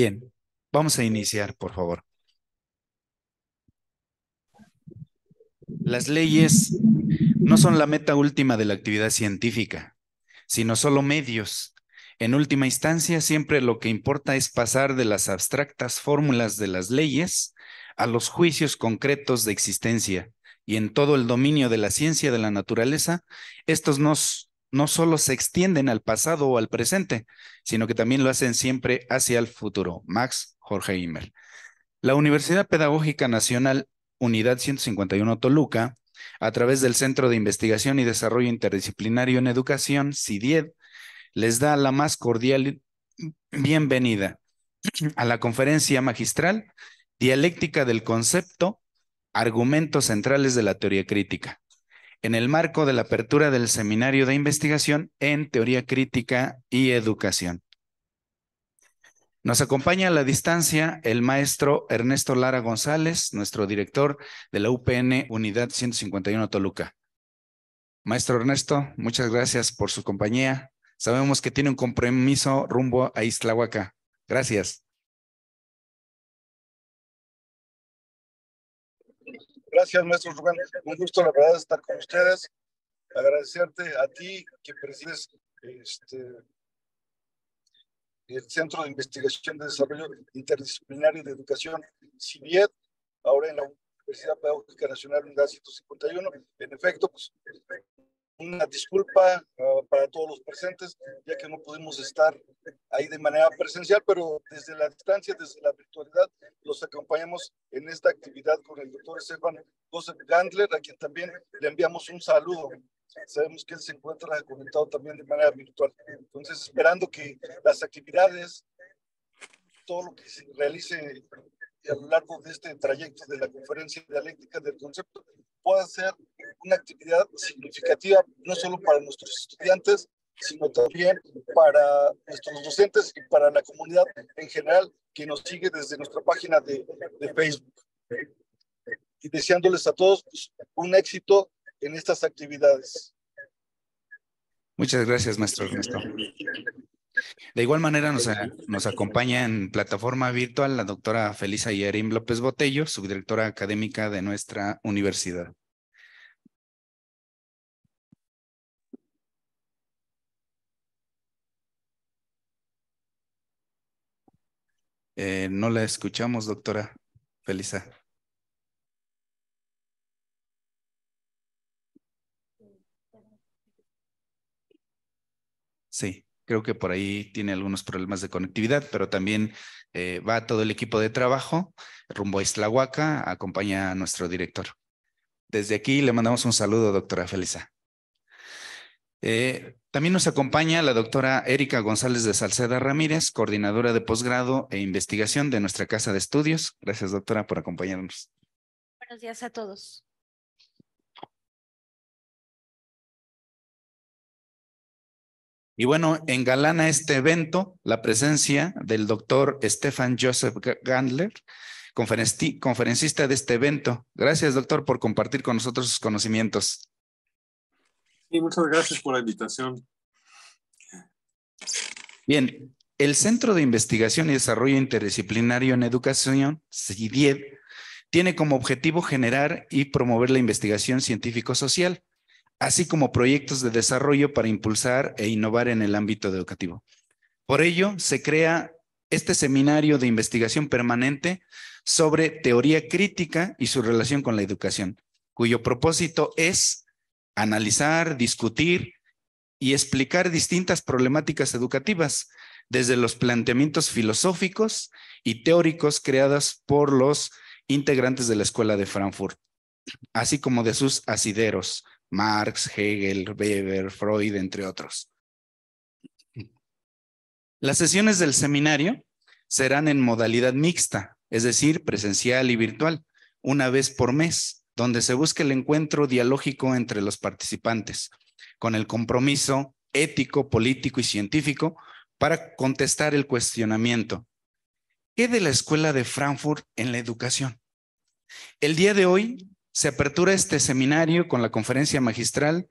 Bien, vamos a iniciar, por favor. Las leyes no son la meta última de la actividad científica, sino solo medios. En última instancia, siempre lo que importa es pasar de las abstractas fórmulas de las leyes a los juicios concretos de existencia. Y en todo el dominio de la ciencia de la naturaleza, estos nos no solo se extienden al pasado o al presente, sino que también lo hacen siempre hacia el futuro. Max Jorge Himmer. La Universidad Pedagógica Nacional Unidad 151 Toluca, a través del Centro de Investigación y Desarrollo Interdisciplinario en Educación, CIDIED, e les da la más cordial bienvenida a la conferencia magistral Dialéctica del Concepto, Argumentos Centrales de la Teoría Crítica, en el marco de la apertura del seminario de investigación en teoría crítica y educación. Nos acompaña a la distancia el maestro Ernesto Lara González, nuestro director de la UPN Unidad 151 Toluca. Maestro Ernesto, muchas gracias por su compañía. Sabemos que tiene un compromiso rumbo a Islahuaca. Gracias. Gracias, maestro Rubén. Un gusto, la verdad, estar con ustedes. Agradecerte a ti que presides este, el Centro de Investigación de Desarrollo Interdisciplinario de Educación, CIVIET, ahora en la Universidad Pedagógica Nacional Unidad 151. En efecto, pues, una disculpa ah, para todos los presentes, ya que no pudimos estar ahí de manera presencial, pero desde la distancia, desde la virtualidad, los acompañamos en esta actividad con el doctor Stefan Joseph Gandler, a quien también le enviamos un saludo. Sabemos que él se encuentra conectado también de manera virtual. Entonces, esperando que las actividades, todo lo que se realice a lo largo de este trayecto de la conferencia dialéctica del concepto pueda ser una actividad significativa no solo para nuestros estudiantes, sino también para nuestros docentes y para la comunidad en general que nos sigue desde nuestra página de, de Facebook. Y deseándoles a todos pues, un éxito en estas actividades. Muchas gracias, maestro Ernesto. De igual manera nos, acompaña en plataforma virtual la doctora Felisa Yerim López Botello, subdirectora académica de nuestra universidad. Eh, no la escuchamos, doctora Felisa. Sí. Creo que por ahí tiene algunos problemas de conectividad, pero también eh, va todo el equipo de trabajo rumbo a Isla acompaña a nuestro director. Desde aquí le mandamos un saludo, doctora Felisa. Eh, también nos acompaña la doctora Erika González de Salceda Ramírez, coordinadora de posgrado e investigación de nuestra casa de estudios. Gracias, doctora, por acompañarnos. Buenos días a todos. Y bueno, engalana este evento la presencia del doctor Stefan Joseph Gandler, conferencista de este evento. Gracias, doctor, por compartir con nosotros sus conocimientos. Sí, muchas gracias por la invitación. Bien, el Centro de Investigación y Desarrollo Interdisciplinario en Educación, CIDIED, e tiene como objetivo generar y promover la investigación científico-social así como proyectos de desarrollo para impulsar e innovar en el ámbito educativo. Por ello, se crea este seminario de investigación permanente sobre teoría crítica y su relación con la educación, cuyo propósito es analizar, discutir y explicar distintas problemáticas educativas, desde los planteamientos filosóficos y teóricos creados por los integrantes de la Escuela de Frankfurt, así como de sus asideros, Marx, Hegel, Weber, Freud, entre otros. Las sesiones del seminario serán en modalidad mixta, es decir, presencial y virtual, una vez por mes, donde se busca el encuentro dialógico entre los participantes, con el compromiso ético, político y científico para contestar el cuestionamiento. ¿Qué de la escuela de Frankfurt en la educación? El día de hoy se apertura este seminario con la conferencia magistral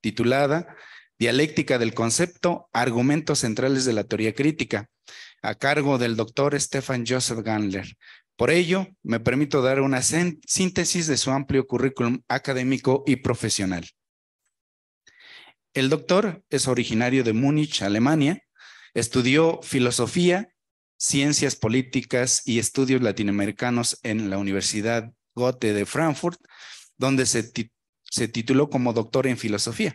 titulada Dialéctica del concepto, argumentos centrales de la teoría crítica, a cargo del doctor Stefan Joseph Gandler. Por ello, me permito dar una síntesis de su amplio currículum académico y profesional. El doctor es originario de Múnich, Alemania. Estudió filosofía, ciencias políticas y estudios latinoamericanos en la Universidad gote de Frankfurt, donde se, tituló como doctor en filosofía.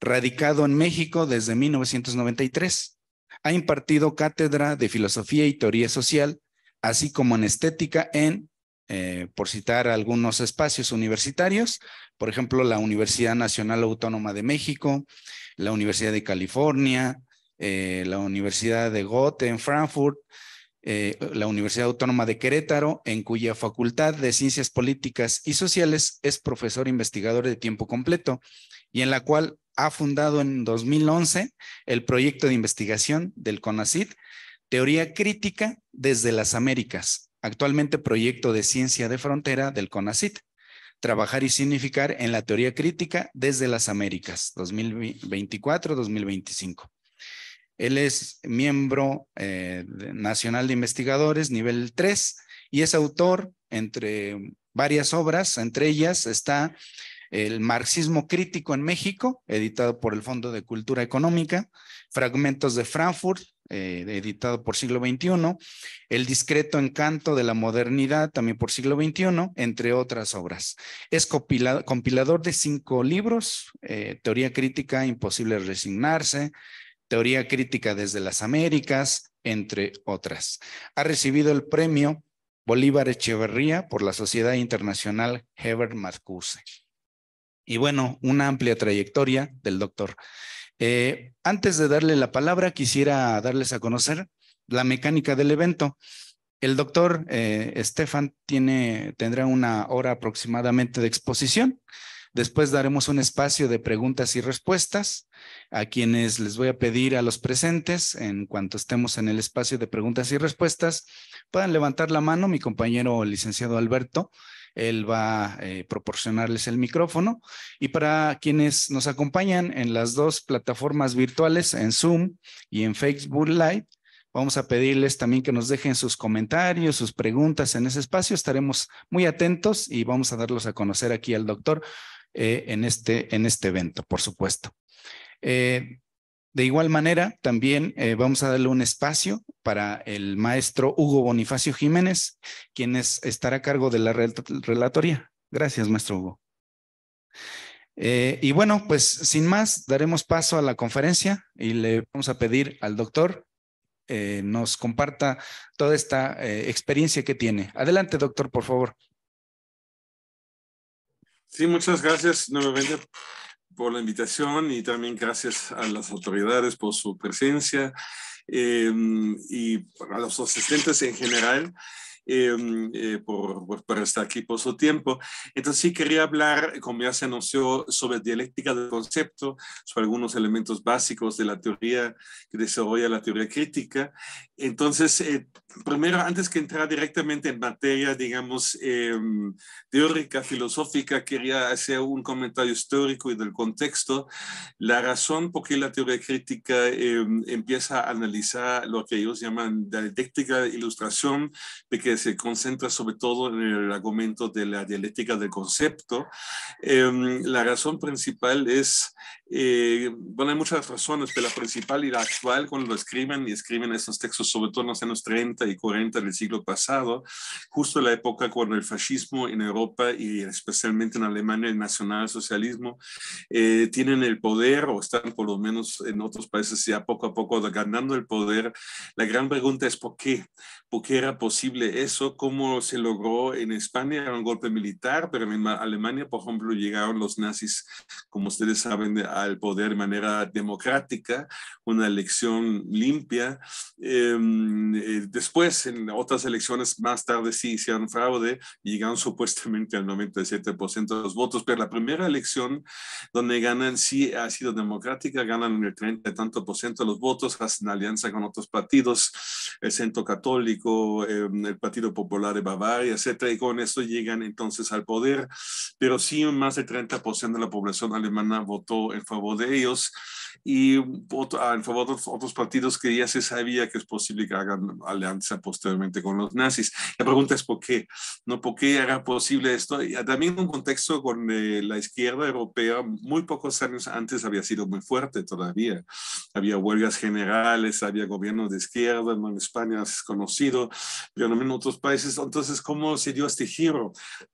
Radicado en México desde 1993, ha impartido cátedra de filosofía y teoría social, así como en estética en eh, por citar algunos espacios universitarios, por ejemplo, la Universidad Nacional Autónoma de México, la Universidad de California, eh, la Universidad de gote en Frankfurt, eh, la Universidad Autónoma de Querétaro, en cuya Facultad de Ciencias Políticas y Sociales es profesor investigador de tiempo completo y en la cual ha fundado en 2011 el proyecto de investigación del CONACID, Teoría Crítica desde las Américas, actualmente proyecto de ciencia de frontera del CONACID. Trabajar y significar en la teoría crítica desde las Américas, 2024-2025. Él es miembro eh, nacional de investigadores, nivel 3, y es autor entre varias obras, entre ellas está El marxismo crítico en México, editado por el Fondo de Cultura Económica, Fragmentos de Frankfurt, eh, editado por siglo XXI, El discreto encanto de la modernidad, también por siglo XXI, entre otras obras. Es compilador de cinco libros, eh, Teoría crítica, Imposible resignarse, Teoría Crítica desde las Américas, entre otras. Ha recibido el premio Bolívar Echeverría por la Sociedad Internacional Heber Marcuse. Y bueno, una amplia trayectoria del doctor. Eh, antes de darle la palabra, quisiera darles a conocer la mecánica del evento. El doctor eh, Stefan Estefan tiene, tendrá una hora aproximadamente de exposición. Después daremos un espacio de preguntas y respuestas a quienes les voy a pedir a los presentes, en cuanto estemos en el espacio de preguntas y respuestas, puedan levantar la mano. Mi compañero licenciado Alberto, él va a eh, proporcionarles el micrófono. Y para quienes nos acompañan en las dos plataformas virtuales, en Zoom y en Facebook Live, Vamos a pedirles también que nos dejen sus comentarios, sus preguntas en ese espacio. Estaremos muy atentos y vamos a darlos a conocer aquí al doctor eh, en, este, en este evento, por supuesto. Eh, de igual manera, también eh, vamos a darle un espacio para el maestro Hugo Bonifacio Jiménez, quien es, estará a cargo de la relatoría. Gracias, maestro Hugo. y bueno, pues sin más, daremos paso a la conferencia y le vamos a pedir al doctor que nos comparta toda esta experiencia que tiene. Adelante, doctor, por favor. Sí, muchas gracias nuevamente por la invitación y también gracias a las autoridades por su presencia eh, y a los asistentes en general. Em, eh, pues, por, estar aquí por su tiempo. Entonces sí quería hablar, eh, como ya se anunció, sobre dialéctica del concepto, sobre algunos elementos básicos de la teoría que desarrolla la teoría crítica. Entonces, eh, primero, antes que entrar directamente en materia, digamos, em, teórica, filosófica, quería hacer un comentario histórico y del contexto. La razón por qué la teoría crítica em, empieza a analizar lo que ellos llaman dialéctica ilustración, de que se concentra sobre todo en el argumento de la dialéctica del concepto. Em, la razón principal es eh, bueno, hay muchas razones, pero la principal y la actual, cuando lo escriben y escriben esos textos, sobre todo en los años 30 y 40 del siglo pasado, justo la época cuando el fascismo en Europa y especialmente en Alemania, el nacionalsocialismo, eh, tienen el poder o están por lo menos en otros países ya poco a poco ganando el poder. La gran pregunta es por qué, por qué era posible eso, cómo se logró en España, era un golpe militar, pero en Alemania, por ejemplo, llegaron los nazis, como ustedes saben, de al poder de manera democrática, una elección limpia. Em, eh, después, en otras elecciones más tarde sí hicieron fraude, llegaron supuestamente al 97% de los votos, pero la primera elección donde ganan sí ha sido democrática, ganan el 30 tanto por ciento de los votos, hacen alianza con otros partidos, el Centro Católico, em, el Partido Popular de Bavaria, etcétera, y con esto llegan entonces al poder, pero sí más del 30% de la población alemana votó en favor de ellos y ah, en favor de otros, partidos que ya se sabía que es posible que hagan alianza posteriormente con los nazis. La pregunta es por qué, ¿no? ¿Por qué era posible esto? Y ah, también un contexto con eh, la izquierda europea, muy pocos años antes había sido muy fuerte todavía. Había huelgas generales, había gobiernos de izquierda, ¿no? en España es conocido, pero también en otros países. Entonces, ¿cómo se dio este giro?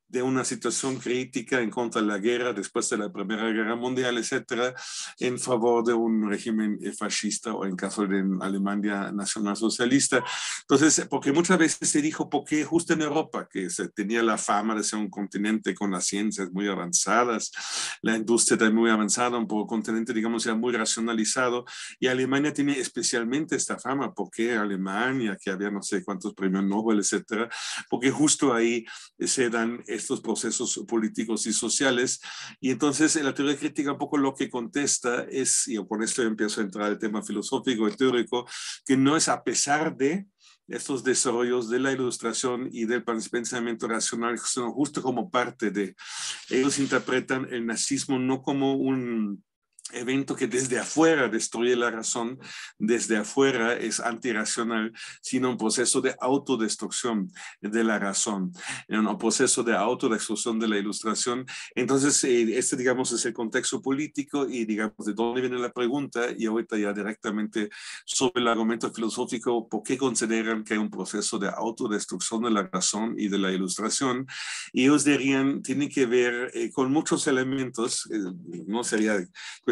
de una situación crítica en contra de la guerra después de la Primera Guerra Mundial, etcétera, en favor de un régimen eh, fascista o en caso de Alemania nacionalsocialista. Entonces, porque muchas veces se dijo, porque justo en Europa, que se tenía la fama de ser un continente con las ciencias muy avanzadas, la industria también muy avanzada, un poco continente, digamos, ya muy racionalizado, y Alemania tiene especialmente esta fama, porque Alemania, que había no sé cuántos premios Nobel, etcétera, porque justo ahí se dan estos procesos políticos y sociales, y entonces en la teoría crítica un poco lo que contesta es, y con esto yo empiezo a entrar al tema filosófico y teórico, que no es a pesar de estos desarrollos de la ilustración y del pensamiento racional, sino justo como parte de. Ellos interpretan el nazismo no como un evento que desde afuera destruye la razón, desde afuera es antirracional, sino un proceso de autodestrucción de la razón, un proceso de autodestrucción de la ilustración. Entonces, eh, este, digamos, es el contexto político y, digamos, de dónde viene la pregunta y ahorita ya directamente sobre el argumento filosófico, ¿por qué consideran que hay un proceso de autodestrucción de la razón y de la ilustración? Y ellos dirían, tiene que ver eh, con muchos elementos, eh, no sería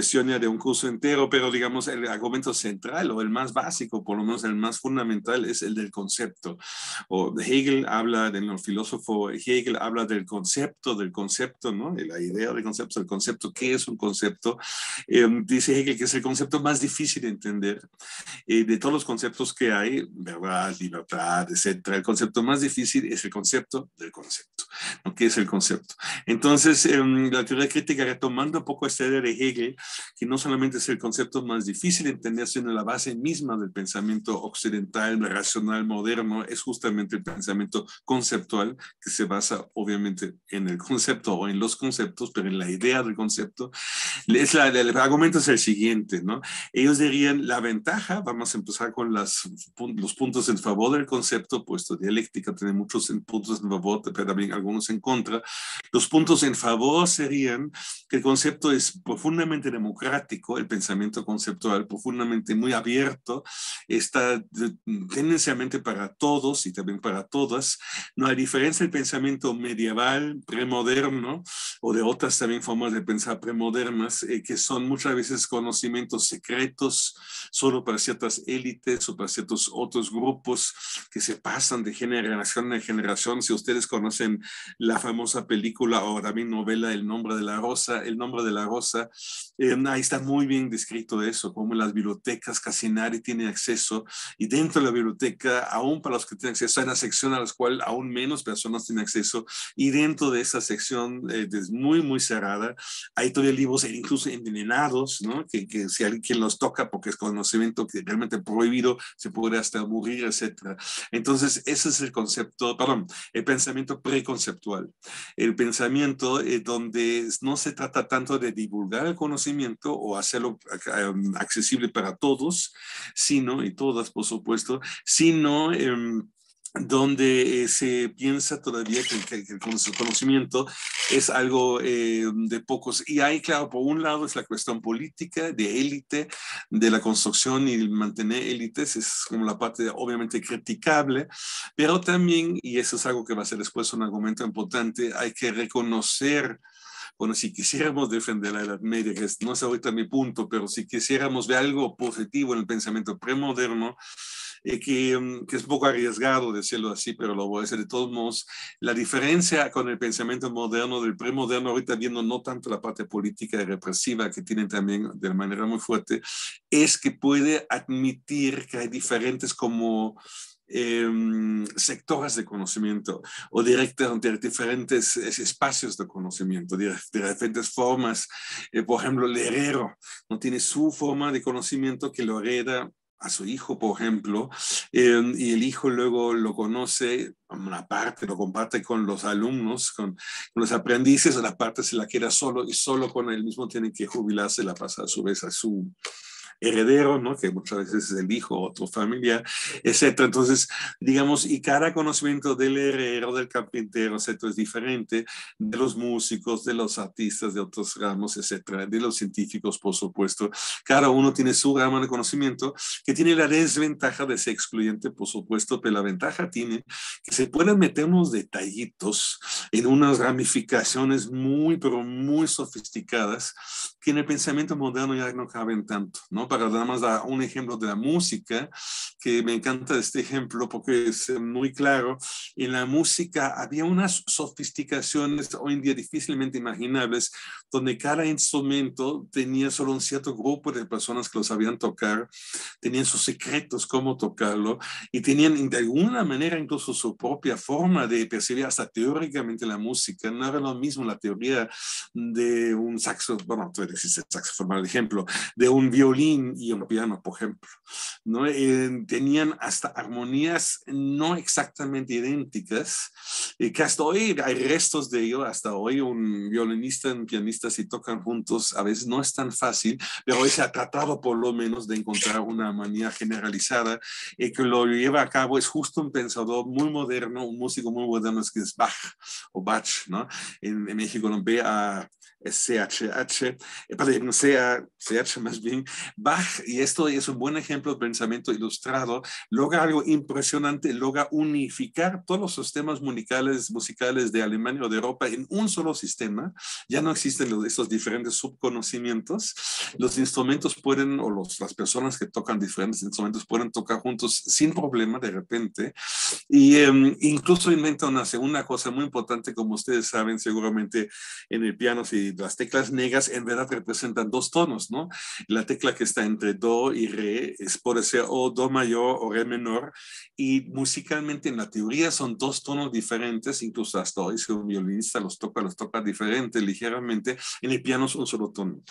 cuestión de un curso entero, pero digamos el argumento central o el más básico, por lo menos el más fundamental, es el del concepto. O Hegel habla, del filósofo Hegel habla del concepto, del concepto, ¿no? La idea del concepto, el concepto, ¿qué es un concepto? Em, dice Hegel que es el concepto más difícil de entender eh, de todos los conceptos que hay, verdad, libertad, etcétera. El concepto más difícil es el concepto del concepto, ¿no? ¿Qué es el concepto? Entonces, em, la teoría crítica retomando un poco esta idea de Hegel, que no solamente es el concepto más difícil de entender, sino la base misma del pensamiento occidental, racional, moderno, es justamente el pensamiento conceptual que se basa obviamente en el concepto o en los conceptos, pero en la idea del concepto. Es la, el argumento es el siguiente, ¿no? Ellos dirían la ventaja, vamos a empezar con las, los puntos en favor del concepto, puesto dialéctica tiene muchos puntos en favor, pero también algunos en contra. Los puntos en favor serían que el concepto es profundamente democrático, el pensamiento conceptual, profundamente muy abierto, está tendencialmente para todos y también para todas, ¿no? hay diferencia del pensamiento medieval, premoderno, o de otras también formas de pensar premodernas, eh, que son muchas veces conocimientos secretos solo para ciertas élites o para ciertos otros grupos que se pasan de generación en generación. Si ustedes conocen la famosa película o también novela El nombre de la rosa, El nombre de la rosa, es eh, ahí está muy bien descrito eso, como las bibliotecas casi nadie tiene acceso y dentro de la biblioteca, aún para los que tienen acceso, hay una sección a la cual aún menos personas tienen acceso y dentro de esa sección eh, es muy, muy cerrada, hay todavía libros e incluso envenenados, ¿no? que, que si alguien los toca porque es conocimiento que realmente prohibido, se puede hasta morir, etc. Entonces, ese es el concepto, perdón, el pensamiento preconceptual, el pensamiento eh, donde no se trata tanto de divulgar el conocimiento, o hacerlo em, accesible para todos, sino, y todas por supuesto, sino... Em, donde eh, se piensa todavía que, el conocimiento es algo em, de pocos. Y hay claro, por un lado es la cuestión política, de élite, de la construcción y mantener élites, es como la parte obviamente criticable, pero también, y eso es algo que va a ser después un argumento importante, hay que reconocer bueno, si quisiéramos defender la Edad Media, que no es ahorita mi punto, pero si quisiéramos ver algo positivo en el pensamiento premoderno, eh, que, mm, que, es un poco arriesgado decirlo así, pero lo voy a decir de todos modos, la diferencia con el pensamiento moderno del premoderno, ahorita viendo no tanto la parte política y represiva que tienen también de manera muy fuerte, es que puede admitir que hay diferentes como eh, sectores de conocimiento o directamente diferentes espacios de conocimiento, de, diferentes formas. Eh, por ejemplo, el herrero no tiene su forma de conocimiento que lo hereda a su hijo, por ejemplo, em, y el hijo luego lo conoce, una parte lo comparte con los alumnos, con, los aprendices, la parte se la queda solo y solo con él mismo tiene que jubilarse, la pasa a su vez a su, heredero, ¿no? que muchas veces es el hijo o otro familiar, etcétera. Entonces, digamos, y cada conocimiento del heredero, del carpintero, etc., es diferente de los músicos, de los artistas, de otros ramos, etcétera, de los científicos, por supuesto. Cada uno tiene su rama de conocimiento que tiene la desventaja de ser excluyente, por supuesto, pero la ventaja tiene que se pueden meter unos detallitos en unas ramificaciones muy, pero muy sofisticadas que en el pensamiento moderno ya no caben tanto, ¿no? para nada más dar un ejemplo de la música, que me encanta este ejemplo porque es eh, muy claro, en la música había unas sofisticaciones hoy en día difícilmente imaginables, donde cada instrumento tenía solo un cierto grupo de personas que lo sabían tocar, tenían sus secretos, cómo tocarlo, y tenían de alguna manera incluso su propia forma de percibir hasta teóricamente la música. No era lo mismo la teoría de un saxo, bueno, tú saxo saxofón, por ejemplo, de un violín y el piano, por ejemplo. ¿no? tenían hasta armonías no exactamente idénticas, y eh, que hasta hoy hay restos de ello, hasta hoy un violinista y un pianista si tocan juntos, a veces no es tan fácil, pero hoy se ha tratado por lo menos de encontrar una manía generalizada y eh, que lo lleva a cabo, es justo un pensador muy moderno, un músico muy moderno, es que es Bach o Bach, ¿no? En, México no ve a CHH, eh, perdón, CH más bien, Bach, y esto es un buen ejemplo de pensamiento ilustrado, logra algo impresionante, logra unificar todos los sistemas musicales, musicales de Alemania o de Europa en un solo sistema, ya no existen esos estos diferentes subconocimientos, los instrumentos pueden, o las personas que tocan diferentes instrumentos pueden tocar juntos sin problema de repente, y em, incluso inventa una segunda cosa muy importante, como ustedes saben seguramente en el piano, si las teclas negras en verdad representan dos tonos, ¿no? La tecla que está entre do y re es, puede ser o do mayor o re menor y musicalmente en la teoría son dos tonos diferentes, incluso hasta hoy si un violinista los toca, los toca diferente ligeramente, en el piano es un solo tono.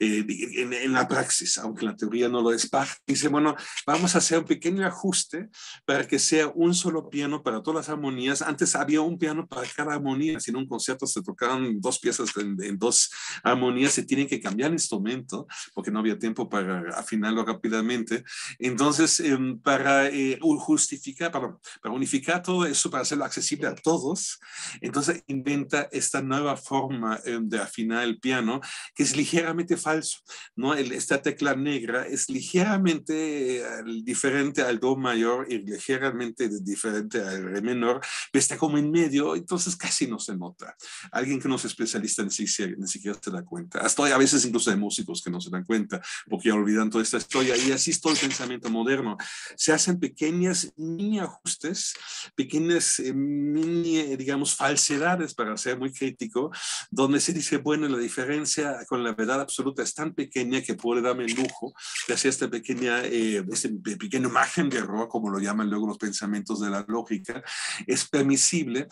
Eh, en, la praxis, aunque la teoría no lo es, dice, bueno, vamos a hacer un pequeño ajuste para que sea un solo piano para todas las armonías. Antes había un piano para cada armonía, si en un concierto se tocaban dos piezas en dos armonías se tienen que cambiar en este momento porque no había tiempo para afinarlo rápidamente. Entonces, em, para eh, justificar, para, para unificar todo eso, para hacerlo accesible a todos, entonces inventa esta nueva forma em, de afinar el piano que es ligeramente falso. ¿no? esta tecla negra es ligeramente eh, diferente al do mayor y ligeramente diferente al re menor, pero está como en medio, entonces casi no se nota. Alguien que no es especialista en sí ni siquiera se da cuenta. Hasta a veces incluso de músicos que no se dan cuenta porque olvidan toda esta historia y así es todo el pensamiento moderno. Se hacen pequeñas mini ajustes, pequeñas eh, mini, eh, digamos, falsedades para ser muy crítico, donde se dice, bueno, la diferencia con la verdad absoluta es tan pequeña que puede darme el lujo de hacer esta pequeña, eh, este pequeño margen de error, como lo llaman luego los pensamientos de la lógica, es permisible,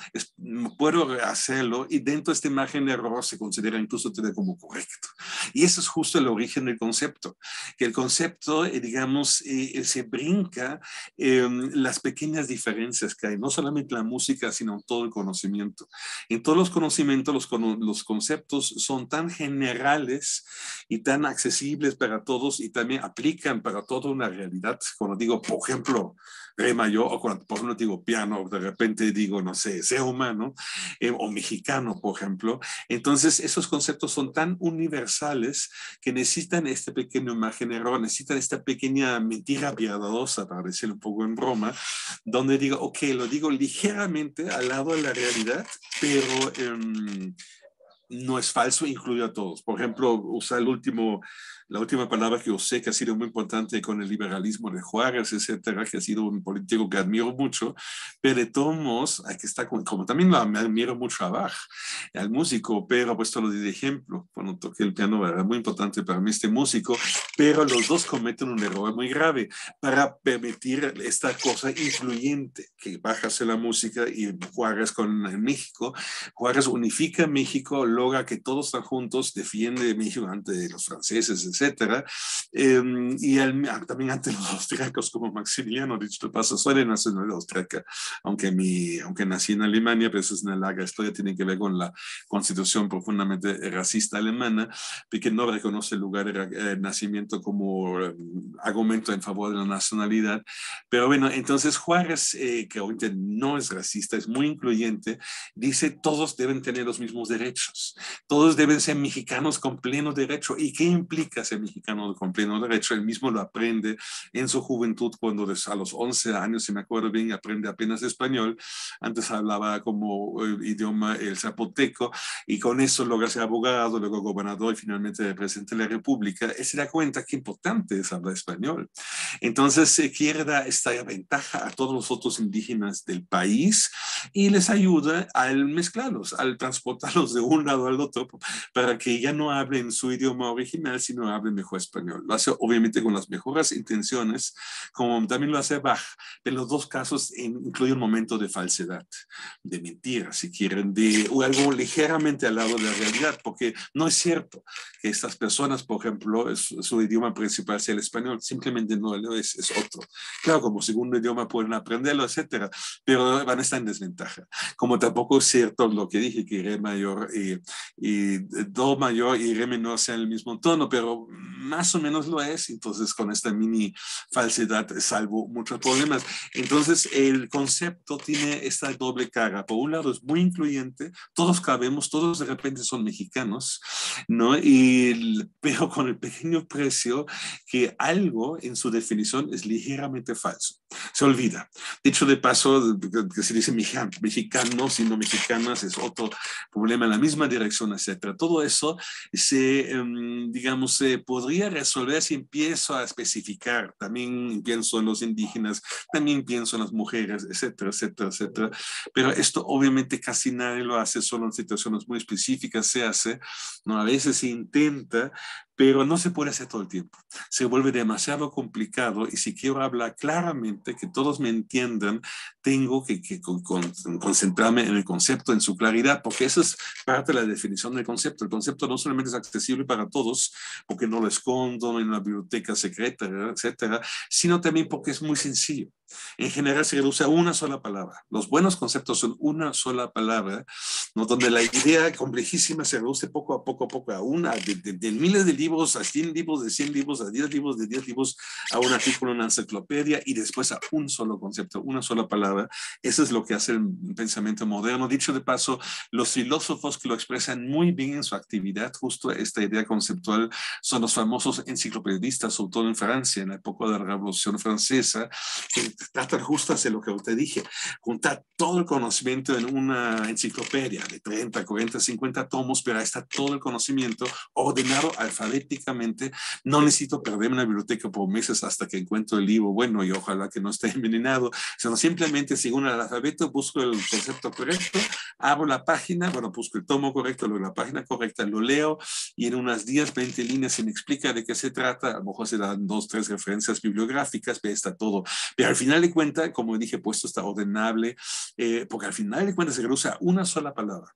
puedo hacerlo y dentro de este margen de error se considera incluso tiene como correcto. Y eso es justo el origen del concepto, que el concepto, eh, digamos, eh, eh, se brinca las pequeñas diferencias que hay, no solamente la música, sino todo el conocimiento. En todos los conocimientos, los, los conceptos son tan generales y tan accesibles para todos y también aplican para toda una realidad. Cuando digo, por ejemplo, yo, o cuando, por ejemplo, digo piano, de repente digo, no sé, sea humano eh, o mexicano, por ejemplo. Entonces, esos conceptos son tan universales que necesitan este pequeño margen error, necesitan esta pequeña mentira piadosa, para decirlo un poco en Roma donde digo, ok, lo digo ligeramente al lado de la realidad, pero... Em, no es falso, incluye a todos. Por ejemplo, usar el último la última palabra que sé que ha sido muy importante con el liberalismo de Juárez, etcétera, que ha sido un político que admiro mucho, pero de todos modos, aquí está, como también lo admiro mucho a Bach, al músico, pero puesto lo de ejemplo, cuando toqué el piano era muy importante para mí este músico, pero los dos cometen un error muy grave para permitir esta cosa influyente que Bach la música y Juárez con México. Juárez unifica México, logra que todos están juntos, defiende México ante los franceses, etc etcétera em, y ah, también ante los austriacos como Maximiliano, dicho de paso, soy de nacionalidad austriaca, aunque, mi, aunque nací en Alemania, pero eso es una larga historia, tiene que ver con la constitución profundamente racista alemana, que no reconoce el lugar de eh, nacimiento como mm, argumento en favor de la nacionalidad. Pero bueno, entonces Juárez, eh, que ahorita no es racista, es muy incluyente, dice todos deben tener los mismos derechos, todos deben ser mexicanos con pleno derecho. ¿Y qué implica mexicano con pleno derecho, él mismo lo aprende en su juventud cuando a los 11 años, si me acuerdo bien, aprende apenas español, antes hablaba como el eh, idioma el zapoteco y con eso logra ser abogado, luego gobernador y finalmente presidente de la República, él se da cuenta que importante es hablar español. Entonces se quiere esta ventaja a todos los otros indígenas del país y les ayuda al mezclarlos, al transportarlos de un lado al otro para que ya no hablen su idioma original, sino hablen mejor español. Lo hace obviamente con las mejores intenciones, como también lo hace Bach, pero los dos casos incluye un momento de falsedad, de mentira, si quieren, de o algo ligeramente al lado de la realidad, porque no es cierto que estas personas, por ejemplo, su, idioma principal sea el español, simplemente no es, otro. Claro, como segundo idioma pueden aprenderlo, etcétera, pero van a estar en desventaja. Como tampoco es cierto lo que dije, que re mayor y, y do mayor y re menor sean el mismo tono, pero más o menos lo es, entonces con esta mini falsedad salvo muchos problemas. Entonces el concepto tiene esta doble cara. Por un lado es muy incluyente, todos cabemos, todos de repente son mexicanos, ¿no? Y el, pero con el pequeño precio que algo en su definición es ligeramente falso. Se olvida. Dicho de paso, que se dice mexicanos y no mexicanas es otro problema en la misma dirección, etcétera. Todo eso se, em, digamos, se podría resolver si empiezo a especificar. También pienso en los indígenas, también pienso en las mujeres, etcétera, etcétera, etcétera. Pero esto obviamente casi nadie lo hace, solo en situaciones muy específicas se hace, ¿no? A veces se intenta, pero no se puede hacer todo el tiempo. Se vuelve demasiado complicado y si quiero hablar claramente, que todos me entiendan, tengo que, concentrarme en el concepto, en su claridad, porque esa es parte de la definición del concepto. El concepto no solamente es accesible para todos, porque no lo escondo en la biblioteca secreta, etcétera, sino también porque es muy sencillo. En general se reduce a una sola palabra. Los buenos conceptos son una sola palabra, ¿no? donde la idea complejísima se reduce poco a poco a poco a una de, de miles de libros a 100 libros, de 100 libros, a 10 libros, de 10 libros, a un artículo, una enciclopedia y después a un solo concepto, una sola palabra. Eso es lo que hace el pensamiento moderno. Dicho de paso, los filósofos que lo expresan muy bien en su actividad, justo esta idea conceptual, son los famosos enciclopedistas, sobre todo en Francia, en la época de la Revolución Francesa, que tratan justo de lo que usted dije, juntar todo el conocimiento en una enciclopedia de 30, 40, 50 tomos, pero ahí está todo el conocimiento ordenado alfabéticamente no necesito perderme en la biblioteca por meses hasta que encuentro el libro bueno y ojalá que no esté envenenado, sino simplemente según el alfabeto busco el concepto correcto, abro la página, bueno, busco el tomo correcto, luego la página correcta, lo leo y en unas 10, 20 líneas se me explica de qué se trata, a lo mejor se dan dos, tres referencias bibliográficas, pero está todo. Pero al final de cuentas, como dije, puesto pues, está ordenable, eh, porque al final de cuentas se cruza una sola palabra,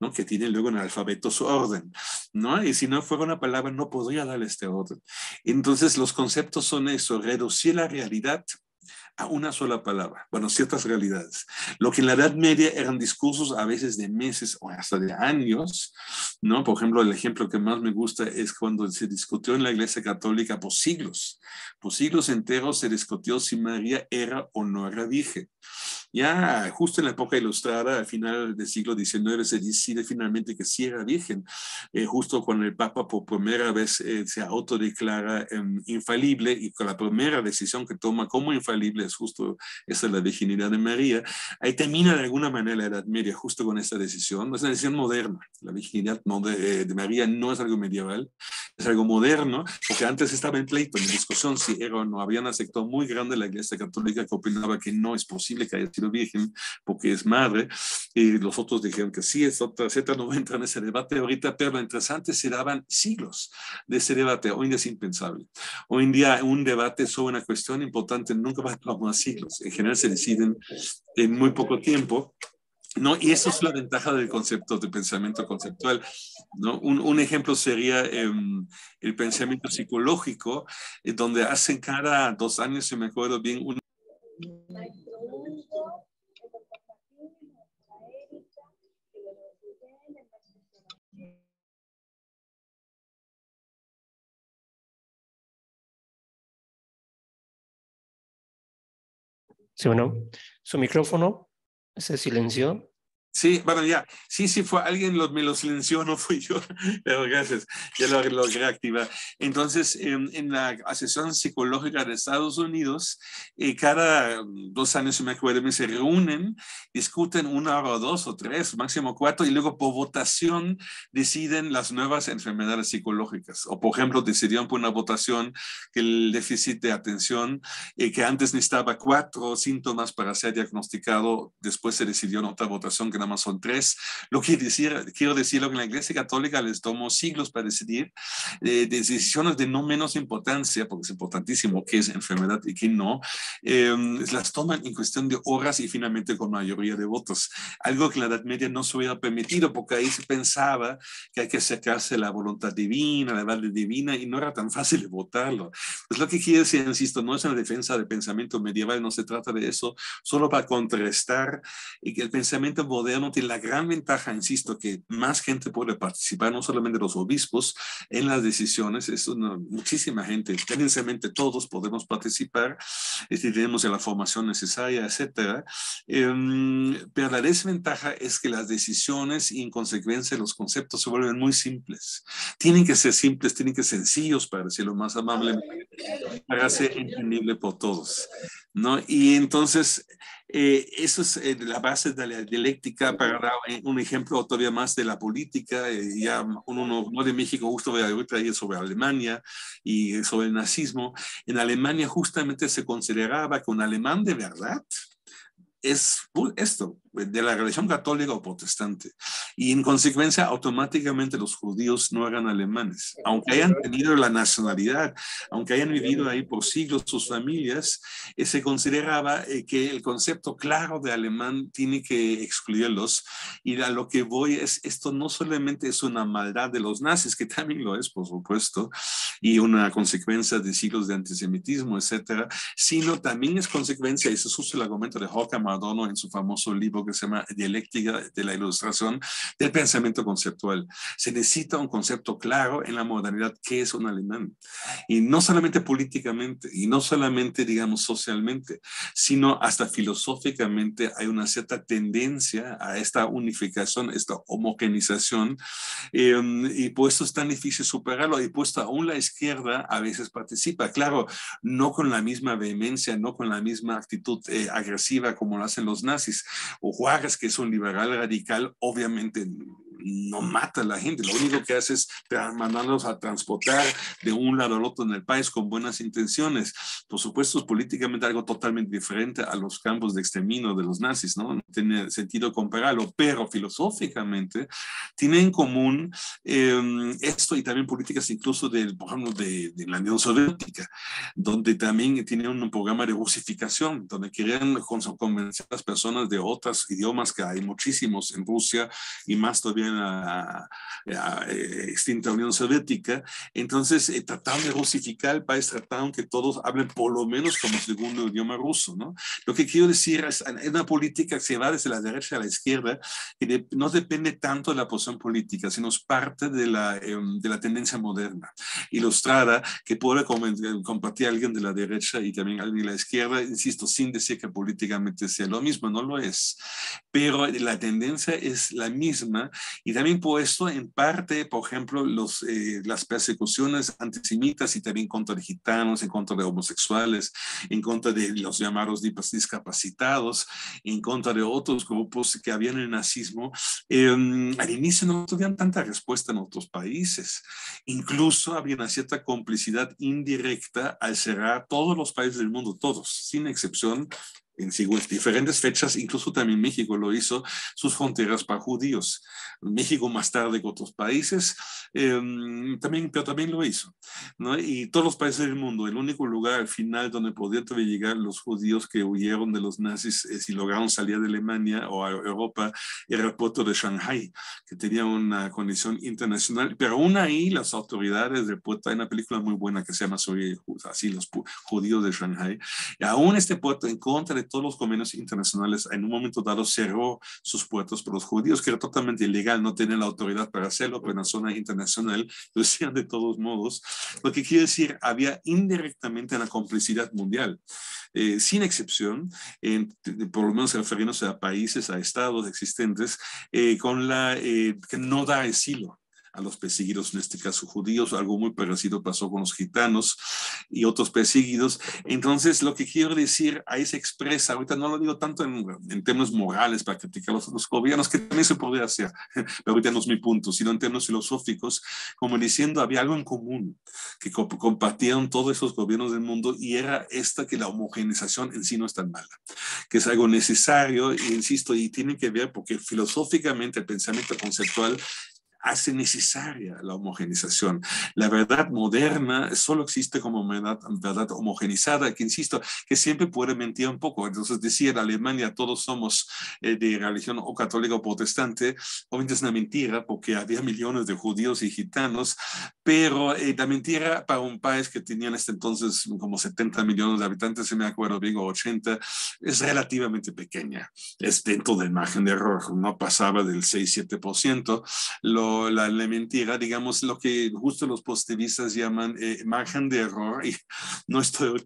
¿no? Que tiene luego en el alfabeto su orden, ¿no? Y si no fuera una palabra, no podría dar este otro. Entonces los conceptos son eso, reducir la realidad a una sola palabra, bueno, ciertas realidades. Lo que en la Edad Media eran discursos a veces de meses o hasta de años, ¿no? Por ejemplo, el ejemplo que más me gusta es cuando se discutió en la Iglesia Católica por siglos, por siglos enteros se discutió si María era o no era virgen. Ya justo en la época ilustrada, al final del siglo XIX, se decide finalmente que sí era virgen, eh, justo cuando el Papa por primera vez eh, se autodeclara em, infalible y con la primera decisión que toma como infalible es justo esa la virginidad de María. Ahí termina de alguna manera la Edad Media, justo con esta decisión. Es una decisión moderna. La virginidad eh, de, María no es algo medieval, es algo moderno, porque antes estaba en pleito, en discusión si era o no. Había un muy grande la Iglesia Católica que opinaba que no es posible que sino Virgen porque es madre, y los otros dijeron que sí, es otra Z, no entra en ese debate ahorita, pero lo interesante se daban siglos de ese debate, hoy en día es impensable. Hoy en día un debate sobre una cuestión importante nunca va a tomar siglos, en general se deciden en muy poco tiempo. ¿no? Y eso es la ventaja del concepto, de pensamiento conceptual. ¿no? Un, ejemplo sería em, el pensamiento psicológico, eh, donde hacen cada dos años, si me acuerdo bien, un... ¿Sí bueno. Su micrófono se silenció Sí, bueno, ya. Sí, sí fue alguien, lo, me lo silenció, no fui yo. Pero gracias, ya lo logré activar. Entonces, en, la Asociación Psicológica de Estados Unidos, eh, cada dos años, me acuerdo, se reúnen, discuten una hora o dos o tres, máximo cuatro, y luego por votación deciden las nuevas enfermedades psicológicas. O, por ejemplo, decidieron por una votación que el déficit de atención, eh, que antes necesitaba cuatro síntomas para ser diagnosticado, después se decidió en otra votación que no son tres, Lo que quiero decir lo que la Iglesia Católica les tomó siglos para decidir, eh, decisiones de no menos importancia, porque es importantísimo qué es enfermedad y qué no, em, las toman en cuestión de horas y finalmente con mayoría de votos. Algo que la Edad Media no se hubiera permitido, porque ahí se pensaba que hay que acercarse a la voluntad divina, a la verdad divina, y no era tan fácil votarlo. Pues lo que quiere decir, insisto, no es una defensa del pensamiento medieval, no se trata de eso, solo para contrastar eh, el pensamiento moderno no tiene la gran ventaja, insisto, que más gente puede participar, no solamente los obispos, en las decisiones, es muchísima gente, tendencialmente todos podemos participar, decir, tenemos la formación necesaria, etcétera. Em, pero la desventaja es que las decisiones y en consecuencia los conceptos se vuelven muy simples. Tienen que ser simples, tienen que ser sencillos, para decirlo más amablemente, para ser entendible por todos. ¿no? Y entonces eh, eso es eh, la base de la dialéctica para dar eh, un ejemplo todavía más de la política. Eh, ya uno no, de México, justo traía sobre Alemania y sobre el nazismo. En Alemania justamente se consideraba que un alemán de verdad es esto, de la religión católica o protestante. Y en consecuencia, automáticamente los judíos no eran alemanes. Aunque hayan tenido la nacionalidad, aunque hayan vivido ahí por siglos sus familias, eh, se consideraba eh, que el concepto claro de alemán tiene que excluirlos. Y a lo que voy es, esto no solamente es una maldad de los nazis, que también lo es, por supuesto, y una consecuencia de siglos de antisemitismo, etcétera, sino también es consecuencia, y se es el argumento de Hawke Madono en su famoso libro que se llama dialéctica de la ilustración del pensamiento conceptual. Se necesita un concepto claro en la modernidad que es un alemán. Y no solamente políticamente, y no solamente, digamos, socialmente, sino hasta filosóficamente hay una cierta tendencia a esta unificación, esta homogenización, em, y por es tan difícil superarlo, y puesto aún la izquierda a veces participa, claro, no con la misma vehemencia, no con la misma actitud eh, agresiva como lo hacen los nazis, o Juárez, que es un liberal radical, obviamente no mata a la gente, lo único que hace es mandarlos a transportar de un lado al otro en el país con buenas intenciones. Por supuesto, es políticamente algo totalmente diferente a los campos de exterminio de los nazis, ¿no? No tiene sentido compararlo, pero filosóficamente tiene en común em, esto y también políticas incluso del, de, la Unión Soviética, donde también tiene un programa de rusificación, donde querían convencer a las personas de otros idiomas que hay muchísimos en Rusia y más todavía la, eh, extinta Unión Soviética. Entonces, eh, trataron de rusificar el país, trataron que todos hablen por lo menos como segundo idioma ruso. ¿no? Lo que quiero decir es, es una política que se va desde la derecha a la izquierda, que no depende tanto de la posición política, sino es parte de la, em, de la tendencia moderna, ilustrada, que puede eh, compartir alguien de la derecha y también alguien de la izquierda, insisto, sin decir que políticamente sea lo mismo, no lo es. Pero la tendencia es la misma y también por puesto en parte, por ejemplo, los, eh, las persecuciones antisemitas y también contra los gitanos, en contra de homosexuales, en contra de los llamados discapacitados, en contra de otros grupos que habían el nazismo, em, al inicio no tuvieron tanta respuesta en otros países. Incluso había una cierta complicidad indirecta al cerrar todos los países del mundo, todos, sin excepción, en diferentes fechas, incluso también México lo hizo, sus fronteras para judíos. México más tarde que otros países, em, también, pero también lo hizo. ¿no? Y todos los países del mundo, el único lugar al final donde podían llegar los judíos que huyeron de los nazis eh, si lograron salir de Alemania o a Europa, era el puerto de Shanghai, que tenía una condición internacional. Pero aún ahí las autoridades del puerto, hay una película muy buena que se llama así los judíos de Shanghai, aún este puerto en contra de todos los convenios internacionales en un momento dado cerró sus puertos para los judíos, que era totalmente ilegal, no tenían la autoridad para hacerlo, pero en la zona internacional lo hacían de todos modos. Lo que quiere decir, había indirectamente una complicidad mundial, eh, sin excepción, por lo menos refiriéndose a países, a estados existentes, eh, con la eh, que no da asilo a los perseguidos, en este caso judíos, algo muy parecido pasó con los gitanos y otros perseguidos. Entonces, lo que quiero decir ahí se expresa, ahorita no lo digo tanto en, en términos morales para criticar a los, gobiernos, que también se podría hacer, pero ahorita no es mi punto, sino en términos filosóficos, como diciendo, había algo en común que compartían todos esos gobiernos del mundo y era esta que la homogeneización en sí no es tan mala, que es algo necesario, e insisto, y tiene que ver porque filosóficamente el pensamiento conceptual hace necesaria la homogenización. La verdad moderna solo existe como verdad, homogenizada, que insisto, que siempre puede mentir un poco. Entonces, decir en Alemania todos somos eh, de religión o católica o protestante, obviamente es una mentira porque había millones de judíos y gitanos, pero eh, la mentira para un país que tenía en este entonces como 70 millones de habitantes, si me acuerdo bien, o 80, es relativamente pequeña. Es dentro del margen de error, no pasaba del 6-7%. Lo la, mentira, digamos lo que justo los positivistas llaman eh, margen de error, y no estoy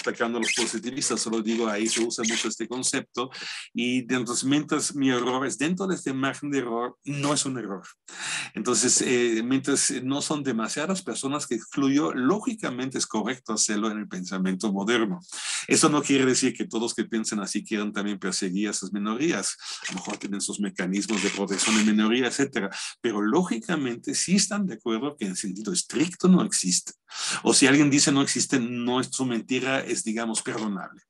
atacando a los positivistas, solo digo ahí se usa mucho este concepto, y entonces mientras mi error es dentro de este margen de error, no es un error. Entonces, eh, mientras no son demasiadas personas que fluyó lógicamente es correcto hacerlo en el pensamiento moderno. Eso no quiere decir que todos que piensen así quieran también perseguir a esas minorías, a lo mejor tienen sus mecanismos de protección de minoría, etcétera, pero lógicamente sí están de acuerdo que en sentido estricto no existe. O si alguien dice no existe, no es su mentira, es digamos perdonable.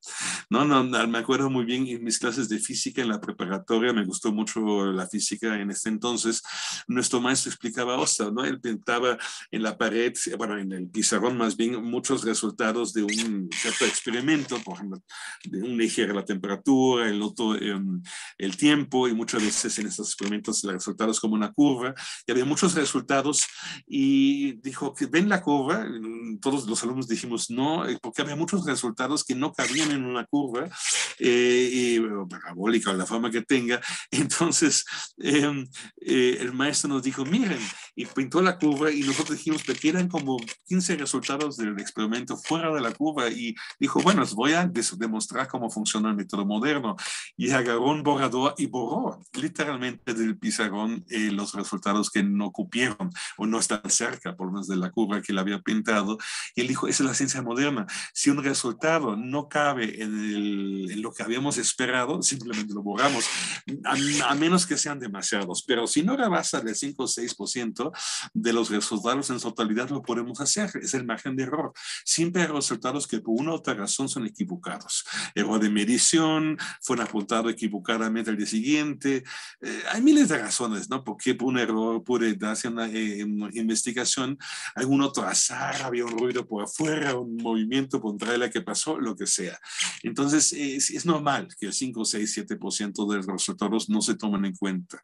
No, no, me acuerdo muy bien en mis clases de física en la preparatoria, me gustó mucho la física en este entonces, nuestro maestro explicaba sea ¿no? Él pintaba en la pared, bueno, en el pizarrón más bien, muchos resultados de un cierto experimento, por ejemplo, de un eje la temperatura, el otro em, el tiempo, y muchas veces en estos experimentos los resultados como una curva, y había muchos resultados y dijo que ven la curva, todos los alumnos dijimos no, eh, porque había muchos resultados que no cabían en una curva eh, parabólica o la forma que tenga. Entonces em, eh, el maestro nos dijo, miren, y pintó la curva y nosotros dijimos que eran como 15 resultados del experimento fuera de la curva y dijo, bueno, os voy a demostrar cómo funciona el método moderno. Y agarró un borrador y borró literalmente del pizarrón los resultados resultados que no cupieron o no están cerca, por más de la curva que le había pintado. Y él dijo, esa es la ciencia moderna. Si un resultado no cabe en, lo que habíamos esperado, simplemente lo borramos, a, menos que sean demasiados. Pero si no rebasa el 5 o 6% de los resultados en totalidad, lo podemos hacer. Es el margen de error. Siempre hay resultados que por una u otra razón son equivocados. Error de medición, fue apuntado equivocadamente al día siguiente. Eh, hay miles de razones, ¿no? Porque por una pero pude hacer una investigación, algún otro azar, había un ruido por afuera, un movimiento contra la que pasó, lo que sea. Entonces, es, normal que el 5, 6, 7% de los resultados no se tomen en cuenta.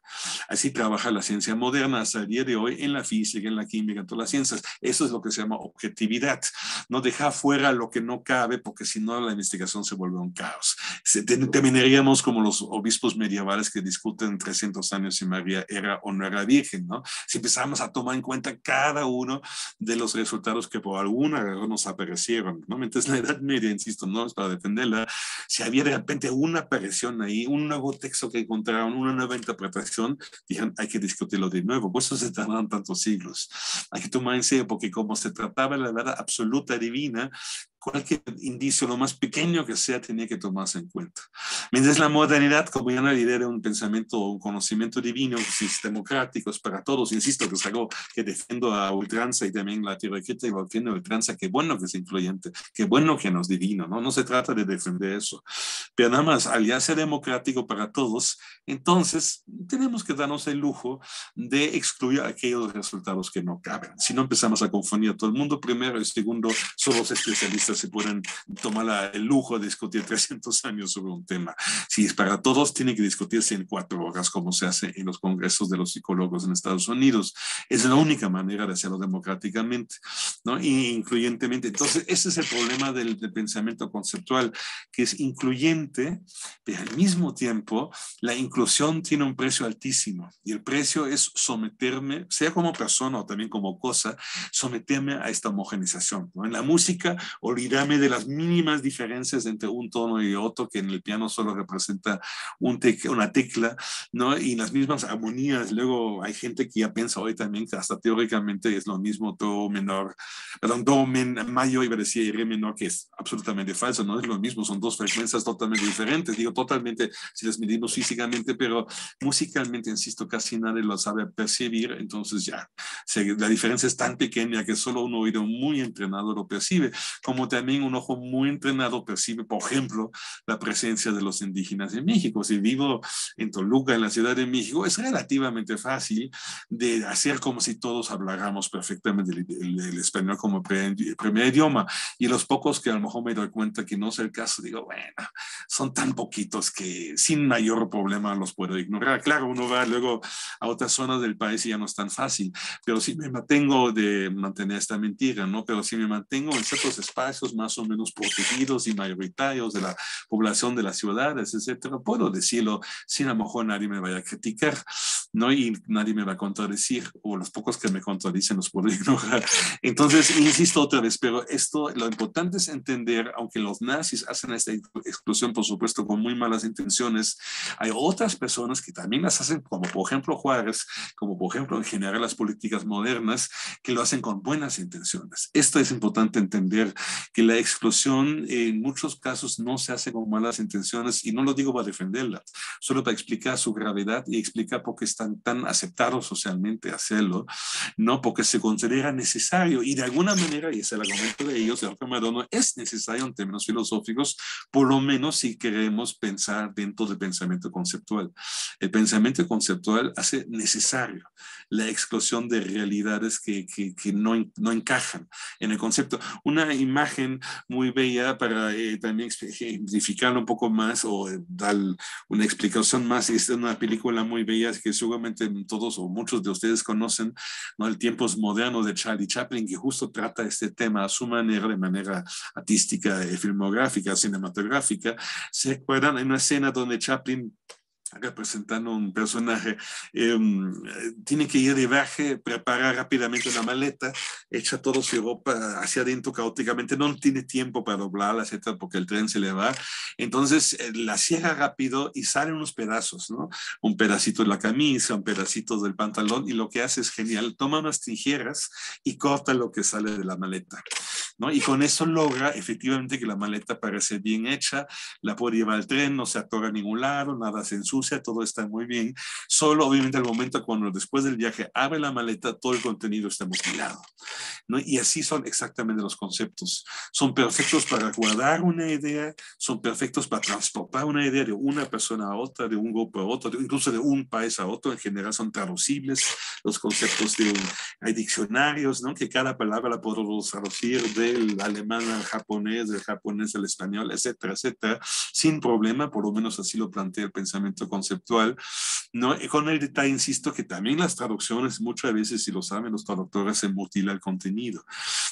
Así trabaja la ciencia moderna hasta el día de hoy en la física, en la química, en todas las ciencias. Eso es lo que se llama objetividad. No deja fuera lo que no cabe, porque si no, la investigación se vuelve un caos. terminaríamos como los obispos medievales que discuten 300 años si María era o no era ¿no? Si empezamos a tomar en cuenta cada uno de los resultados que por alguna razón nos aparecieron, Normalmente es la Edad Media, insisto, no es para defenderla, si había de repente una aparición ahí, un nuevo texto que encontraron, una nueva interpretación, dijeron, hay que discutirlo de nuevo, por eso se tardaron tantos siglos. Hay que tomar en serio, porque como se trataba la verdad absoluta divina, cualquier indicio, lo más pequeño que sea, tenía que tomarse en cuenta. Mientras la modernidad, como ya no lidera un pensamiento o un conocimiento divino, democrático, es para todos, insisto, que es algo que defiendo a ultranza y también la Tierra crítica defiendo a ultranza, qué bueno que es influyente, qué bueno que nos divino, ¿no? No se trata de defender eso. Pero nada más, al ya ser democrático para todos, entonces tenemos que darnos el lujo de excluir aquellos resultados que no caben. Si no empezamos a confundir a todo el mundo primero y segundo, solo los especialistas se pueden tomar el lujo de discutir 300 años sobre un tema. Si es para todos, tiene que discutirse en cuatro horas, como se hace en los congresos de los psicólogos en Estados Unidos. Es la única manera de hacerlo democráticamente, ¿no? E incluyentemente. Entonces, ese es el problema del, pensamiento conceptual, que es incluyente, pero al mismo tiempo, la inclusión tiene un precio altísimo. Y el precio es someterme, sea como persona o también como cosa, someterme a esta homogenización. ¿no? En la música, olvidar de las mínimas diferencias entre un tono y otro, que en el piano solo representa un una tecla, ¿no? Y las mismas armonías. Luego hay gente que ya piensa hoy también que hasta teóricamente es lo mismo do menor, perdón, do men, mayor y a y re menor, que es absolutamente falso, no es lo mismo, son dos frecuencias totalmente diferentes, digo totalmente si las medimos físicamente, pero musicalmente, insisto, casi nadie lo sabe percibir, entonces ya, la diferencia es tan pequeña que solo un oído muy entrenado lo percibe. Como también un ojo muy entrenado percibe, por ejemplo, la presencia de los indígenas en México. Si vivo en Toluca, en la Ciudad de México, es relativamente fácil de hacer como si todos habláramos perfectamente el, español como primera primer idioma. Y los pocos que a lo mejor me doy cuenta que no es el caso, digo, bueno, son tan poquitos que sin mayor problema los puedo ignorar. Claro, uno va luego a otras zonas del país y ya no es tan fácil, pero si me mantengo de mantener esta mentira, ¿no? Pero si me mantengo en ciertos espacios, más o menos protegidos y mayoritarios de la población de las ciudades, etcétera. Puedo decirlo sin a lo mejor nadie me vaya a criticar, ¿no? Y nadie me va a contradecir, o los pocos que me contradicen los puedo ignorar. Entonces, insisto otra vez, pero esto, lo importante es entender, aunque los nazis hacen esta exclusión, por supuesto, con muy malas intenciones, hay otras personas que también las hacen, como por ejemplo Juárez, como por ejemplo en general las políticas modernas, que lo hacen con buenas intenciones. Esto es importante entender que la explosión en muchos casos no se hace con malas intenciones y no lo digo para defenderla, solo para explicar su gravedad y explicar por qué están tan aceptados socialmente hacerlo, no porque se considera necesario y de alguna manera, y es el argumento de ellos, de Alfredo es necesario en términos filosóficos, por lo menos si queremos pensar dentro del pensamiento conceptual. El pensamiento conceptual hace necesario la explosión de realidades que, no, encajan en el concepto. Una imagen muy bella para eh, también ejemplificar un poco más o eh, dar una explicación más es una película muy bella que seguramente todos o muchos de ustedes conocen, ¿no? El Tiempos Moderno de Charlie Chaplin, que justo trata este tema a su manera, de manera artística, eh, filmográfica, cinematográfica. ¿Se acuerdan? En una escena donde Chaplin representando un personaje, em, tiene que ir de viaje, prepara rápidamente una maleta, echa toda su ropa hacia adentro caóticamente, no tiene tiempo para doblarla, etcétera, porque el tren se le va. Entonces eh, la cierra rápido y salen unos pedazos, ¿no? Un pedacito de la camisa, un pedacito del pantalón, y lo que hace es genial, toma unas tijeras y corta lo que sale de la maleta. Y con eso logra efectivamente que la maleta parece bien hecha, la puede llevar al tren, no se atora a ningún lado, nada se ensucia, todo está muy bien. Solo obviamente al momento cuando después del viaje abre la maleta, todo el contenido está mutilado, ¿no? Y así son exactamente los conceptos. Son perfectos para guardar una idea, son perfectos para transportar una idea de una persona a otra, de un grupo a otro, incluso de un país a otro. En general son traducibles los conceptos de hay diccionarios, ¿no? Que cada palabra la puedo traducir de el alemán al japonés, del japonés al español, etcétera, etcétera, sin problema, por lo menos así lo plantea el pensamiento conceptual, ¿no? con el detalle, insisto, que también las traducciones, muchas veces, si lo saben, los traductores se mutila el contenido,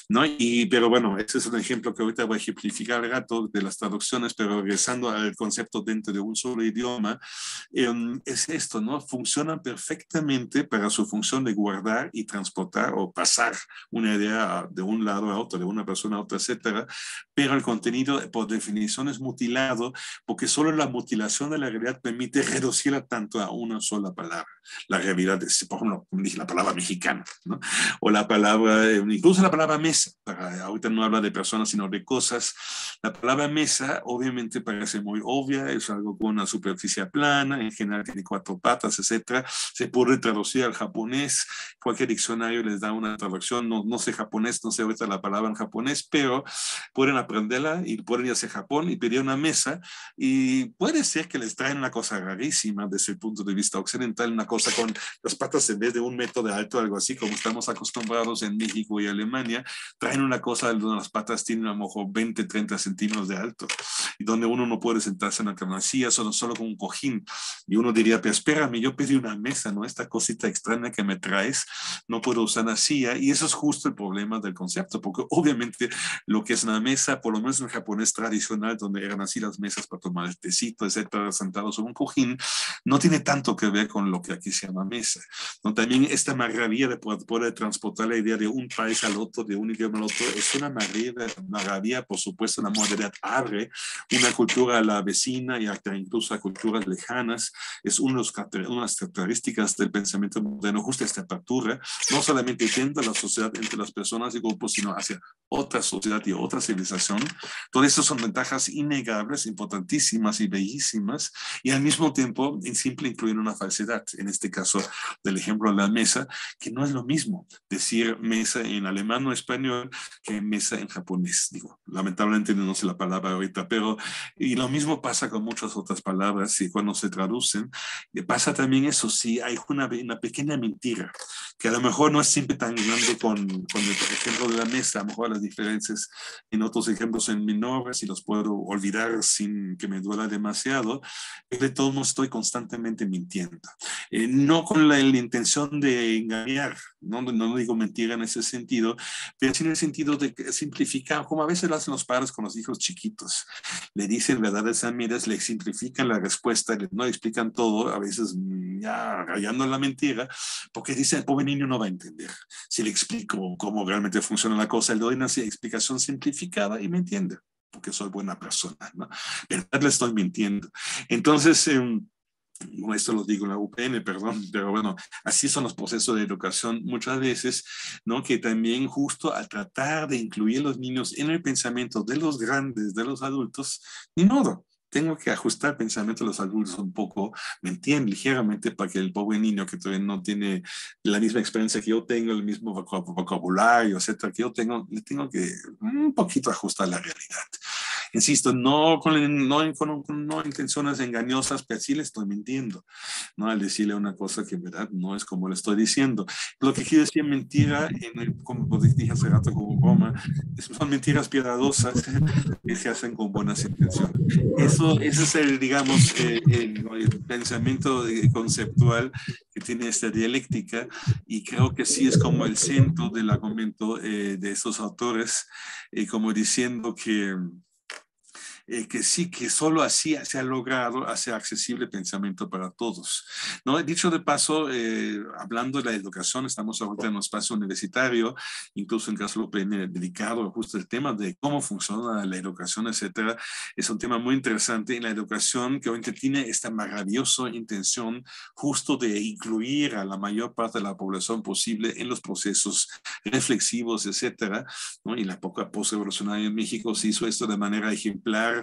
¿no? Y, pero bueno, ese es un ejemplo que ahorita voy a ejemplificar al rato de las traducciones, pero regresando al concepto dentro de un solo idioma, em, es esto, ¿no? Funcionan perfectamente para su función de guardar y transportar o pasar una idea de un lado a otro, de una persona otra, etcétera, pero el contenido por definición es mutilado porque solo la mutilación de la realidad permite reducirla tanto a una sola palabra. La realidad por ejemplo, la palabra mexicana, ¿no? o la palabra, eh, incluso la palabra mesa, ahorita no habla de personas sino de cosas. La palabra mesa obviamente parece muy obvia, es algo con una superficie plana, en general tiene cuatro patas, etcétera. Se puede traducir al japonés, cualquier diccionario les da una traducción, no, no sé japonés, no sé ahorita la palabra en japonés japonés, pero pueden aprenderla y pueden ir a Japón y pedir una mesa y puede ser que les traen una cosa rarísima desde el punto de vista occidental, una cosa con las patas en vez de un metro de alto, algo así como estamos acostumbrados en México y Alemania, traen una cosa donde las patas tienen a lo mejor 20, 30 centímetros de alto y donde uno no puede sentarse en la silla, solo, solo con un cojín y uno diría, pero espérame, yo pedí una mesa, ¿no? Esta cosita extraña que me traes, no puedo usar una silla y eso es justo el problema del concepto, porque obviamente lo que es una mesa, por lo menos en el japonés tradicional, donde eran así las mesas para tomar el tecito, etcétera, sentados sobre un cojín, no tiene tanto que ver con lo que aquí se llama mesa. ¿No? También esta maravilla de poder, transportar la idea de un país al otro, de un idioma al otro, es una maravilla, maravilla por supuesto, la modernidad abre una cultura a la vecina y hasta incluso a culturas lejanas, es una de las características del pensamiento moderno, justo esta apertura, no solamente dentro la sociedad, entre las personas y grupos, sino hacia otra sociedad y otra civilización. Todas estas son ventajas innegables, importantísimas y bellísimas, y al mismo tiempo en simple incluir una falsedad, en este caso del ejemplo de la mesa, que no es lo mismo decir mesa en alemán o español que mesa en japonés. Digo, lamentablemente no sé la palabra ahorita, pero y lo mismo pasa con muchas otras palabras y cuando se traducen, eh, pasa también eso, si hay una, una pequeña mentira, que a lo mejor no es siempre tan grande con, con el ejemplo de la mesa, a lo mejor diferencias en otros ejemplos en menores y los puedo olvidar sin que me duela demasiado, eh, de todo no estoy constantemente mintiendo. Eh, no con la intención de engañar, no, no digo mentira en ese sentido, pero sí en el sentido de simplificar, como a veces lo hacen los padres con los hijos chiquitos. Le dicen verdades a miras, le simplifican la respuesta, no explican todo, a veces mm, ya rayando la mentira, porque dice el pobre niño no va a entender. Si le explico cómo realmente funciona la cosa, le doy una explicación simplificada y me entiende, porque soy buena persona, ¿no? ¿Verdad? Le estoy mintiendo. Entonces, em, esto lo digo en la UPN, perdón, pero bueno, así son los procesos de educación muchas veces, ¿no? Que también justo al tratar de incluir a los niños en el pensamiento de los grandes, de los adultos, ni modo, tengo que ajustar el pensamiento de los adultos un poco, me entienden ligeramente para que el pobre niño que todavía no tiene la misma experiencia que yo tengo, el mismo vocabulario, etcétera, que yo tengo, le tengo que un poquito ajustar la realidad. Insisto, no con, no, intenciones engañosas, pero sí le estoy mintiendo, ¿no? Al decirle una cosa que en verdad no es como le estoy diciendo. Lo que quiero decir mentira, en como dije hace rato con Roma, son mentiras piadosas que se hacen con buenas intenciones. Eso, ese es el, digamos, eh, el, pensamiento conceptual que tiene esta dialéctica y creo que sí es como el centro del argumento eh, de estos autores, y eh, como diciendo que eh, que sí, que solo así se ha logrado hacer accesible pensamiento para todos. ¿no? Dicho de paso, eh, hablando de la educación, estamos ahorita en un espacio universitario, incluso en caso Peña, eh, dedicado justo el tema de cómo funciona la educación, etcétera. Es un tema muy interesante en la educación que hoy tiene esta maravillosa intención justo de incluir a la mayor parte de la población posible en los procesos reflexivos, etcétera. Y la poca post-revolucionaria en México se hizo esto de manera ejemplar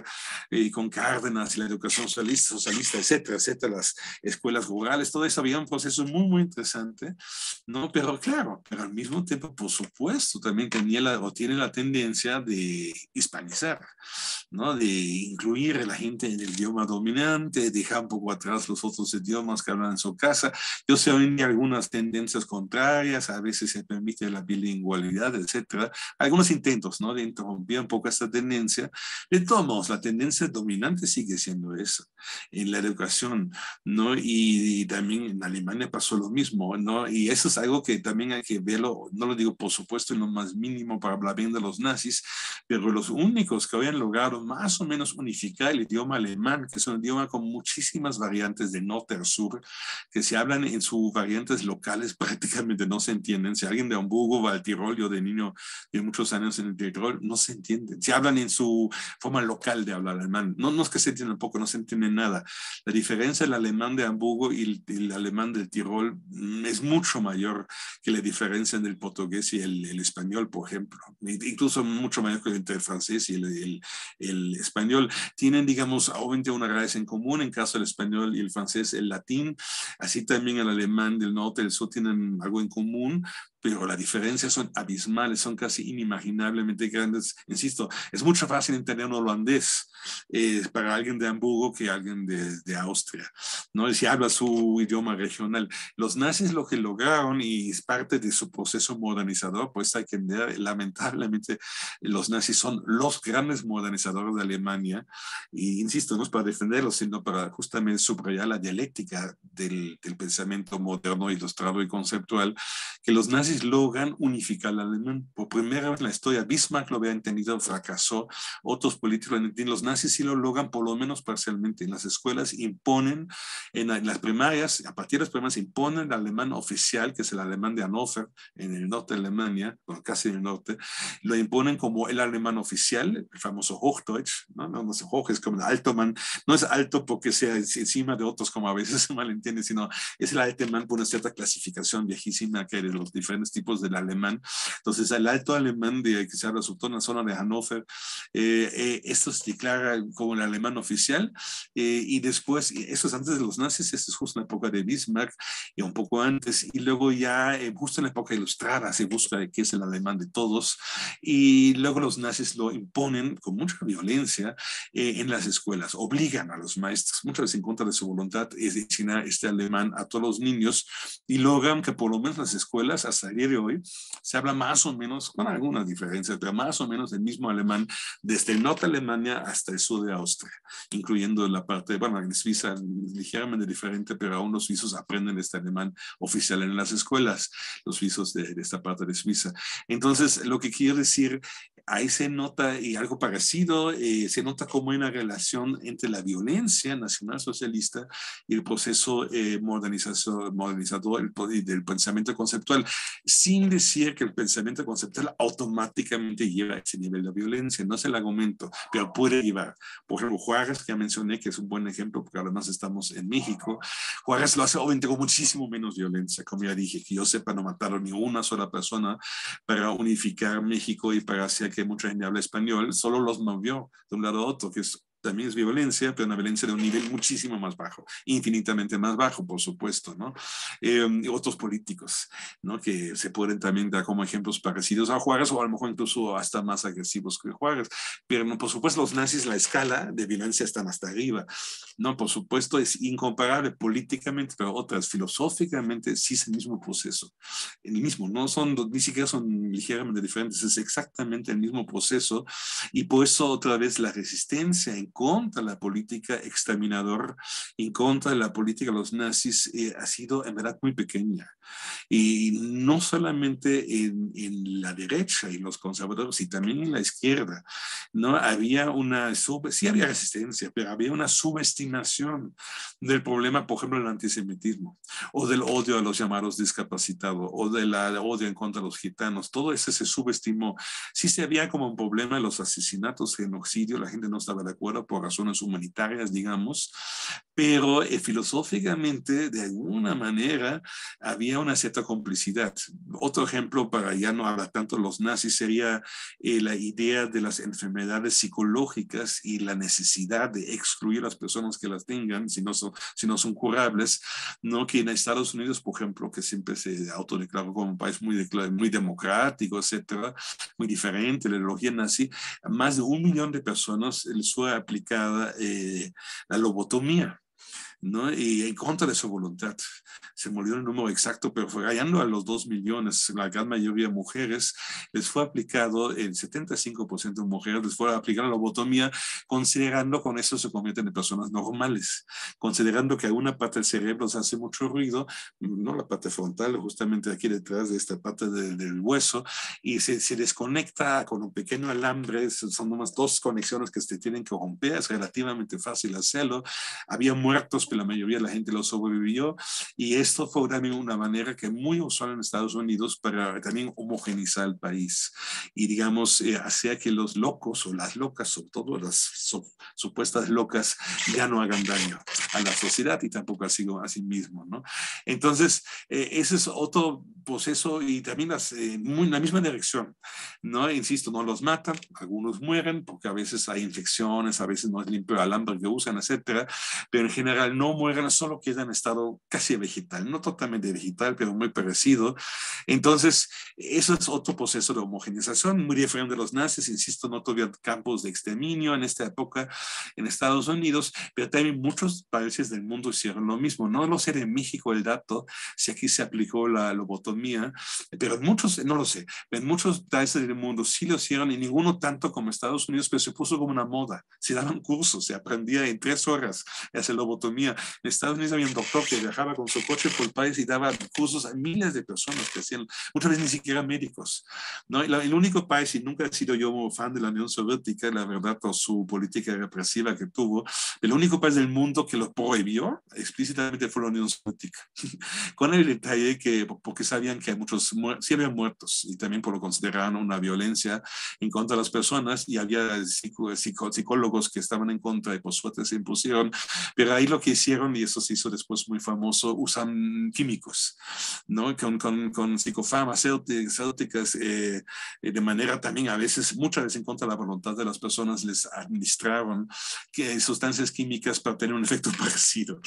y eh, con Cárdenas y la educación socialista, socialista, etcétera, etcétera, las escuelas rurales, todo eso había un proceso muy, muy interesante, ¿no? Pero claro, pero al mismo tiempo, por supuesto, también tenía la, o tiene la tendencia de hispanizar, ¿no? De incluir a la gente en el idioma dominante, dejar un poco atrás los otros idiomas que hablan en su casa. Yo sé hay algunas tendencias contrarias, a veces se permite la bilingüalidad, etcétera. Algunos intentos, ¿no? De interrumpir un poco esta tendencia. De todos la tendencia dominante sigue siendo esa en la educación, ¿no? Y, también en Alemania pasó lo mismo, ¿no? Y eso es algo que también hay que verlo, no lo digo por supuesto en lo más mínimo para hablar bien de los nazis, pero los únicos que habían logrado más o menos unificar el idioma alemán, que es un idioma con muchísimas variantes de norte a sur, que se hablan en sus variantes locales prácticamente no se entienden. Si alguien de Hamburgo va al Tirol, de niño, de muchos años en el Tirol, no se entienden. Se hablan en su forma local de hablar alemán. No, no es que se entienda poco, no se entiende nada. La diferencia del alemán de Hamburgo y el, alemán del Tirol mm, es mucho mayor que la diferencia entre el portugués y el, español, por ejemplo. E incluso mucho mayor que entre el francés y el, español. Tienen, digamos, obviamente una raíz en común, en caso del español y el francés, el latín. Así también el alemán del norte y del sur tienen algo en común, pero las diferencias son abismales, son casi inimaginablemente grandes. Insisto, es mucho fácil entender un holandés eh, para alguien de Hamburgo que alguien de, Austria, ¿no? si habla su idioma regional. Los nazis lo que lograron y es parte de su proceso modernizador, pues hay que entender, lamentablemente, los nazis son los grandes modernizadores de Alemania, y insisto, no es para defenderlos, sino para justamente subrayar la dialéctica del, del pensamiento moderno, ilustrado y conceptual, que los nazis logan unificar al alemán. Por primera vez en la historia, Bismarck lo había entendido, fracasó. Otros políticos Los nazis sí lo logran, por lo menos parcialmente. En las escuelas imponen, en, las primarias, a partir de las primarias, imponen el alemán oficial, que es el alemán de Hannover, en el norte de Alemania, bueno, casi en el norte. Lo imponen como el alemán oficial, el famoso Hochdeutsch, ¿no? No es como el alto No es alto porque sea encima de otros, como a veces se malentiende, sino es el alto por una cierta clasificación viejísima que de los diferentes tipos del alemán. Entonces, el alto alemán de, que se habla en la zona de Hannover, eh, eh, esto se declara como el alemán oficial. Eh, y después, eso es antes de los nazis, esto es justo en la época de Bismarck y un poco antes. Y luego ya, justo en la época ilustrada, se busca que es el alemán de todos. Y luego los nazis lo imponen con mucha violencia en las escuelas, obligan a los maestros, muchas veces en contra de su voluntad, es enseñar este alemán a todos los niños y logran que por lo menos las escuelas hasta día de hoy, se habla más o menos, con algunas diferencias, pero más o menos el mismo alemán desde el norte de Alemania hasta el sur de Austria, incluyendo la parte, bueno, en Suiza ligeramente diferente, pero aún los suizos aprenden este alemán oficial en las escuelas, los suizos de, de esta parte de Suiza. Entonces, lo que quiero decir ahí se nota y algo parecido, eh, se nota como una relación entre la violencia nacional socialista y el proceso eh, modernizador el, del pensamiento conceptual, sin decir que el pensamiento conceptual automáticamente lleva a ese nivel de violencia, no es el argumento, pero puede llevar. Por ejemplo, Juárez, que ya mencioné que es un buen ejemplo, porque además estamos en México, Juárez lo hace obviamente con muchísimo menos violencia, como ya dije, que yo sepa, no mataron ni una sola persona para unificar México y para hacer que mucha gente habla español, solo los movió de un lado a otro, que es también es violencia, pero una violencia de un nivel muchísimo más bajo, infinitamente más bajo, por supuesto, ¿no? Em, otros políticos, ¿no? Que se pueden también dar como ejemplos parecidos a Juárez o a lo mejor incluso hasta más agresivos que Juárez, pero por supuesto los nazis, la escala de violencia está hasta arriba, ¿no? Por supuesto es incomparable políticamente, pero otras filosóficamente sí es el mismo proceso, el mismo, no son, ni siquiera son ligeramente diferentes, es exactamente el mismo proceso y por eso otra vez la resistencia en contra la política exterminador, en contra de la política de los nazis, eh, ha sido en verdad muy pequeña. Y no solamente en, la derecha y los conservadores, y también en la izquierda. ¿no? Había una, sub, sí había resistencia, pero había una subestimación del problema, por ejemplo, del antisemitismo, o del odio a los llamados discapacitados, o del odio en contra de los gitanos. Todo eso se subestimó. Sí se había como un problema los asesinatos, genocidio, la gente no estaba de acuerdo por razones humanitarias, digamos, pero eh, filosóficamente, de alguna manera, había una cierta complicidad. Otro ejemplo, para ya no hablar tanto de los nazis, sería eh, la idea de las enfermedades psicológicas y la necesidad de excluir a las personas que las tengan si no son, si no son curables, ¿no? que en Estados Unidos, por ejemplo, que siempre se autodeclaró como un país muy, muy democrático, etcétera, muy diferente, la ideología nazi, más de un millón de personas el, su aplicada eh, la lobotomía. Y en contra de su voluntad. Se murió el número exacto, pero fue hallando a los dos millones, la gran mayoría mujeres, les fue aplicado, el 75% de mujeres les fue aplicada la lobotomía, considerando con eso se convierten en personas normales, considerando que alguna parte del cerebro se hace mucho ruido, no la parte frontal, justamente aquí detrás de esta parte del hueso, y se, se desconecta con un pequeño alambre, son nomás dos conexiones que se tienen que romper, es relativamente fácil hacerlo. Había muertos la mayoría de la gente lo sobrevivió y esto fue también una manera que muy usual en Estados Unidos para también homogenizar el país y digamos eh, hacía que los locos o las locas, sobre todo las supuestas locas, ya no hagan daño a la sociedad y tampoco así a sí mismo, ¿no? Entonces, eh, ese es otro proceso y también en eh, la misma dirección, ¿no? Insisto, no los matan, algunos mueren porque a veces hay infecciones, a veces no es limpio el alambre que usan, etcétera, pero en general no no mueran, solo que en estado casi vegetal, no totalmente vegetal, pero muy parecido. Entonces, eso es otro proceso de homogenización, muy diferente de los nazis, insisto, no tuvieron campos de exterminio en esta época en Estados Unidos, pero también muchos países del mundo hicieron lo mismo. No lo sé en México el dato, si aquí se aplicó la lobotomía, pero en muchos, no lo sé, en muchos países del mundo sí lo hicieron y ninguno tanto como Estados Unidos, pero se puso como una moda, se daban cursos, se aprendía en tres horas, hacer lobotomía en Estados Unidos había un doctor que viajaba con su coche por el país y daba cursos a miles de personas que hacían, muchas veces ni siquiera médicos. ¿no? El único país, y nunca he sido yo fan de la Unión Soviética, la verdad, por su política represiva que tuvo, el único país del mundo que lo prohibió explícitamente fue la Unión Soviética. con el detalle que, porque sabían que muchos, sí habían muertos y también por lo consideraban una violencia en contra de las personas y había psicólogos que estaban en contra y por suerte se impusieron. Pero ahí lo que hicieron, y eso se hizo después muy famoso, usan químicos, ¿no? Con, con, con psicofarmacéuticas, eh, de manera también a veces, muchas veces en contra de la voluntad de las personas, les administraron que, sustancias químicas para tener un efecto parecido,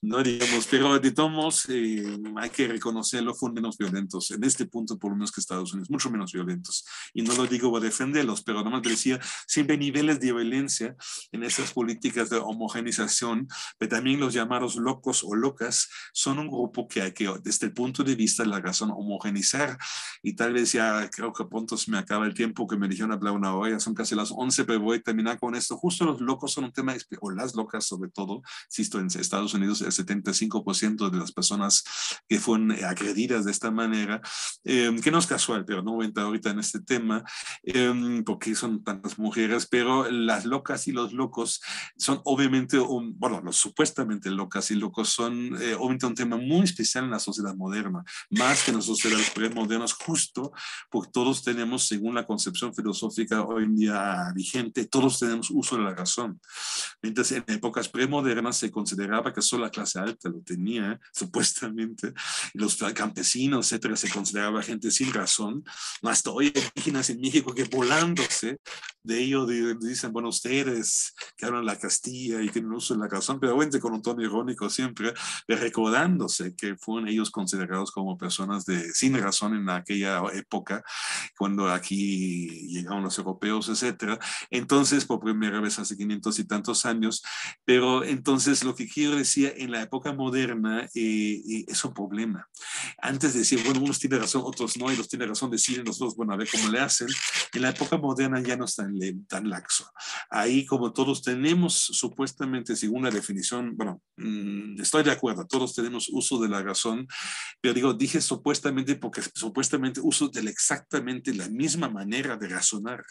¿no? Digamos, pero de todos eh, hay que reconocerlo, fueron menos violentos, en este punto por lo menos que Estados Unidos, mucho menos violentos. Y no lo digo para defenderlos, pero nomás decía, siempre niveles de violencia en esas políticas de homogenización, pero también los llamados locos o locas son un grupo que hay que, desde el punto de vista de la razón, homogenizar. Y tal vez ya creo que a se me acaba el tiempo que me dijeron hablar una hora, ya son casi las 11, pero voy a terminar con esto. Justo los locos son un tema, o las locas sobre todo, insisto, en Estados Unidos el 75% de las personas que fueron agredidas de esta manera, em, que no es casual, pero no voy a entrar ahorita en este tema, em, porque son tantas mujeres, pero las locas y los locos son obviamente, un, bueno, los supuestos locas y locos son eh, obviamente un tema muy especial en la sociedad moderna, más que en las sociedades premodernas, justo porque todos tenemos, según la concepción filosófica hoy en día vigente, todos tenemos uso de la razón. Mientras en épocas premodernas se consideraba que solo la clase alta lo tenía, supuestamente, los campesinos, etcétera, se consideraba gente sin razón, hasta hoy hay indígenas en México que volándose de ello dicen, bueno, ustedes que hablan la Castilla y tienen uso de la razón, pero bueno, un tono irónico siempre, recordándose que fueron ellos considerados como personas de, sin razón en aquella época, cuando aquí llegaron los europeos, etcétera. Entonces, por primera vez hace 500 y tantos años, pero entonces lo que quiero decir, en la época moderna eh, eh es un problema. Antes de decir, bueno, unos tienen razón, otros no, y los tienen razón, deciden los dos, bueno, a ver cómo le hacen. En la época moderna ya no es tan, tan laxo. Ahí, como todos tenemos, supuestamente, según la definición bueno, mm, estoy de acuerdo, todos tenemos uso de la razón, pero digo, dije supuestamente porque supuestamente uso de exactamente la misma manera de razonar.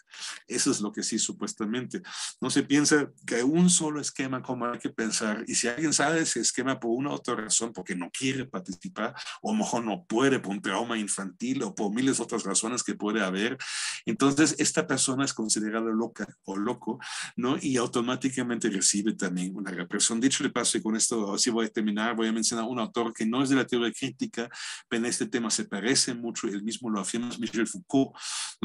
Eso es lo que sí, supuestamente. No se piensa que hay un solo esquema como hay que pensar, y si alguien sabe ese esquema por una u otra razón, porque no quiere participar, o mejor no puede por un trauma infantil o por miles de otras razones que puede haber, entonces esta persona es considerada loca o loco, ¿no? Y automáticamente recibe también una represión. Dicho y con esto así voy a terminar, voy a mencionar un autor que no es de la teoría crítica, pero en este tema se parece mucho, él mismo lo afirma, Michel Foucault.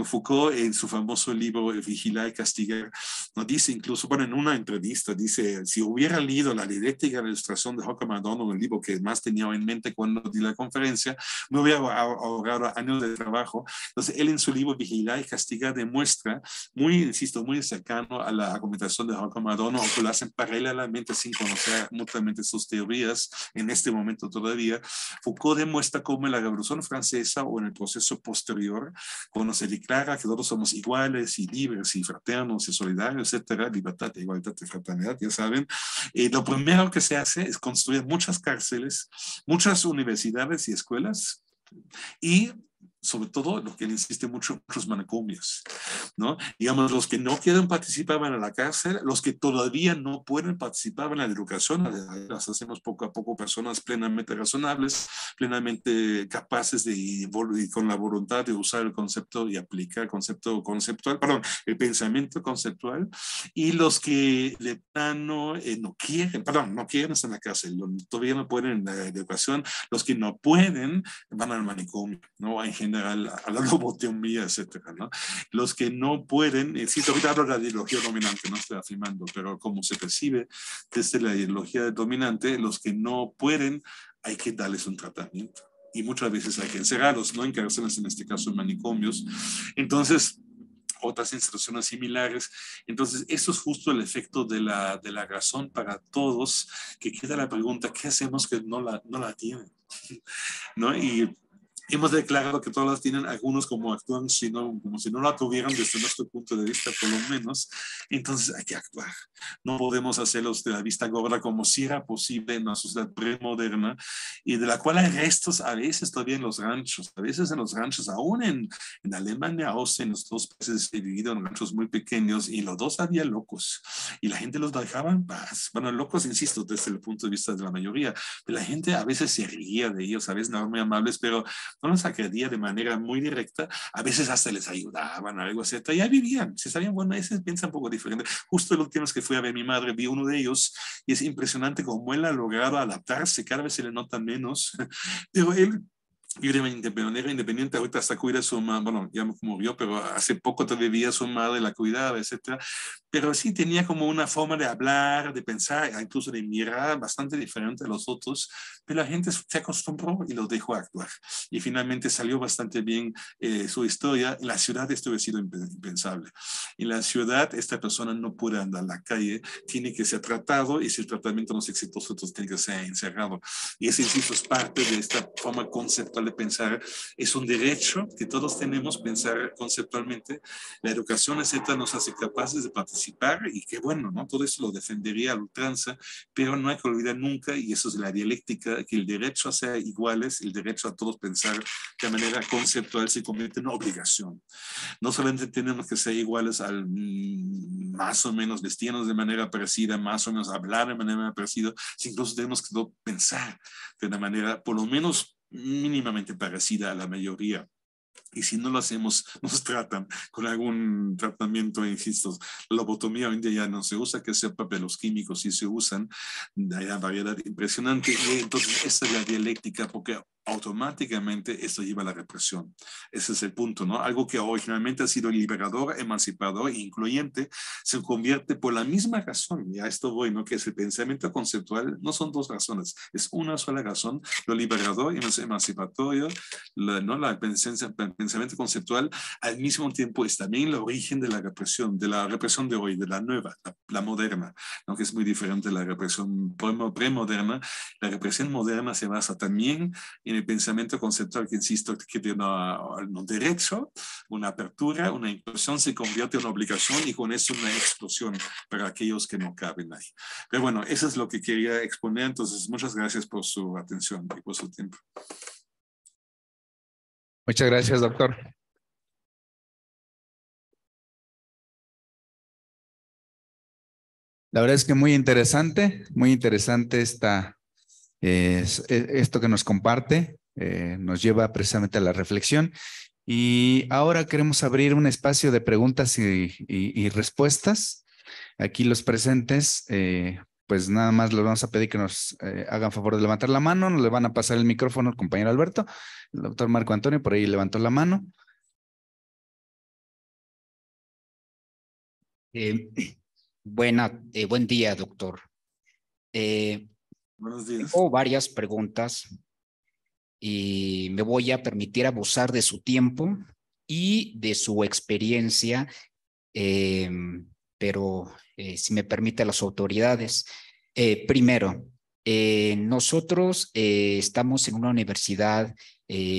Foucault en su famoso libro eh, Vigilar y Castigar, nos dice incluso, bueno, en una entrevista, dice, si hubiera leído la didáctica de la ilustración de Hawker McDonald, el libro que más tenía en mente cuando di la conferencia, me hubiera ahorrado años de trabajo. Entonces, él en su libro Vigilar y Castigar demuestra, muy, insisto, muy cercano a la argumentación de Hawker McDonald, o que lo hacen paralelamente sin conocer mutuamente sus teorías en este momento todavía, Foucault demuestra cómo en la Revolución Francesa o en el proceso posterior, cuando se declara que todos somos iguales y libres y fraternos y solidarios, etcétera, libertad, igualdad y fraternidad, ya saben, eh, lo primero que se hace es construir muchas cárceles, muchas universidades y escuelas y sobre todo lo que le insiste mucho, los manicomios, ¿no? Digamos, los que no quieren participar van a la cárcel, los que todavía no pueden participar en la educación, las hacemos poco a poco personas plenamente razonables, plenamente capaces de, y con la voluntad de usar el concepto y aplicar el concepto conceptual, perdón, el pensamiento conceptual, y los que de plano eh, no quieren, perdón, no quieren estar en la cárcel, todavía no pueden en la educación, los que no pueden van al manicomio, ¿no? En general, al, al lobotomía, etcétera, Los que no pueden, insisto, eh, ahorita hablo de la ideología dominante, no estoy afirmando, pero como se percibe desde la ideología dominante, los que no pueden, hay que darles un tratamiento. Y muchas veces hay que encerrarlos, no en en este caso en manicomios. Entonces, otras instituciones similares. Entonces, eso es justo el efecto de la, de la razón para todos, que queda la pregunta, ¿qué hacemos que no la, no la tienen? ¿No? Y hemos declarado que todas tienen algunos como actúan sino como si no la tuvieran desde nuestro punto de vista por lo menos, entonces hay que actuar. No podemos hacerlos de la vista gorda como si era posible en una sociedad premoderna y de la cual hay restos a veces todavía en los ranchos, a veces en los ranchos, aún en, Alemania, Austria, en los dos países he vivido en ranchos muy pequeños y los dos había locos y la gente los dejaba en paz. Bueno, locos, insisto, desde el punto de vista de la mayoría, la gente a veces se ría de ellos, a veces no muy amables, pero no los agredía de manera muy directa, a veces hasta les ayudaban, algo así, ya vivían, se sabían, bueno, a veces piensan un poco diferente. Justo el último que fui a ver a mi madre, vi uno de ellos y es impresionante cómo él ha logrado adaptarse, cada vez se le nota menos, pero él yo de manera independiente, ahorita hasta cuida a su mamá, bueno, ya murió, pero hace poco todavía su madre la cuidaba, etcétera pero sí tenía como una forma de hablar, de pensar, incluso de mirar bastante diferente a los otros, pero la gente se acostumbró y lo dejó actuar. Y finalmente salió bastante bien eh, su historia. En la ciudad esto hubiera sido impensable. En la ciudad esta persona no puede andar en la calle, tiene que ser tratado y si el tratamiento no es exitoso, entonces tiene que ser encerrado. Y ese, insisto, es parte de esta forma conceptual de pensar. Es un derecho que todos tenemos pensar conceptualmente. La educación, etc., nos hace capaces de participar y que bueno, ¿no? Todo eso lo defendería a ultranza, pero no hay que olvidar nunca, y eso es la dialéctica, que el derecho a ser iguales, el derecho a todos pensar de manera conceptual se convierte en obligación. No solamente tenemos que ser iguales al mm, más o menos vestirnos de manera parecida, más o menos hablar de manera parecida, sino incluso tenemos que pensar de una manera por lo menos mínimamente parecida a la mayoría. Y si no lo hacemos, nos tratan con algún tratamiento, insisto, lobotomía hoy en día ya no se usa, que sea papel los químicos sí se usan, hay una variedad impresionante. entonces, esa es la dialéctica, porque automáticamente esto lleva a la represión. Ese es el punto, ¿no? Algo que originalmente ha sido liberador, emancipador e incluyente, se convierte por la misma razón, y a esto voy, ¿no? Que es el pensamiento conceptual, no son dos razones, es una sola razón, lo liberador y lo emancipatorio, ¿no? La pensamiento conceptual al mismo tiempo es también el origen de la represión, de la represión de hoy, de la nueva, la, moderna, ¿no? Que es muy diferente de la represión premoderna. La represión moderna se basa también en el eh, pensamiento conceptual que insisto que tiene un derecho, una apertura, una inclusión se convierte en una obligación y con eso una explosión para aquellos que no caben ahí. Pero bueno, eso es lo que quería exponer. Entonces, muchas gracias por su atención y por su tiempo. Muchas gracias, doctor. La verdad es que muy interesante, muy interesante esta es, e, esto que nos comparte eh, nos lleva precisamente a la reflexión y ahora queremos abrir un espacio de preguntas y, respuestas. Aquí los presentes, eh, pues nada más les vamos a pedir que nos eh, hagan favor de levantar la mano. Nos le van a pasar el micrófono al compañero Alberto. El doctor Marco Antonio por ahí levantó la mano. Eh, buena, buen día, doctor. Buenos días. varias preguntas y me voy a permitir abusar de su tiempo y de su experiencia, eh, pero eh, si me permite las autoridades. Eh, primero, nosotros estamos en una universidad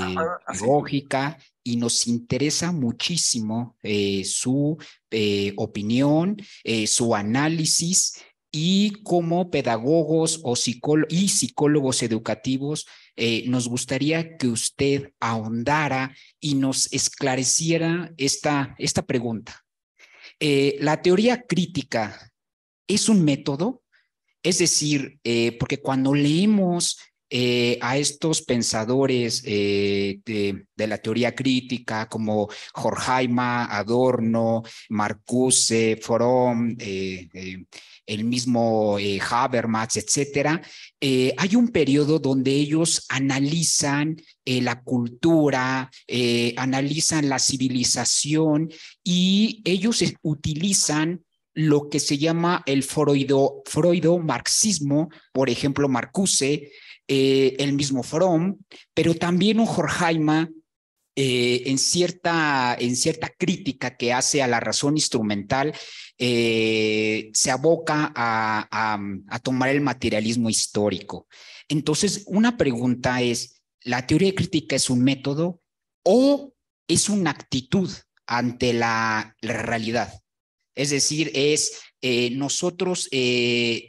Ajá, y nos interesa muchísimo su opinión, su análisis y como pedagogos y psicólogos educativos, eh, nos gustaría que usted ahondara y nos esclareciera esta, esta pregunta. Eh, ¿La teoría crítica es un método? Es decir, eh, porque cuando leemos a estos pensadores de, la teoría crítica como Jorgeima, Adorno, Marcuse, Forom el mismo eh, Habermas, etcétera, eh, hay un periodo donde ellos analizan eh, la cultura, analizan la civilización y ellos utilizan lo que se llama el freudo, marxismo, por ejemplo, Marcuse, el mismo Fromm, pero también un Jorgeima... Eh, en, cierta, en cierta crítica que hace a la razón instrumental, eh, se aboca a, tomar el materialismo histórico. Entonces, una pregunta es, ¿la teoría crítica es un método o es una actitud ante la, realidad? Es decir, es eh, nosotros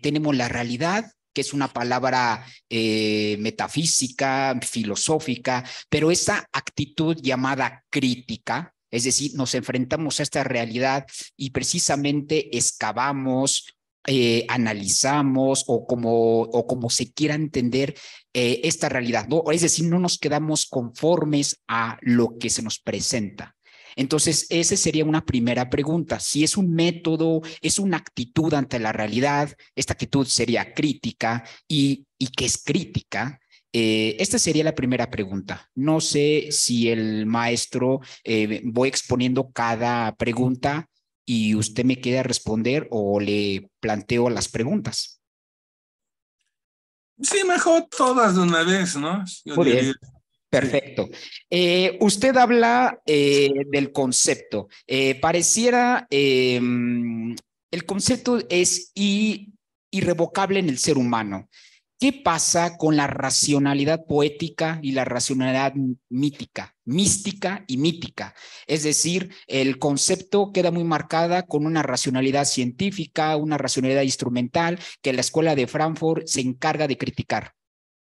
tenemos la realidad que es una palabra eh, metafísica, filosófica, pero esa actitud llamada crítica, es decir, nos enfrentamos a esta realidad y precisamente excavamos, eh, analizamos o como, o como se quiera entender eh, esta realidad, ¿no? Es decir, no nos quedamos conformes a lo que se nos presenta. Entonces, esa sería una primera pregunta. Si es un método, es una actitud ante la realidad, esta actitud sería crítica y, que es crítica, eh, esta sería la primera pregunta. No sé si el maestro, eh, voy exponiendo cada pregunta y usted me queda responder o le planteo las preguntas. Sí, mejor todas de una vez, ¿no? Perfecto. Eh, usted habla eh, del concepto. Eh, pareciera, mm, el concepto es irrevocable en el ser humano. ¿Qué pasa con la racionalidad poética y la racionalidad mítica, mística y mítica? Es decir, el concepto queda muy marcada con una racionalidad científica, una racionalidad instrumental que la escuela de Frankfurt se encarga de criticar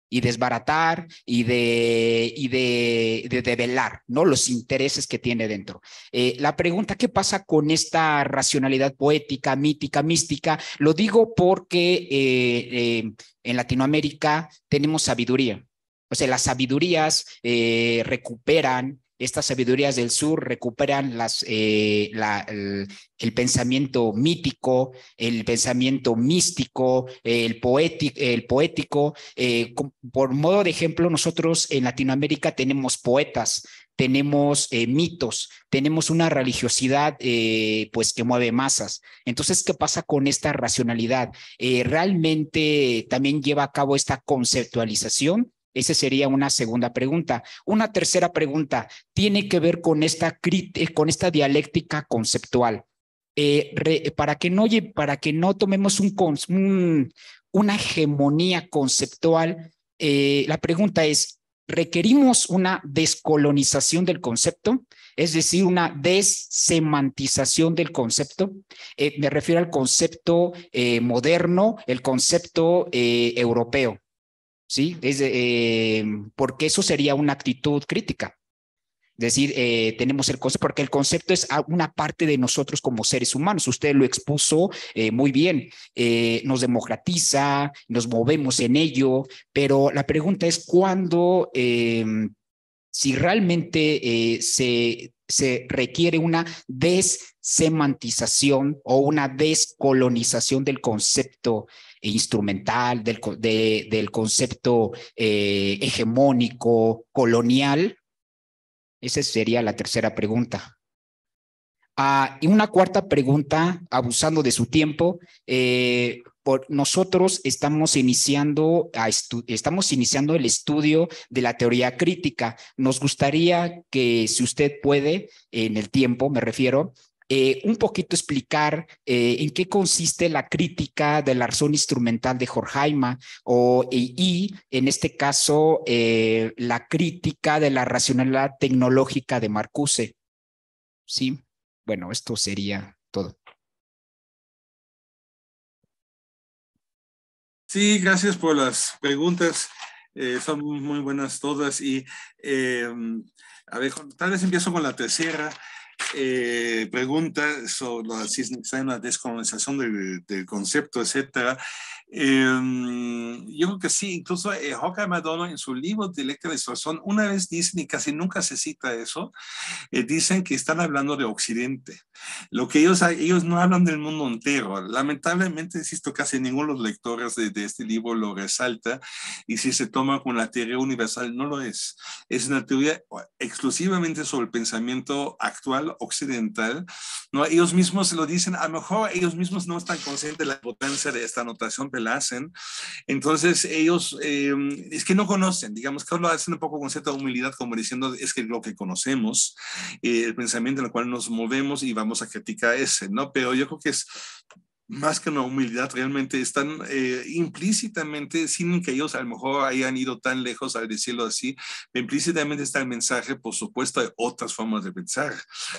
y desbaratar y de, y de, develar ¿no? los intereses que tiene dentro. Eh, la pregunta, ¿qué pasa con esta racionalidad poética, mítica, mística? Lo digo porque eh, eh, en Latinoamérica tenemos sabiduría. O sea, las sabidurías recuperan estas sabidurías del sur recuperan las, eh, el, pensamiento mítico, el pensamiento místico, el, poético, eh, por modo de ejemplo, nosotros en Latinoamérica tenemos poetas, tenemos eh, mitos, tenemos una religiosidad pues que mueve masas. Entonces, ¿qué pasa con esta racionalidad? ¿Realmente también lleva a cabo esta conceptualización? Esa sería una segunda pregunta. Una tercera pregunta tiene que ver con esta, eh, con esta dialéctica conceptual. Eh, para, que no, para que no tomemos un, una hegemonía conceptual, eh, la pregunta es, ¿requerimos una descolonización del concepto? Es decir, una dessemantización del concepto. me refiero al concepto moderno, el concepto europeo. ¿sí? Eh, porque eso sería una actitud crítica. Es decir, eh, tenemos el concepto, porque el concepto es una parte de nosotros como seres humanos. Usted lo expuso eh, muy bien. nos democratiza, nos movemos en ello, pero la pregunta es cuándo, si realmente se, se requiere una des-semantización o una descolonización del concepto e instrumental, del, concepto eh, hegemónico, colonial? Esa sería la tercera pregunta. Ah, y una cuarta pregunta, abusando de su tiempo, eh, por, nosotros estamos iniciando, estamos iniciando el estudio de la teoría crítica. Nos gustaría que, si usted puede, en el tiempo me refiero, eh, un poquito explicar eh, en qué consiste la crítica de la razón instrumental de Jorjaima o, e, y, en este caso, eh, la crítica de la racionalidad tecnológica de Marcuse. Sí, bueno, esto sería todo. Sí, gracias por las preguntas. son muy buenas todas y a ver, tal vez empiezo con la tercera eh, pregunta sobre la descolonización del, del concepto, etcétera, Em, yo creo que sí, incluso eh, Hawkeye Madonna en su libro de letra de Situación, una vez dicen, y casi nunca se cita eso, eh, dicen que están hablando de Occidente. Lo que ellos, ah, ellos no hablan del mundo entero. Lamentablemente, insisto, casi ninguno de los lectores de, este libro lo resalta, y si se toma con la teoría universal, no lo es. Es una teoría exclusivamente sobre el pensamiento actual occidental. ¿no? Ellos mismos lo dicen, a lo mejor ellos mismos no están conscientes de la potencia de esta anotación, la hacen. Entonces ellos eh, es que no conocen, digamos que lo hacen un poco con cierta humildad, como diciendo es que lo que conocemos, eh, el pensamiento en el cual nos movemos y vamos a criticar ese, ¿no? Pero yo creo que es más que una humildad, realmente están eh, implícitamente, sin que ellos a lo mejor hayan ido tan lejos al decirlo así, implícitamente está el mensaje, por supuesto, de otras formas de pensar.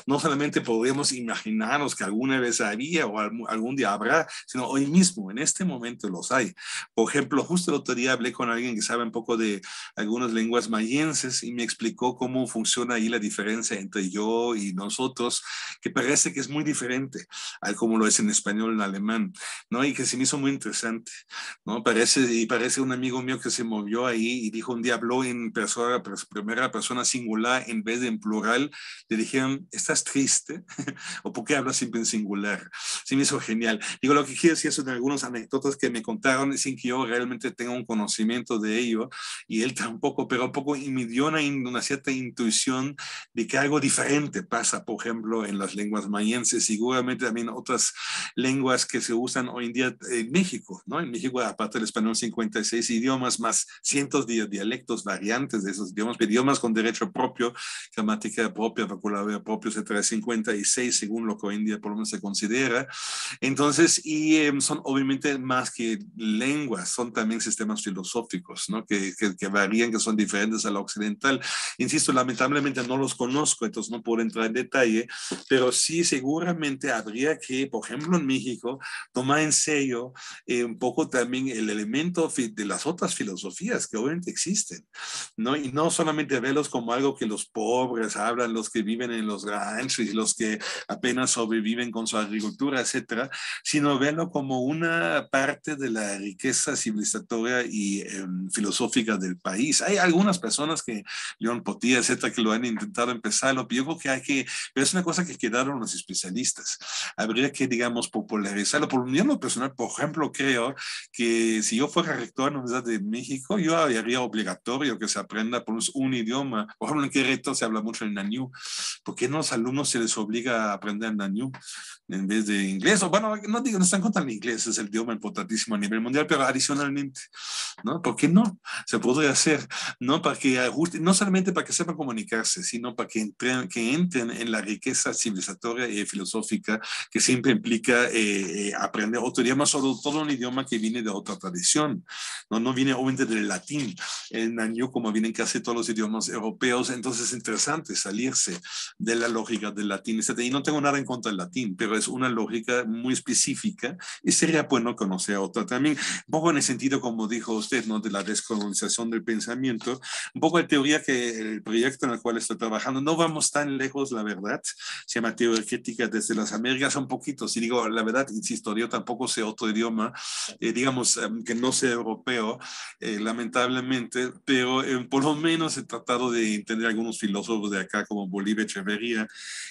No solamente podemos imaginarnos que alguna vez había o algún día habrá, sino hoy mismo, en este momento los hay. Por ejemplo, justo el otro día hablé con alguien que sabe un poco de algunas lenguas mayenses y me explicó cómo funciona ahí la diferencia entre yo y nosotros, que parece que es muy diferente al como lo es en español, en la ¿no? Y que se me hizo muy interesante, ¿no? Parece, y parece un amigo mío que se movió ahí y dijo un día habló en persona, primera persona singular en vez de en plural, le dijeron, ¿estás triste? ¿O por qué hablas siempre en singular? Se me hizo genial. Digo, lo que quiero decir es de algunos anécdotas que me contaron sin que yo realmente tenga un conocimiento de ello, y él tampoco, pero un poco y me dio una, una cierta intuición de que algo diferente pasa, por ejemplo, en las lenguas mayenses, seguramente también otras lenguas que se usan hoy en día en México, ¿no? En México, aparte del español, 56 idiomas más cientos de dialectos, variantes de esos idiomas, idiomas con derecho propio, gramática propia, vocabulario propio, etcétera, 56 según lo que hoy en día por lo menos se considera. Entonces, y em, son obviamente más que lenguas, son también sistemas filosóficos, ¿no? Que, que, que varían, que son diferentes a la occidental. Insisto, lamentablemente no los conozco, entonces no puedo entrar en detalle, pero sí seguramente habría que, por ejemplo, en México, tomar en serio eh, un poco también el elemento de las otras filosofías que obviamente existen, ¿no? Y no solamente verlos como algo que los pobres hablan, los que viven en los ranchos, los que apenas sobreviven con su agricultura, etcétera, sino verlo como una parte de la riqueza civilizatoria y em, filosófica del país. Hay algunas personas que, León Potía, etcétera, que lo han intentado empezar, lo viejo que hay que, pero es una cosa que quedaron los especialistas. Habría que, digamos, popularizar por un idioma personal. Por ejemplo, creo que si yo fuera rector en la Universidad de México, yo haría obligatorio que se aprenda por un idioma. Por ejemplo, en Querétaro se habla mucho el nañú. ¿Por qué no los alumnos se les obliga a aprender el nañú en vez de inglés? O bueno, no digo, no están contra el inglés, es el idioma importantísimo a nivel mundial, pero adicionalmente, ¿no? ¿Por qué no? Se podría hacer, ¿no? Para que ajusten, no solamente para que sepan comunicarse, sino para que entren, que entren en la riqueza civilizatoria y filosófica que siempre implica eh, eh, aprender otro idioma, sobre todo un idioma que viene de otra tradición. No, no viene obviamente del latín en año como vienen casi todos los idiomas europeos. Entonces es interesante salirse de la lógica del latín. Este, y no tengo nada en contra del latín, pero es una lógica muy específica y sería bueno conocer otra también. Un poco en el sentido, como dijo usted, ¿no? de la descolonización del pensamiento, un poco de teoría que el proyecto en el cual estoy trabajando, no vamos tan lejos, la verdad. Se llama Teoría Crítica desde las Américas, un poquito, si digo la verdad, insisto, yo tampoco sé otro idioma, eh, digamos, em, que no sea europeo, eh, lamentablemente, pero em, por lo menos he tratado de entender algunos filósofos de acá, como Bolívar Echeverría,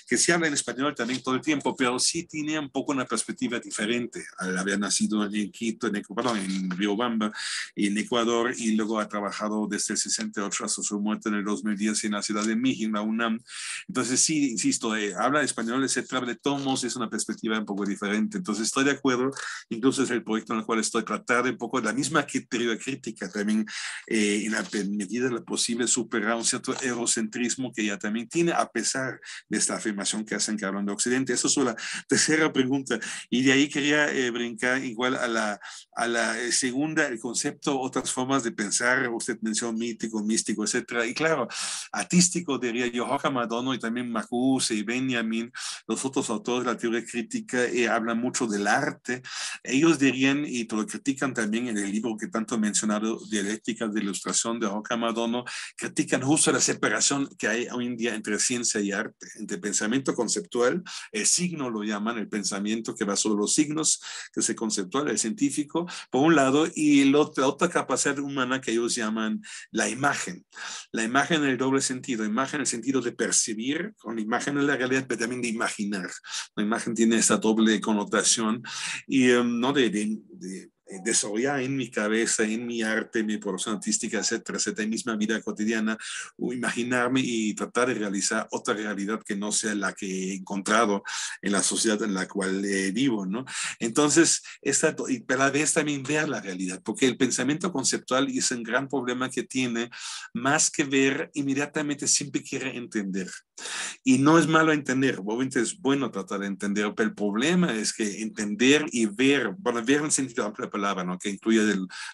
que sí en español también todo el tiempo, pero sí tiene un poco una perspectiva diferente. Había nacido allí en Quito, en, perdón, en Riobamba, en Ecuador, y luego ha trabajado desde el 68 hasta su muerte en el 2010 en la Ciudad de México, la UNAM. Entonces, sí, insisto, habla eh, habla español, etcétera, de tomos, es una perspectiva un poco diferente. Entonces, estoy de acuerdo, incluso es el proyecto en el cual estoy tratando un poco la misma teoría crítica, también eh, en la medida de lo posible superar un cierto eurocentrismo que ya también tiene, a pesar de esta afirmación que hacen que hablan de Occidente. eso es la tercera pregunta. Y de ahí quería eh, brincar igual a la, a la eh, segunda, el concepto, otras formas de pensar, usted mencionó mítico, místico, etcétera. Y claro, artístico, diría yo, Jorge Madono y también Macuse y Benjamin, los otros autores de la teoría crítica hablan mucho del arte. Ellos dirían, y lo critican también en el libro que tanto he mencionado, Dialéctica de Ilustración de Roca Madono, critican justo la separación que hay hoy en día entre ciencia y arte, entre pensamiento conceptual, el signo lo llaman, el pensamiento que va sobre los signos, que es el conceptual, el científico, por un lado, y la otra, otra capacidad humana que ellos llaman la imagen. La imagen en el doble sentido, imagen en el sentido de percibir, con la imagen en la realidad, pero también de imaginar. La imagen tiene esta doble connotación I y um, no de, de, de Eh, desarrollar en mi cabeza, en mi arte, mi producción artística, etcétera, en mi misma vida cotidiana, o imaginarme y tratar de realizar otra realidad que no sea la que he encontrado en la sociedad en la cual eh, vivo, ¿no? Entonces, esta, y a la vez también ver la realidad, porque el pensamiento conceptual es un gran problema que tiene, más que ver, inmediatamente siempre quiere entender. Y no es malo entender, obviamente es bueno tratar de entender, pero el problema es que entender y ver, bueno, ver en sentido amplio, ¿no? que incluye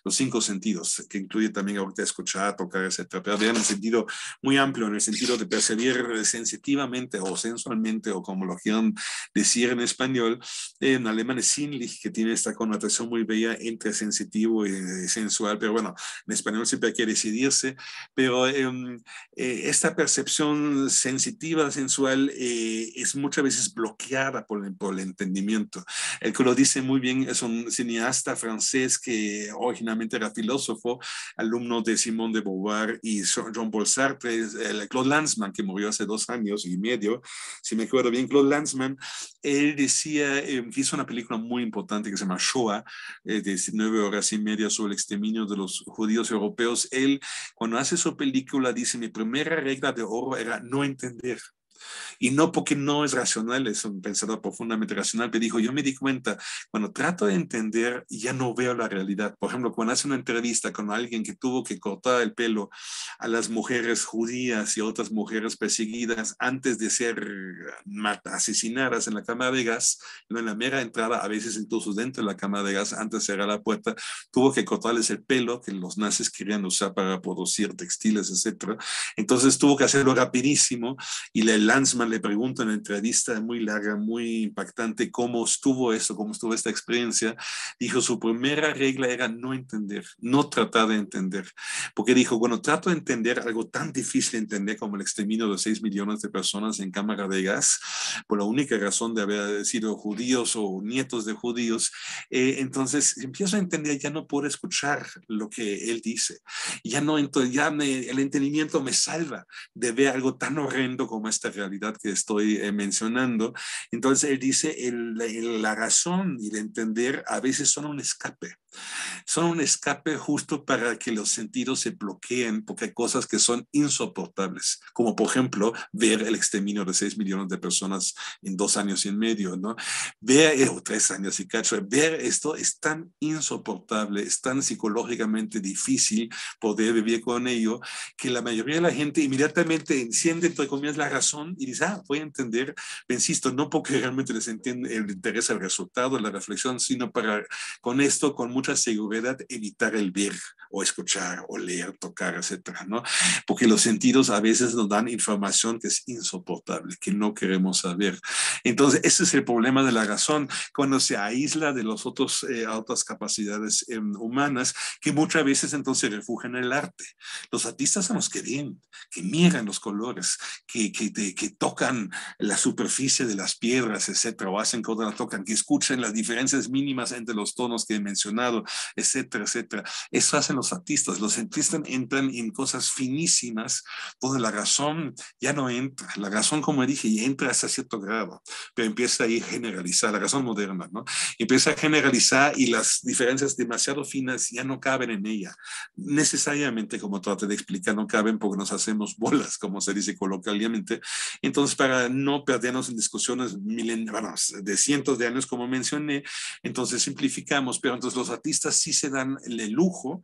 los cinco sentidos, que incluye también ahorita escuchar, tocar, etcétera, pero en el sentido muy amplio, en el sentido de percibir sensitivamente o sensualmente, o como lo quieran decir en español, en alemán es sinnlich, que tiene esta connotación muy bella entre sensitivo y sensual, pero bueno, en español siempre hay que decidirse, pero em, eh, esta percepción sensitiva, sensual, eh, es muchas veces bloqueada por, por el entendimiento. El que lo dice muy bien es un cineasta francés, francés que originalmente era filósofo, alumno de Simone de Beauvoir y Jean-Paul Sartre, eh, Claude Lanzmann, que murió hace dos años y medio, si me acuerdo bien, Claude Lanzmann, él decía em, hizo una película muy importante que se llama Shoah, eh, de 19 horas y media sobre el exterminio de los judíos europeos. Él, cuando hace su película, dice, mi primera regla de oro era no entender. Y no porque no es racional, es un pensador profundamente racional que dijo, yo me di cuenta, cuando trato de entender, ya no veo la realidad. Por ejemplo, cuando hace una entrevista con alguien que tuvo que cortar el pelo a las mujeres judías y otras mujeres perseguidas antes de ser asesinadas en la cama de gas, en la mera entrada, a veces incluso dentro de la cama de gas, antes de cerrar la puerta, tuvo que cortarles el pelo que los nazis querían usar para producir textiles, etcétera. Entonces tuvo que hacerlo rapidísimo y la le pregunta en una entrevista muy larga, muy impactante, cómo estuvo eso, cómo estuvo esta experiencia. Dijo, su primera regla era no entender, no tratar de entender. Porque dijo, bueno, trato de entender algo tan difícil de entender como el exterminio de 6 millones de personas en cámara de gas, por la única razón de haber sido judíos o nietos de judíos, eh, entonces empiezo a entender, ya no puedo escuchar lo que él dice. Ya no, ya el entendimiento me salva de ver algo tan horrendo como esta realidad realidad que estoy eh, mencionando. Entonces él dice, la razón y el entender a veces son un escape son un escape justo para que los sentidos se bloqueen, porque hay cosas que son insoportables, como por ejemplo ver el exterminio de 6 millones de personas en dos años y medio, ¿no? Ver, eh, o tres años y cacho, ver esto es tan insoportable, es tan psicológicamente difícil poder vivir con ello, que la mayoría de la gente inmediatamente enciende, entre comillas, la razón y dice, ah, voy a entender, insisto, no porque realmente les entiende, el interesa el resultado, la reflexión, sino para con esto, con mucho seguridad evitar el ver o escuchar o leer, tocar, etcétera, ¿no? Porque los sentidos a veces nos dan información que es insoportable, que no queremos saber. Entonces, ese es el problema de la razón cuando se aísla de las otros, eh, otras capacidades em, humanas que muchas veces entonces refugian en el arte. Los artistas son los que ven, que miran los colores, que, que, que, tocan la superficie de las piedras, etcétera, o hacen cosas, tocan, que escuchen las diferencias mínimas entre los tonos que he mencionado etcétera, etcétera. Eso hacen los artistas. Los artistas entran en cosas finísimas donde la razón ya no entra. La razón, como dije, ya entra hasta cierto grado, pero empieza ahí a generalizar, la razón moderna, ¿no? Empieza a generalizar y las diferencias demasiado finas ya no caben en ella. Necesariamente, como trate de explicar, no caben porque nos hacemos bolas, como se dice coloquialmente. Entonces, para no perdernos en discusiones milen de cientos de años, como mencioné, entonces simplificamos, pero entonces los artistas artistas sí se dan el lujo,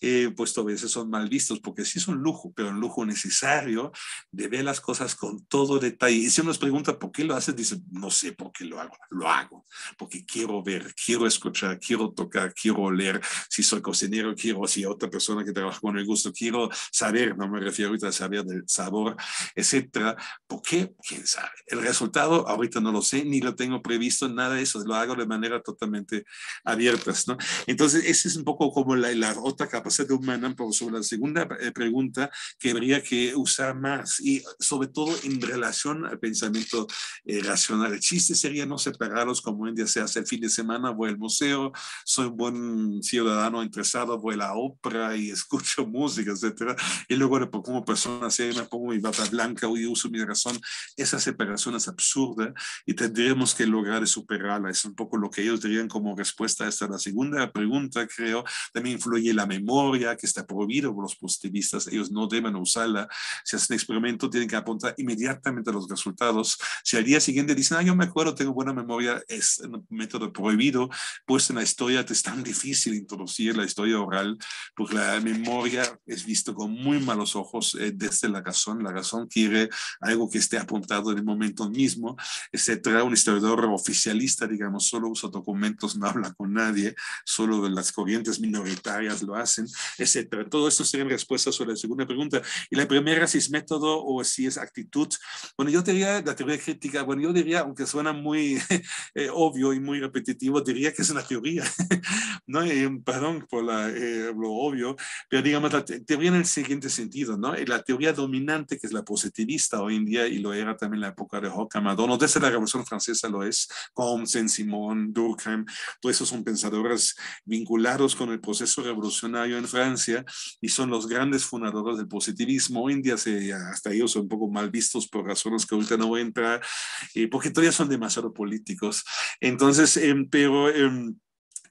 eh, puesto a veces son mal vistos, porque sí es un lujo, pero un lujo necesario de ver las cosas con todo detalle. Y si uno nos pregunta por qué lo haces, dice, no sé por qué lo hago, lo hago, porque quiero ver, quiero escuchar, quiero tocar, quiero oler, si soy cocinero, quiero, si otra persona que trabaja con el gusto, quiero saber, no me refiero ahorita a saber del sabor, etcétera. ¿Por qué? ¿Quién sabe? El resultado ahorita no lo sé, ni lo tengo previsto, nada de eso, lo hago de manera totalmente abierta ¿no? Entonces, esa es un poco como la, la otra capacidad humana, pero sobre la segunda eh, pregunta que habría que usar más y sobre todo en relación al pensamiento eh, racional. El chiste sería no separarlos como día se hace el fin de semana, voy al museo, soy un buen ciudadano interesado, voy a la ópera y escucho música, etcétera. Y luego pues, como persona se me pongo mi bata blanca y uso mi razón. Esa separación es absurda y tendríamos que lograr superarla. Es un poco lo que ellos dirían como respuesta a esta la segunda pregunta, creo. También influye la memoria, que está prohibido por los positivistas. Ellos no deben usarla. Si hacen experimento, tienen que apuntar inmediatamente los resultados. Si al día siguiente dicen, ah, yo me acuerdo, tengo buena memoria, es un método prohibido, pues en la historia es tan difícil introducir la historia oral, porque la memoria es visto con muy malos ojos eh, desde la razón. La razón quiere algo que esté apuntado en el momento mismo, etcétera. Un historiador oficialista, digamos, solo usa documentos, no habla con nadie, solo las corrientes minoritarias lo hacen, etcétera. Todo esto serían respuestas sobre la segunda pregunta. Y la primera, si es método o si es actitud. Bueno, yo diría la teoría crítica, bueno, yo diría, aunque suena muy eh, obvio y muy repetitivo, diría que es una teoría, ¿no? perdón por eh, lo obvio, pero digamos, la teoría en el siguiente sentido, ¿no? La teoría dominante, que es la positivista hoy en día, y lo era también en la época de Hockham, desde la Revolución Francesa lo es, con Saint-Simon, Durkheim, todos esos son pensadores vinculados con el proceso revolucionario en Francia y son los grandes fundadores del positivismo. Hoy en día hasta ellos son un poco mal vistos por razones que ahorita no voy a entrar, eh, porque todavía son demasiado políticos. Entonces, em, pero... Em,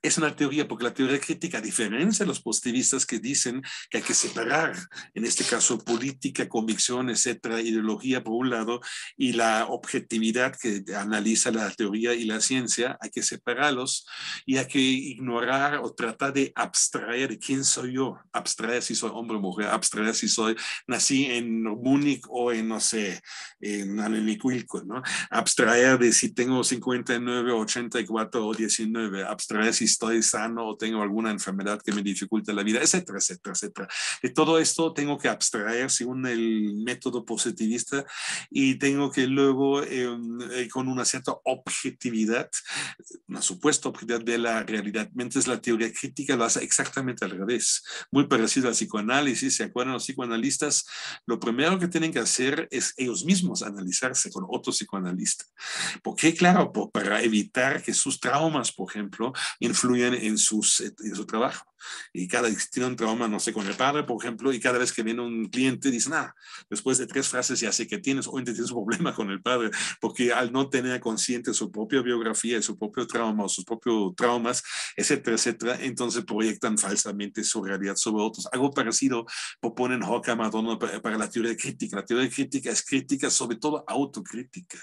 es una teoría, porque la teoría crítica, a diferencia de los positivistas que dicen que hay que separar, en este caso, política, convicción, etcétera, ideología por un lado, y la objetividad que analiza la teoría y la ciencia, hay que separarlos y hay que ignorar o tratar de abstraer quién soy yo, abstraer si soy hombre o mujer, abstraer si soy, nací en Múnich o en, no sé, en Anelicuilco, ¿no? Abstraer de si tengo 59, 84 o 19, abstraer si estoy sano o tengo alguna enfermedad que me dificulta la vida, etcétera, etcétera, etcétera. y todo esto tengo que abstraer según el método positivista y tengo que luego em, eh, con una cierta objetividad, una supuesta objetividad de la realidad, mientras la teoría crítica lo hace exactamente al revés, muy parecido al psicoanálisis, ¿se acuerdan los psicoanalistas? Lo primero que tienen que hacer es ellos mismos analizarse con otro psicoanalista. Porque, claro, para evitar que sus traumas, por ejemplo, influyen en, sus, en su trabajo y cada tiene un trauma, no sé, con el padre, por ejemplo, y cada vez que viene un cliente dice nada, después de tres frases ya sé que tienes, o tienes un problema con el padre, porque al no tener consciente su propia biografía, su propio trauma o sus propios traumas, etcétera, etcétera, entonces proyectan falsamente su realidad sobre otros. Algo parecido proponen Hawke Madonna para, la teoría de crítica. La teoría de crítica es crítica, sobre todo autocrítica,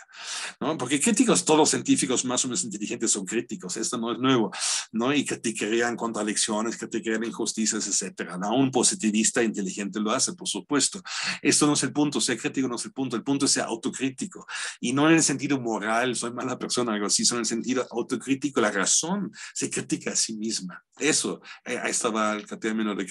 ¿no? Porque críticos, todos los científicos más o menos inteligentes son críticos, esto no es nuevo, ¿no? Y criticarían contradicciones, te crean injusticias, etcétera. Un positivista inteligente lo hace, por supuesto. Esto no es el punto, ser crítico no es el punto, el punto es ser autocrítico. Y no en el sentido moral, soy mala persona, algo así, sino en el sentido autocrítico, la razón se critica a sí misma. Eso, eh, ahí estaba el término de,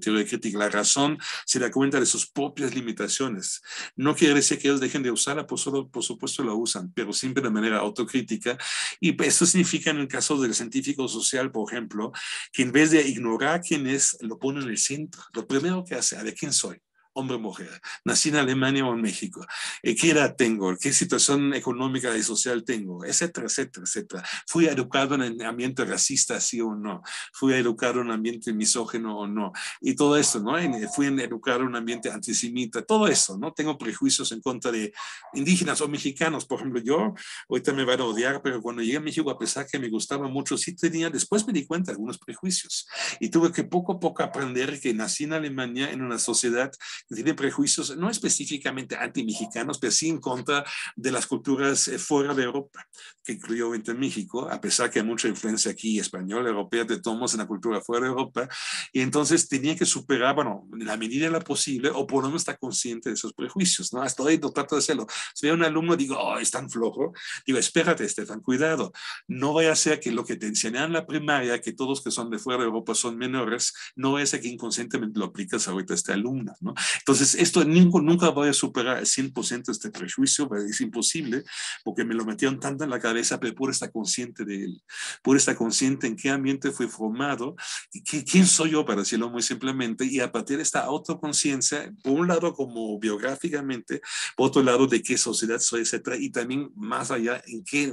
teoría crítica. La razón se da cuenta de sus propias limitaciones. No quiere decir que ellos dejen de usarla, por, por supuesto la usan, pero siempre de manera autocrítica. Y esto significa en el caso del científico social, por ejemplo, que en vez de ignorar quién es, lo pone en el centro. Lo primero que hace, ¿de quién soy hombre-mujer, nací en Alemania o en México, eh, qué edad tengo, qué situación económica y social tengo, etcétera, etcétera, etcétera. Fui educado en un ambiente racista, sí o no, fui educado en un ambiente misógeno o no, y todo eso, ¿no? Eh, fui educado en un ambiente antisemita, todo eso, ¿no? Tengo prejuicios en contra de indígenas o mexicanos, por ejemplo, yo, ahorita me van a odiar, pero cuando llegué a México, a pesar que me gustaba mucho, sí tenía, después me di cuenta de algunos prejuicios, y tuve que poco a poco aprender que nací en Alemania en una sociedad tiene prejuicios no específicamente anti-mexicanos, pero sí en contra de las culturas eh, fuera de Europa, que incluyó en México, a pesar que hay mucha influencia aquí española, europea, de tomos en la cultura fuera de Europa, y entonces tenía que superar, bueno, en la medida de la posible, o por lo menos estar consciente de esos prejuicios, ¿no? Hasta hoy no trato de hacerlo. Si veo un alumno, digo, oh, es tan flojo, digo, espérate, Estefan, cuidado, no vaya a ser que lo que te enseñan en la primaria, que todos que son de fuera de Europa son menores, no vaya a que inconscientemente lo aplicas ahorita a este alumno, ¿no? Entonces, esto nunca, nunca voy a superar al 100% este prejuicio, es imposible, porque me lo metieron tanto en la cabeza, pero por estar consciente de él, por estar consciente en qué ambiente fui formado, y quién soy yo, para decirlo muy simplemente, y a partir de esta autoconciencia, por un lado como biográficamente, por otro lado de qué sociedad soy, etcétera, y también más allá en qué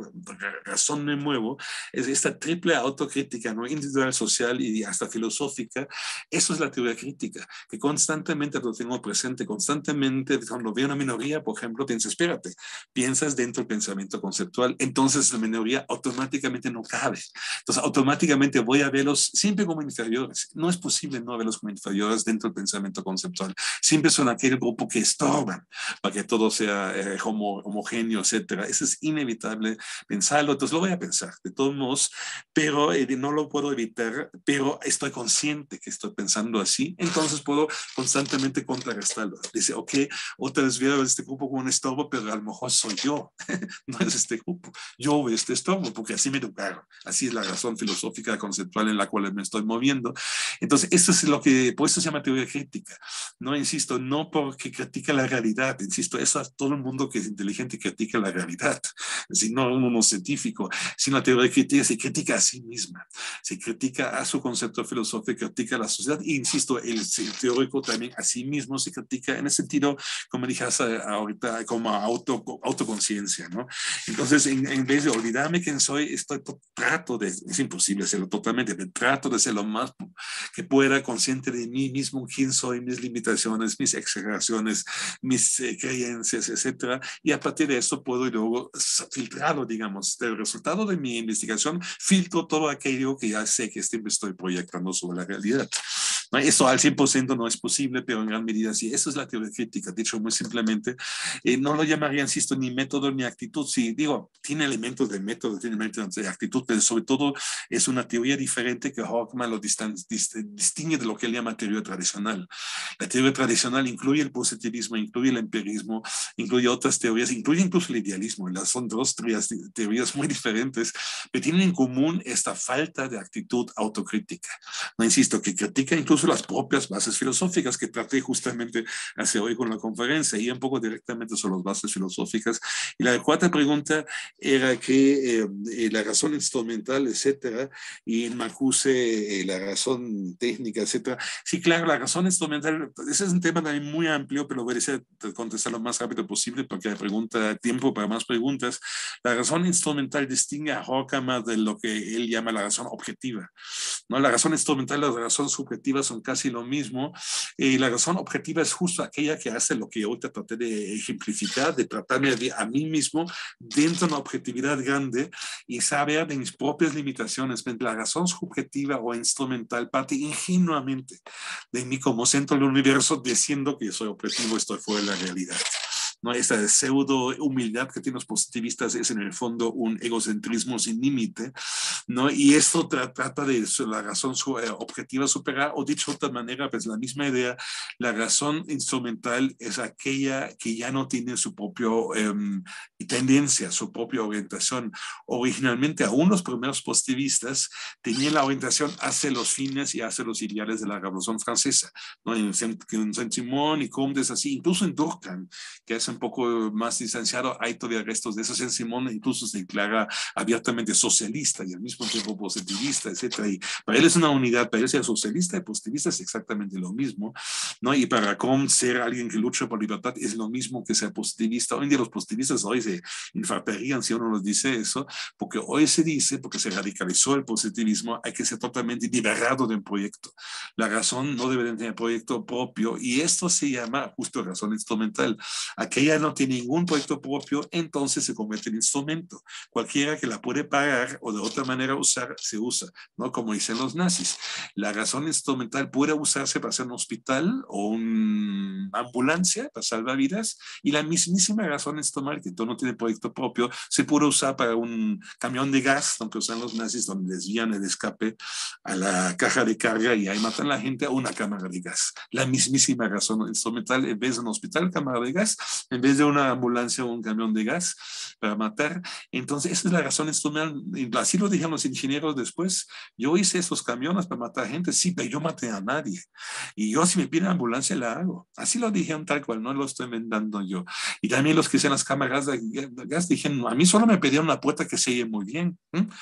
razón me muevo, es esta triple autocrítica, ¿no? individual, social y hasta filosófica, eso es la teoría crítica, que constantemente lo tengo presente constantemente, cuando veo una minoría, por ejemplo, piensa, espérate, piensas dentro del pensamiento conceptual, entonces la minoría automáticamente no cabe. Entonces, automáticamente voy a verlos siempre como inferiores. No es posible no verlos como inferiores dentro del pensamiento conceptual. Siempre son aquel grupo que estorban para que todo sea eh, homogéneo, etcétera. Eso es inevitable pensarlo, entonces lo voy a pensar, de todos modos, pero eh, no lo puedo evitar, pero estoy consciente que estoy pensando así, entonces puedo constantemente con contrarrestarlo. Dice, ok, otra vez veo a este grupo como un estorbo, pero a lo mejor soy yo, no es este grupo. Yo veo este estorbo porque así me educaron. Así es la razón filosófica, conceptual en la cual me estoy moviendo. Entonces, eso es lo que, por eso se llama teoría crítica. No, insisto, no porque critica la realidad, insisto, eso es todo el mundo que es inteligente critica la realidad, sino no mundo científico, sino la teoría crítica se critica a sí misma, se critica a su concepto filosófico, critica a la sociedad, insisto, el, el teórico también a sí mismo mismo se critica en el sentido, como dijiste eh, ahorita, como auto, autoconciencia, ¿no? Entonces, en, en, vez de olvidarme quién soy, estoy, trato de, es imposible hacerlo totalmente, trato de ser lo más que pueda consciente de mí mismo, quién soy, mis limitaciones, mis exageraciones, mis eh, creencias, etcétera, y a partir de eso puedo luego filtrarlo, digamos, del resultado de mi investigación, filtro todo aquello que ya sé que estoy proyectando sobre la realidad. ¿no? Eso al 100% no es posible, pero en gran medida sí. Eso es la teoría crítica, dicho muy simplemente. Eh, no lo llamaría, insisto, ni método ni actitud. Sí, digo, tiene elementos de método, tiene elementos de actitud, pero sobre todo es una teoría diferente que Hockman lo distingue de lo que él llama teoría tradicional. La teoría tradicional incluye el positivismo, incluye el empirismo, incluye otras teorías, incluye incluso el idealismo. son dos teorías muy diferentes, pero tienen en común esta falta de actitud autocrítica. No insisto, que critica incluso las propias bases filosóficas que traté justamente hace hoy con la conferencia, y un poco directamente sobre las bases filosóficas. Y la cuarta pregunta era que eh, eh, la razón instrumental, etcétera, y en Marcuse eh, la razón técnica, etcétera. Sí, claro, la razón instrumental, ese es un tema también muy amplio, pero voy a contestar lo más rápido posible porque hay pregunta, tiempo para más preguntas. La razón instrumental distingue a Horkheimer de lo que él llama la razón objetiva. ¿no? La razón instrumental las la razón subjetiva son casi lo mismo. Y eh, la razón objetiva es justo aquella que hace lo que ahorita traté de ejemplificar, de tratarme a mí mismo dentro de una objetividad grande y saber de mis propias limitaciones. La razón subjetiva o instrumental parte ingenuamente de mí como centro del universo diciendo que soy objetivo, estoy fuera de la realidad. ¿no? Esa pseudo humildad que tienen los positivistas es en el fondo un egocentrismo sin límite, ¿no? Y esto trata de la razón eh, objetiva superar, o dicho de otra manera, pues la misma idea, la razón instrumental es aquella que ya no tiene su propio em, tendencia, su propia orientación. Originalmente, aún los primeros positivistas tenían la orientación hacia los fines y hacia los ideales de la Revolución Francesa, ¿no? En, Saint-Simon y Comte es así, incluso en Durkheim, que es un poco más distanciado, hay todavía restos de eso. en Simón incluso se declara abiertamente socialista y al mismo tiempo positivista, etcétera. Y para él es una unidad, para él ser socialista y positivista es exactamente lo mismo, ¿no? Y para Com ser alguien que lucha por libertad es lo mismo que ser positivista. Hoy en día los positivistas hoy se infartarían si uno nos dice eso, porque hoy se dice, porque se radicalizó el positivismo, hay que ser totalmente liberado del proyecto. La razón no debe tener proyecto propio y esto se llama justo razón instrumental. que ella no tiene ningún proyecto propio, entonces se convierte en instrumento. Cualquiera que la puede pagar o de otra manera usar, se usa, ¿no? Como dicen los nazis. La razón instrumental puede usarse para hacer un hospital o una ambulancia para salvar vidas y la mismísima razón instrumental, que todo no tiene proyecto propio, se puede usar para un camión de gas, aunque usan los nazis, donde desvían el escape a la caja de carga y ahí matan a la gente a una cámara de gas. La mismísima razón instrumental, en vez de un hospital, cámara de gas, en vez de una ambulancia o un camión de gas para matar. Entonces, esa es la razón Así lo dijeron los ingenieros después. Yo hice esos camiones para matar gente, sí, pero yo maté a nadie. Y yo, si me piden ambulancia, la hago. Así lo dijeron tal cual, no lo estoy inventando yo. Y también los que hicieron las cámaras de gas dijeron, a mí solo me pedían una puerta que selle muy bien,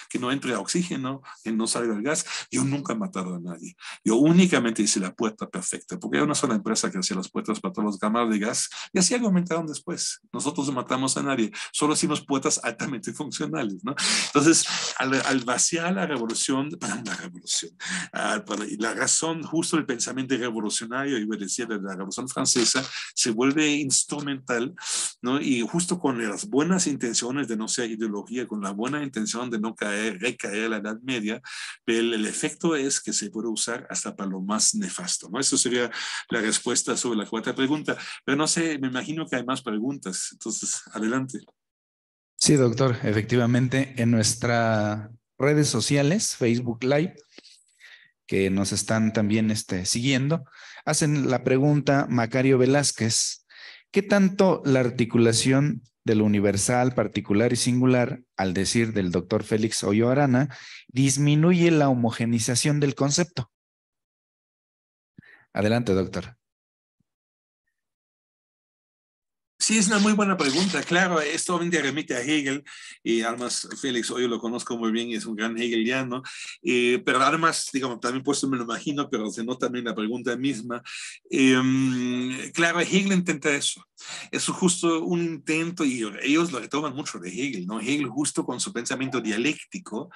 que no entre oxígeno, que no salga el gas. Yo nunca he matado a nadie. Yo únicamente hice la puerta perfecta, porque era una sola empresa que hacía las puertas para todos los cámaras de gas. Y así argumentaron después. Nosotros no matamos a nadie, solo hicimos poetas altamente funcionales, Entonces, al, vaciar la revolución, la revolución, la razón, justo el pensamiento revolucionario, yo decía, de la revolución francesa, se vuelve instrumental, ¿no? Y justo con las buenas intenciones de no ser ideología, con la buena intención de no caer, recaer a la Edad Media, el, efecto es que se puede usar hasta para lo más nefasto, ¿no? Eso sería la respuesta sobre la cuarta pregunta. Pero no sé, me imagino que más preguntas. Entonces, adelante. Sí, doctor, efectivamente, en nuestras redes sociales, Facebook Live, que nos están también este, siguiendo, hacen la pregunta Macario Velázquez, ¿qué tanto la articulación de lo universal, particular y singular, al decir del doctor Félix Hoyo Arana, disminuye la homogenización del concepto? Adelante, doctor. Sí, es una muy buena pregunta. Claro, esto obviamente remite a Hegel y además Félix hoy lo conozco muy bien y es un gran hegeliano, eh, pero además, digamos, también puesto me lo imagino, pero se nota también la pregunta misma. Em, claro, Hegel intenta eso. Es justo un intento y ellos lo retoman mucho de Hegel, ¿no? Hegel justo con su pensamiento dialéctico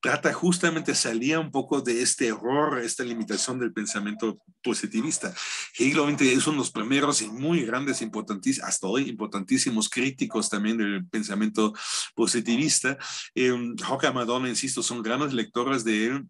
trata justamente salir un poco de este error, esta limitación del pensamiento positivista. Hegel obviamente es uno de los primeros y muy grandes, importantísimos, hasta hoy importantísimos críticos también del pensamiento positivista. Eh, em, Joca Madonna, insisto, son grandes lectoras de él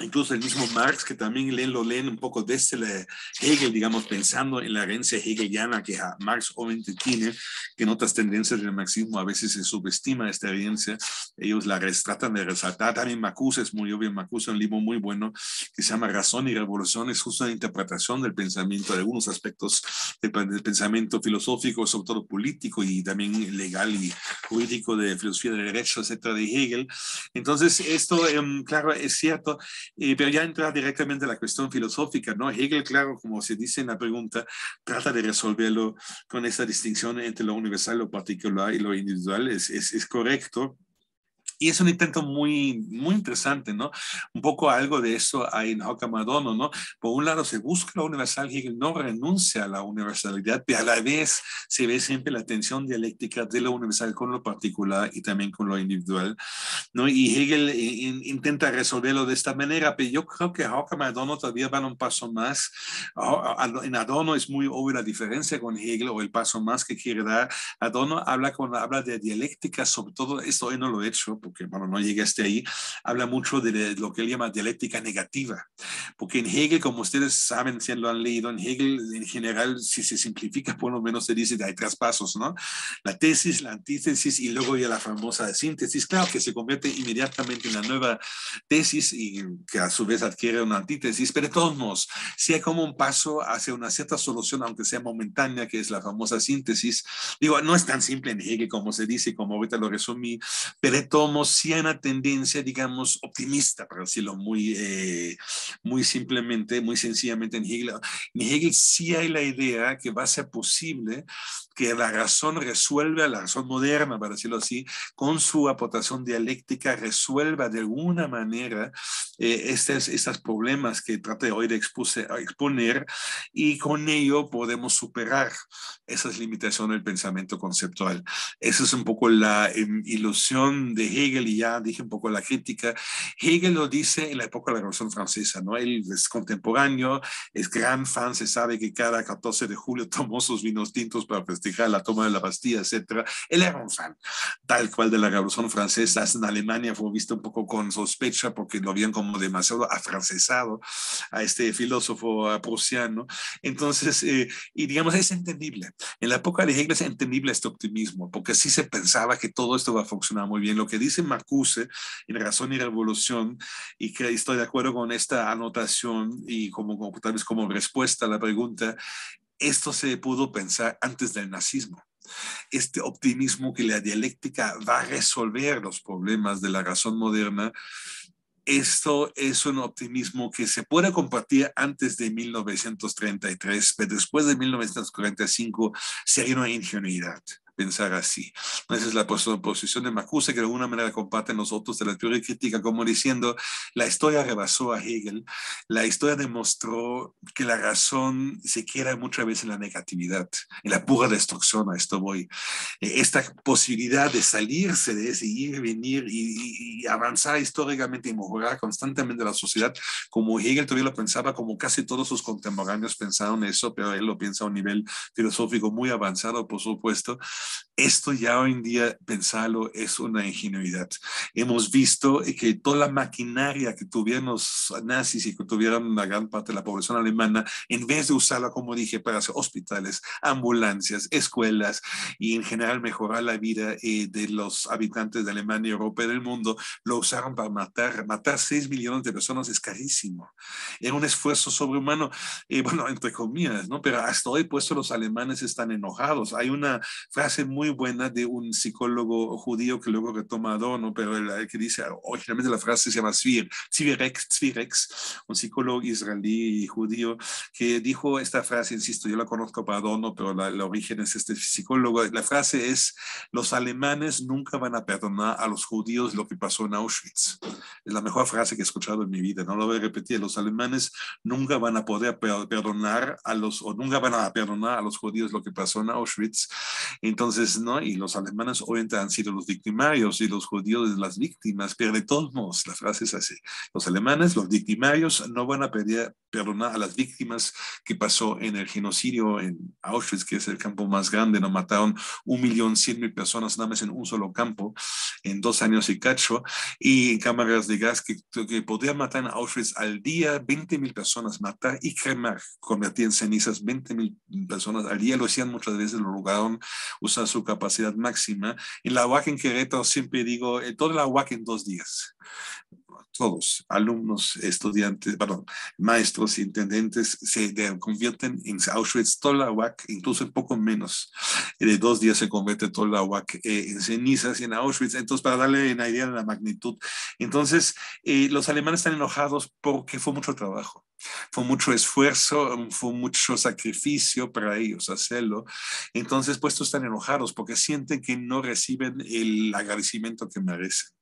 incluso el mismo Marx, que también lo leen un poco desde este, Hegel, digamos, pensando en la herencia hegeliana que Marx obviamente tiene, que en otras tendencias del marxismo a veces se subestima esta herencia, ellos la tratan de resaltar. También Macus es muy obvio, Marcuse es un libro muy bueno que se llama Razón y Revolución, es justo una interpretación del pensamiento, de algunos aspectos del, pensamiento filosófico, sobre todo político y también legal y jurídico de filosofía de derecho, etcétera, de Hegel. Entonces, esto, em, claro, es cierto pero ya entrar directamente a la cuestión filosófica, ¿no? Hegel, claro, como se dice en la pregunta, trata de resolverlo con esa distinción entre lo universal, lo particular y lo individual, es, es correcto. Y es un intento muy, muy interesante, ¿no? Un poco algo de eso hay en Hawke-Madonna, ¿no? Por un lado se busca la universal, Hegel no renuncia a la universalidad, pero a la vez se ve siempre la tensión dialéctica de lo universal con lo particular y también con lo individual, ¿no? Y Hegel eh, intenta resolverlo de esta manera, pero yo creo que Horkheimer todavía van un paso más. En Adorno es muy obvia la diferencia con Hegel o el paso más que quiere dar. Adorno habla, con, habla de dialéctica, sobre todo, esto hoy no lo he hecho, porque bueno, no llegaste ahí, habla mucho de lo que él llama dialéctica negativa, porque en Hegel, como ustedes saben, si lo han leído, en Hegel en general, si se simplifica, por lo menos se dice, hay tres pasos, ¿no? La tesis, la antítesis y luego ya la famosa síntesis, claro, que se convierte inmediatamente en la nueva tesis y que a su vez adquiere una antítesis, pero de todos modos, hay como un paso hacia una cierta solución, aunque sea momentánea, que es la famosa síntesis, digo, no es tan simple en Hegel como se dice, como ahorita lo resumí, pero de todos hay una tendencia, digamos, optimista, para decirlo muy, eh, muy simplemente, muy sencillamente en Hegel. En Hegel sí hay la idea que va a ser posible que la razón resuelva, la razón moderna, para decirlo así, con su aportación dialéctica, resuelva de alguna manera eh, estos, problemas que trate hoy de expuse, exponer y con ello podemos superar esas limitaciones del pensamiento conceptual. Esa es un poco la em, ilusión de Hegel Hegel, y ya dije un poco la crítica, Hegel lo dice en la época de la Revolución Francesa, ¿no? Él es contemporáneo, es gran fan, se sabe que cada 14 de julio tomó sus vinos tintos para festejar la toma de la Bastilla, etc. Él era un fan, tal cual de la Revolución Francesa, en Alemania fue visto un poco con sospecha porque lo habían como demasiado afrancesado a este filósofo prusiano. Entonces, eh, y digamos, es entendible. En la época de Hegel es entendible este optimismo, porque sí se pensaba que todo esto va a funcionar muy bien. Lo que dice se Marcuse, en Razón y Revolución y que estoy de acuerdo con esta anotación y como, como tal vez como respuesta a la pregunta, esto se pudo pensar antes del nazismo este optimismo que la dialéctica va a resolver los problemas de la razón moderna, esto es un optimismo que se puede compartir antes de 1933, pero después de 1945 sería una ingenuidad pensar así. Esa es la posición de Marcuse que de alguna manera comparten nosotros de la teoría crítica, como diciendo, la historia rebasó a Hegel, la historia demostró que la razón se queda muchas veces en la negatividad, en la pura destrucción, a esto voy. E, esta posibilidad de salirse de ese venir y, y avanzar históricamente y mejorar constantemente la sociedad, como Hegel todavía lo pensaba, como casi todos sus contemporáneos pensaron eso, pero él lo piensa a un nivel filosófico muy avanzado, por supuesto. Esto ya hoy en día, pensarlo, es una ingenuidad. Hemos visto que toda la maquinaria que tuvieron los nazis y que tuvieron una gran parte de la población alemana, en vez de usarla, como dije, para hacer hospitales, ambulancias, escuelas y en general mejorar la vida eh, de los habitantes de Alemania, Europa y del mundo, lo usaron para matar. Matar 6 millones de personas es carísimo. Era un esfuerzo sobrehumano, eh, bueno, entre comillas, ¿no? Pero hasta hoy, puesto los alemanes están enojados. Hay una frase muy buena de un psicólogo judío que luego retoma a pero el, que dice, originalmente oh, la frase se llama Svir, un psicólogo israelí y judío que dijo esta frase, insisto, yo la conozco para Adorno, pero la, el origen es este psicólogo. La frase es, los alemanes nunca van a perdonar a los judíos lo que pasó en Auschwitz. Es la mejor frase que he escuchado en mi vida, no lo voy a repetir, los alemanes nunca van a poder perdonar a los, o nunca van a perdonar a los judíos lo que pasó en Auschwitz. Entonces, entonces, ¿no? Y los alemanes obviamente han sido los victimarios y los judíos las víctimas, pero de todos modos, la frase es así. Los alemanes, los victimarios, no van a pedir, perdonar a las víctimas que pasó en el genocidio en Auschwitz, que es el campo más grande, no mataron un millón cien mil personas nada más en un solo campo, en dos años y cacho, y cámaras de gas que, que podían matar en Auschwitz al día 20 mil personas, matar y cremar, convertir en cenizas 20 mil personas al día, lo hacían muchas veces, lo lograron, a su capacidad máxima. la UAC en Querétaro siempre digo, eh, todo el UAC en dos días todos, alumnos, estudiantes, perdón, maestros, intendentes, se convierten en Auschwitz, Tolawak, incluso en poco menos de dos días se convierte Tolawak eh, en cenizas y en Auschwitz. Entonces, para darle una idea de la magnitud, entonces eh, los alemanes están enojados porque fue mucho trabajo. Fue mucho esfuerzo, fue mucho sacrificio para ellos hacerlo. Entonces, pues están enojados porque sienten que no reciben el agradecimiento que merecen.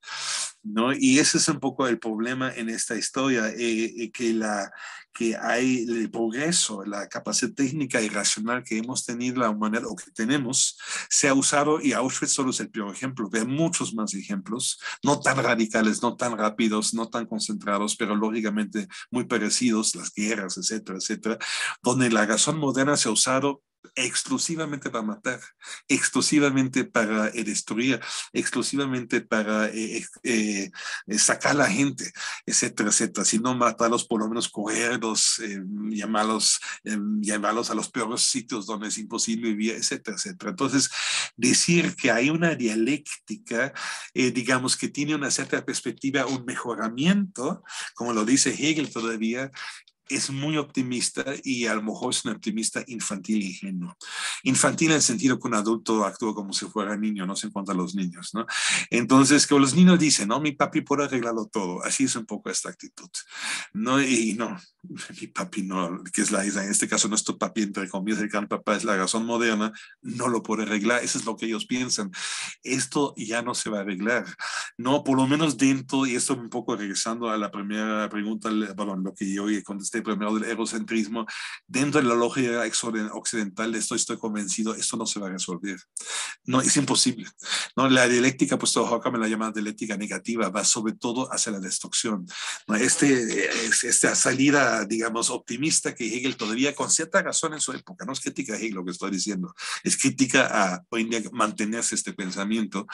¿no? Y ese es un poco el problema en esta historia, eh, eh, que, la, que hay el progreso, la capacidad técnica y racional que hemos tenido la humanidad o que tenemos, se ha usado y Auschwitz solo es el peor ejemplo, hay muchos más ejemplos, no tan radicales, no tan rápidos, no tan concentrados, pero lógicamente muy parecidos, las guerras, etcétera, etcétera, donde la razón moderna se ha usado exclusivamente para matar, exclusivamente para eh, destruir, exclusivamente para eh, eh, sacar a la gente, etcétera, etcétera. Si no matarlos, por lo menos cogerlos, em, llamarlos, em, llamarlos a los peores sitios donde es imposible vivir, etcétera, etcétera. Entonces, decir que hay una dialéctica, digamos, que tiene una cierta perspectiva, un mejoramiento, como lo dice Hegel todavía, es muy optimista y a lo mejor es un optimista infantil e ingenuo. Infantil en el sentido que un adulto actúa como si fuera niño, no se encuentra los niños, ¿no? Entonces, que los niños dicen, no, mi papi puede arreglarlo todo. Así es un poco esta actitud, ¿no? Y no, mi papi no, que es la isla, en este caso nuestro es tu papi, entre comillas, el gran papá es la razón moderna, no lo puede arreglar. Eso es lo que ellos piensan. Esto ya no se va a arreglar, ¿no? Por lo menos dentro, y esto un poco regresando a la primera pregunta, bueno, lo que yo contesté primero pues, del egocentrismo, dentro de la lógica occidental, esto estoy convencido, esto no se va a resolver. No, es imposible. No, la dialéctica, pues me la llama dialéctica negativa, va sobre todo hacia la destrucción. No, este, esta salida, digamos, optimista que Hegel todavía, con cierta razón en su época, no es crítica a Hegel lo que estoy diciendo, es crítica a hoy en día mantenerse este pensamiento,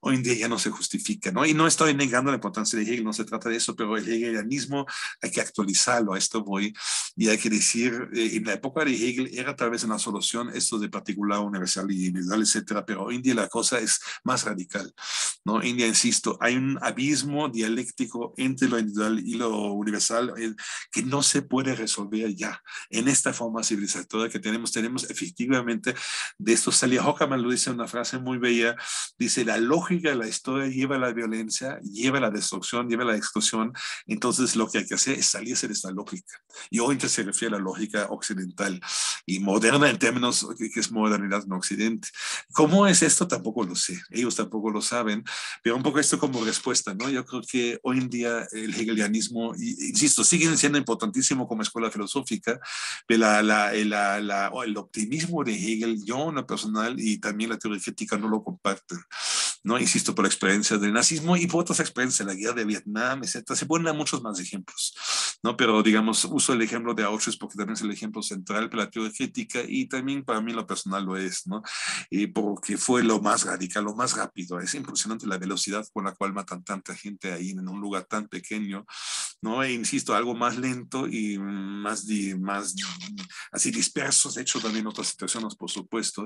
hoy en día ya no se justifica. ¿no? Y no estoy negando la importancia de Hegel, no se trata de eso, pero el hegelianismo hay que actualizarlo a esto hoy. Y hay que decir, eh, en la época de Hegel era tal vez una solución esto de particular, universal y individual, etcétera, pero hoy en día la cosa es más radical. ¿no? India, insisto, hay un abismo dialéctico entre lo individual y lo universal eh, que no se puede resolver ya en esta forma civilizatoria que tenemos. Tenemos efectivamente, de esto Salia Hockerman lo dice una frase muy bella, dice, la lógica de la historia lleva a la violencia, lleva a la destrucción, lleva a la exclusión, entonces lo que hay que hacer es salirse de esta lógica. Y hoy se refiere a la lógica occidental y moderna en términos que, es modernidad en Occidente. ¿Cómo es esto? Tampoco lo sé. Ellos tampoco lo saben, pero un poco esto como respuesta, ¿no? Yo creo que hoy en día el hegelianismo, insisto, sigue siendo importantísimo como escuela filosófica, pero la, el optimismo de Hegel, yo en personal y también la teoría crítica no lo comparten. ¿no? Insisto, por experiencia del nazismo y por otras experiencias la guerra de Vietnam, etcétera. Se ponen muchos más ejemplos, ¿no? Pero, digamos, uso el ejemplo de Auschwitz porque también es el ejemplo central para la teoría crítica y también para mí lo personal lo es, ¿no? Y porque fue lo más radical, lo más rápido. Es impresionante la velocidad con la cual matan tanta gente ahí en un lugar tan pequeño, ¿no? E insisto, algo más lento y más, di, más así dispersos, de hecho también otras situaciones, por supuesto,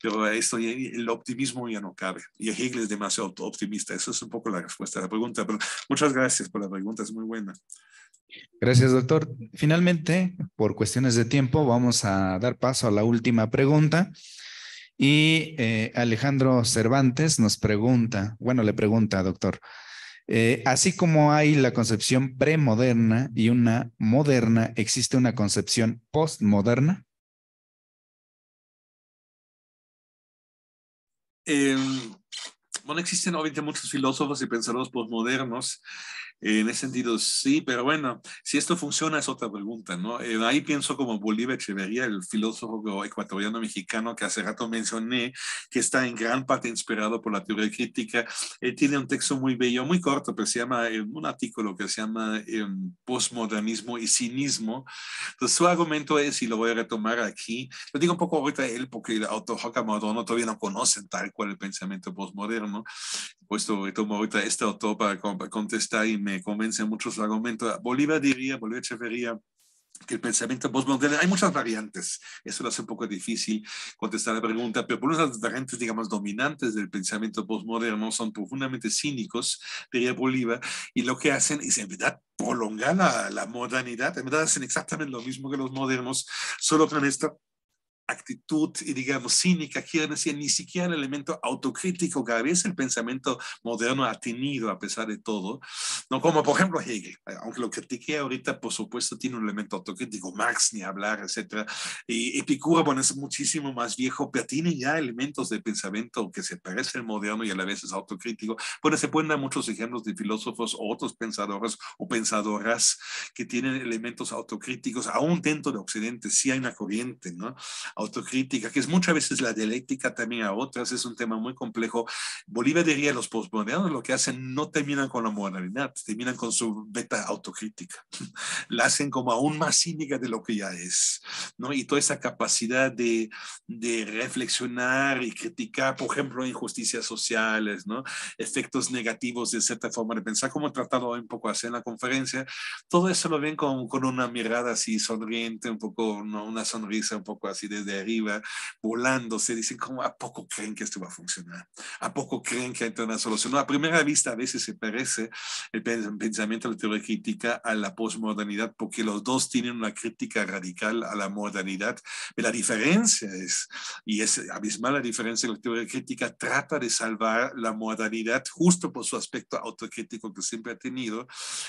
pero esto, el optimismo ya no cabe. Y es demasiado optimista. Eso es un poco la respuesta a la pregunta, pero muchas gracias por la pregunta, es muy buena. Gracias, doctor. Finalmente, por cuestiones de tiempo, vamos a dar paso a la última pregunta. Y eh, Alejandro Cervantes nos pregunta, bueno, le pregunta, doctor, eh, así como hay la concepción premoderna y una moderna, ¿existe una concepción postmoderna? Eh, bueno, existen obviamente muchos filósofos y pensadores postmodernos, eh, en ese sentido sí, pero bueno, si esto funciona es otra pregunta, ¿no? Eh, ahí pienso como Bolívar Echeverría, el filósofo ecuatoriano mexicano que hace rato mencioné, que está en gran parte inspirado por la teoría crítica. Él eh, tiene un texto muy bello, muy corto, pero se llama, un artículo que se llama Postmodernismo y Cinismo. Entonces, su argumento es, y lo voy a retomar aquí, lo digo un poco ahorita él porque el autor moderno todavía no conocen tal cual el pensamiento postmoderno, Puesto que tomo ahorita este autor para, contestar y me convence muchos argumentos argumento. Bolívar diría, Bolívar Echeverría, que el pensamiento postmoderno, hay muchas variantes, eso lo hace un poco difícil contestar la pregunta, pero por unas variantes, digamos, dominantes del pensamiento postmoderno son profundamente cínicos, diría Bolívar, y lo que hacen es en verdad prolongar la, modernidad, en verdad hacen exactamente lo mismo que los modernos, solo que en esta actitud, digamos, cínica, quiero decir, ni siquiera el elemento autocrítico que a veces el pensamiento moderno ha tenido a pesar de todo, no como por ejemplo Hegel, aunque lo critiqué ahorita, por supuesto tiene un elemento autocrítico, Marx ni hablar, etcétera, y Epicuro, bueno, es muchísimo más viejo, pero tiene ya elementos de pensamiento que se parece al moderno y a la vez es autocrítico, bueno, se pueden dar muchos ejemplos de filósofos o otros pensadores o pensadoras que tienen elementos autocríticos, aún dentro de Occidente sí hay una corriente, ¿no? autocrítica, que es muchas veces la dialéctica también a otras, es un tema muy complejo. Bolivia diría los postmodernos lo que hacen no terminan con la modernidad, terminan con su beta autocrítica. la hacen como aún más cínica de lo que ya es, ¿no? Y toda esa capacidad de, reflexionar y criticar, por ejemplo, injusticias sociales, ¿no? Efectos negativos de cierta forma de pensar, como he tratado hoy un poco hacer en la conferencia, todo eso lo ven con, una mirada así sonriente, un poco, una sonrisa un poco así de de arriba, volándose, dicen, ¿cómo, ¿a poco creen que esto va a funcionar? ¿A poco creen que hay una solución? a primera vista a veces se parece el pensamiento de la teoría crítica a la posmodernidad, porque los dos tienen una crítica radical a la modernidad. Pero la diferencia es, y es abismal la diferencia, la teoría crítica trata de salvar la modernidad justo por su aspecto autocrítico que siempre ha tenido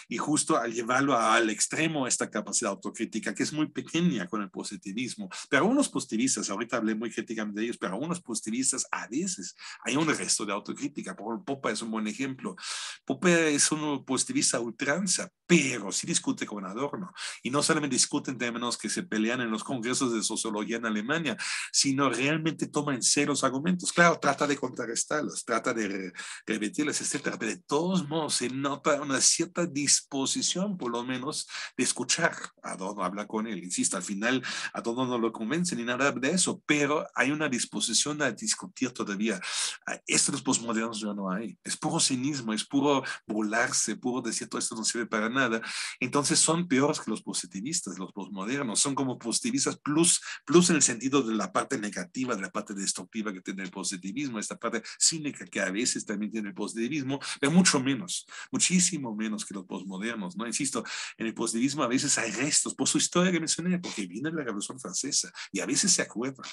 y justo al llevarlo al extremo esta capacidad autocrítica que es muy pequeña con el positivismo. Pero algunos positivistas, ahorita hablé muy críticamente de ellos, pero unos positivistas a veces hay un resto de autocrítica. Por Popa es un buen ejemplo. Popa es un positivista ultranza, pero sí discute con Adorno. Y no solamente discuten, en términos que se pelean en los congresos de sociología en Alemania, sino realmente toma en serio los argumentos. Claro, trata de contrarrestarlos, trata de repetirlos, etc. pero de todos modos se nota una cierta disposición, por lo menos, de escuchar. Adorno habla con él, insisto, al final Adorno no lo convence ni nada hablar de eso, pero hay una disposición a discutir todavía. Ah, Estos posmodernos ya no hay. Es puro cinismo, es puro volarse, puro decir todo esto no sirve para nada. Entonces son peores que los positivistas, los posmodernos. Son como positivistas plus, plus en el sentido de la parte negativa, de la parte destructiva que tiene el positivismo, esta parte cínica que a veces también tiene el positivismo, pero mucho menos, muchísimo menos que los posmodernos. ¿no? Insisto, en el positivismo a veces hay restos por su historia que mencioné, porque viene la Revolución Francesa y a veces se acuerdan,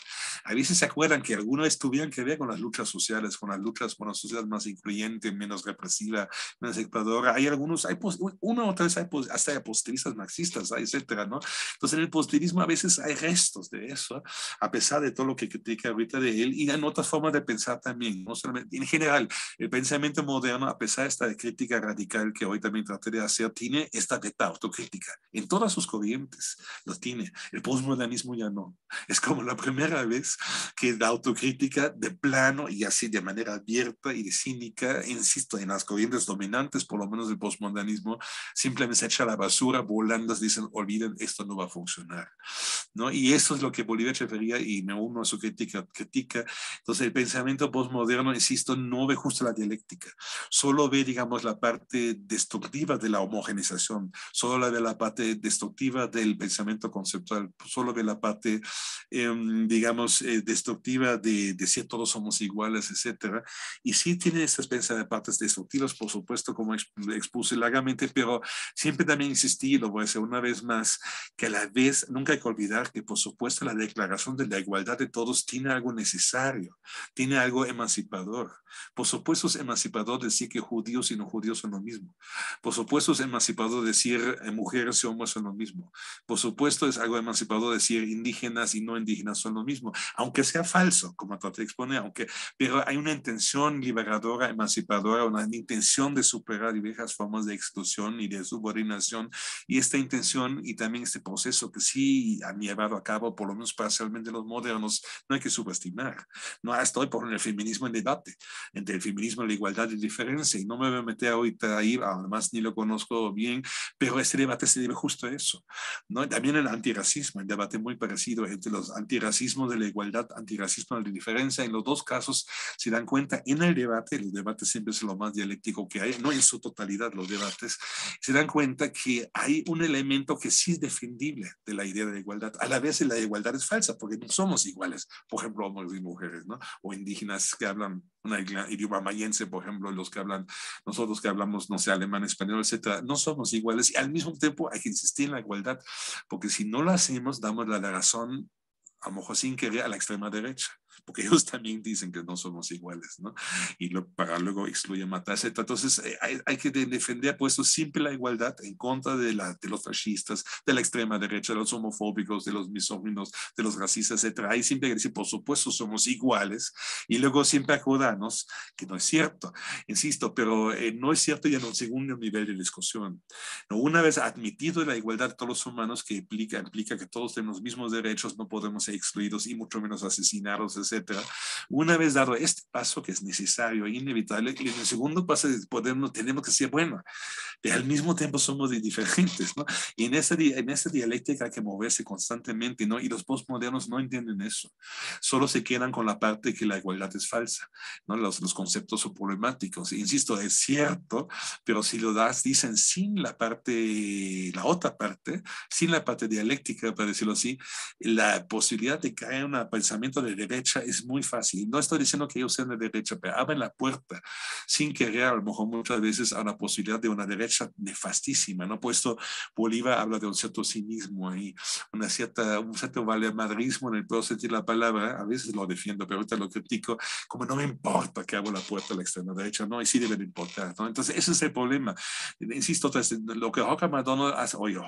a veces se acuerdan que algunos tuvieron que ver con las luchas sociales, con las luchas por las sociedad más incluyente, menos represiva, menos dictadora Hay algunos, hay una otra vez hay hasta hay marxistas, etcétera, ¿no? Entonces en el positivismo a veces hay restos de eso, ¿eh? a pesar de todo lo que critica ahorita de él, y en otras formas de pensar también, no solamente, en general, el pensamiento moderno, a pesar de esta crítica radical que hoy también traté de hacer, tiene esta beta autocrítica en todas sus corrientes, lo tiene. El postmodernismo ya no. Es como la primera vez que la autocrítica de plano y así de manera abierta y cínica, insisto, en las corrientes dominantes, por lo menos del postmodernismo, simplemente se echa la basura, volando dicen, olviden, esto no va a funcionar. ¿no? Y eso es lo que Bolívar refería y me uno a su crítica, critica. Entonces, el pensamiento postmoderno, insisto, no ve justo la dialéctica, solo ve, digamos, la parte destructiva de la homogenización, solo ve la parte destructiva del pensamiento conceptual, solo ve la parte Em, digamos, eh, destructiva de decir todos somos iguales, etcétera. Y sí tiene de partes destructivas, por supuesto, como expuse largamente, pero siempre también insistí, lo voy a hacer una vez más, que a la vez nunca hay que olvidar que, por supuesto, la declaración de la igualdad de todos tiene algo necesario, tiene algo emancipador. Por supuesto, es emancipador decir que judíos y no judíos son lo mismo. Por supuesto, es emancipador decir eh, mujeres y hombres son lo mismo. Por supuesto, es algo emancipador decir indígenas y no indígenas son lo mismo, aunque sea falso, como traté de exponer, aunque, pero hay una intención liberadora, emancipadora, una intención de superar diversas formas de exclusión y de subordinación, y esta intención y también este proceso que sí han llevado a cabo, por lo menos parcialmente los modernos, no hay que subestimar. No estoy por el feminismo en debate, entre el feminismo la igualdad y la diferencia, y no me voy a meter ahorita ahí, además ni lo conozco bien, pero este debate se debe justo a eso. ¿no? También el antirracismo, el debate muy parecido entre los antirracismo de la igualdad, antirracismo de la indiferencia, en los dos casos se dan cuenta en el debate, los debates siempre es lo más dialéctico que hay, no en su totalidad los debates, se dan cuenta que hay un elemento que sí es defendible de la idea de igualdad. A la vez la igualdad es falsa porque no somos iguales, por ejemplo, hombres y mujeres, ¿no? O indígenas que hablan una idioma mayense, por ejemplo, los que hablan, nosotros que hablamos, no sé, alemán, español, etcétera, no somos iguales y al mismo tiempo hay que insistir en la igualdad, porque si no lo hacemos, damos la razón a lo mejor sin querer a la extrema derecha porque ellos también dicen que no somos iguales, ¿no? Y lo, para luego excluye etc. Entonces, eh, hay, que defender, puesto siempre la igualdad en contra de, la, de los fascistas, de la extrema derecha, de los homofóbicos, de los misóginos, de los racistas, etc. Hay siempre que decir, por supuesto, somos iguales, y luego siempre acordarnos que no es cierto. Insisto, pero eh, no es cierto ya en un segundo nivel de discusión. una vez admitido la igualdad de todos los humanos, que implica, implica que todos tenemos los mismos derechos, no podemos ser excluidos y mucho menos asesinados, etcétera. Una vez dado este paso que es necesario e inevitable, y en el segundo paso de no tenemos que ser bueno, al mismo tiempo somos diferentes, ¿no? Y en esa, en esa dialéctica hay que moverse constantemente, ¿no? Y los postmodernos no entienden eso, solo se quedan con la parte que la igualdad es falsa, ¿no? Los, los conceptos son problemáticos, insisto, es cierto, pero si lo das, dicen sin la parte, la otra parte, sin la parte dialéctica, para decirlo así, la posibilidad de caer en un pensamiento de derecha es muy fácil. No estoy diciendo que ellos sean de derecha, pero abren la puerta sin querer, a lo mejor muchas veces, a la posibilidad de una derecha nefastísima, ¿no? Puesto Bolívar habla de un cierto cinismo ahí, una cierta, un cierto valemadrismo en el proceso de la palabra, a veces lo defiendo, pero ahorita lo critico, como no me importa que abro la puerta a la extrema derecha, no, y sí deben importar, ¿no? Entonces, ese es el problema. Insisto, lo que Roca McDonald hace, oye,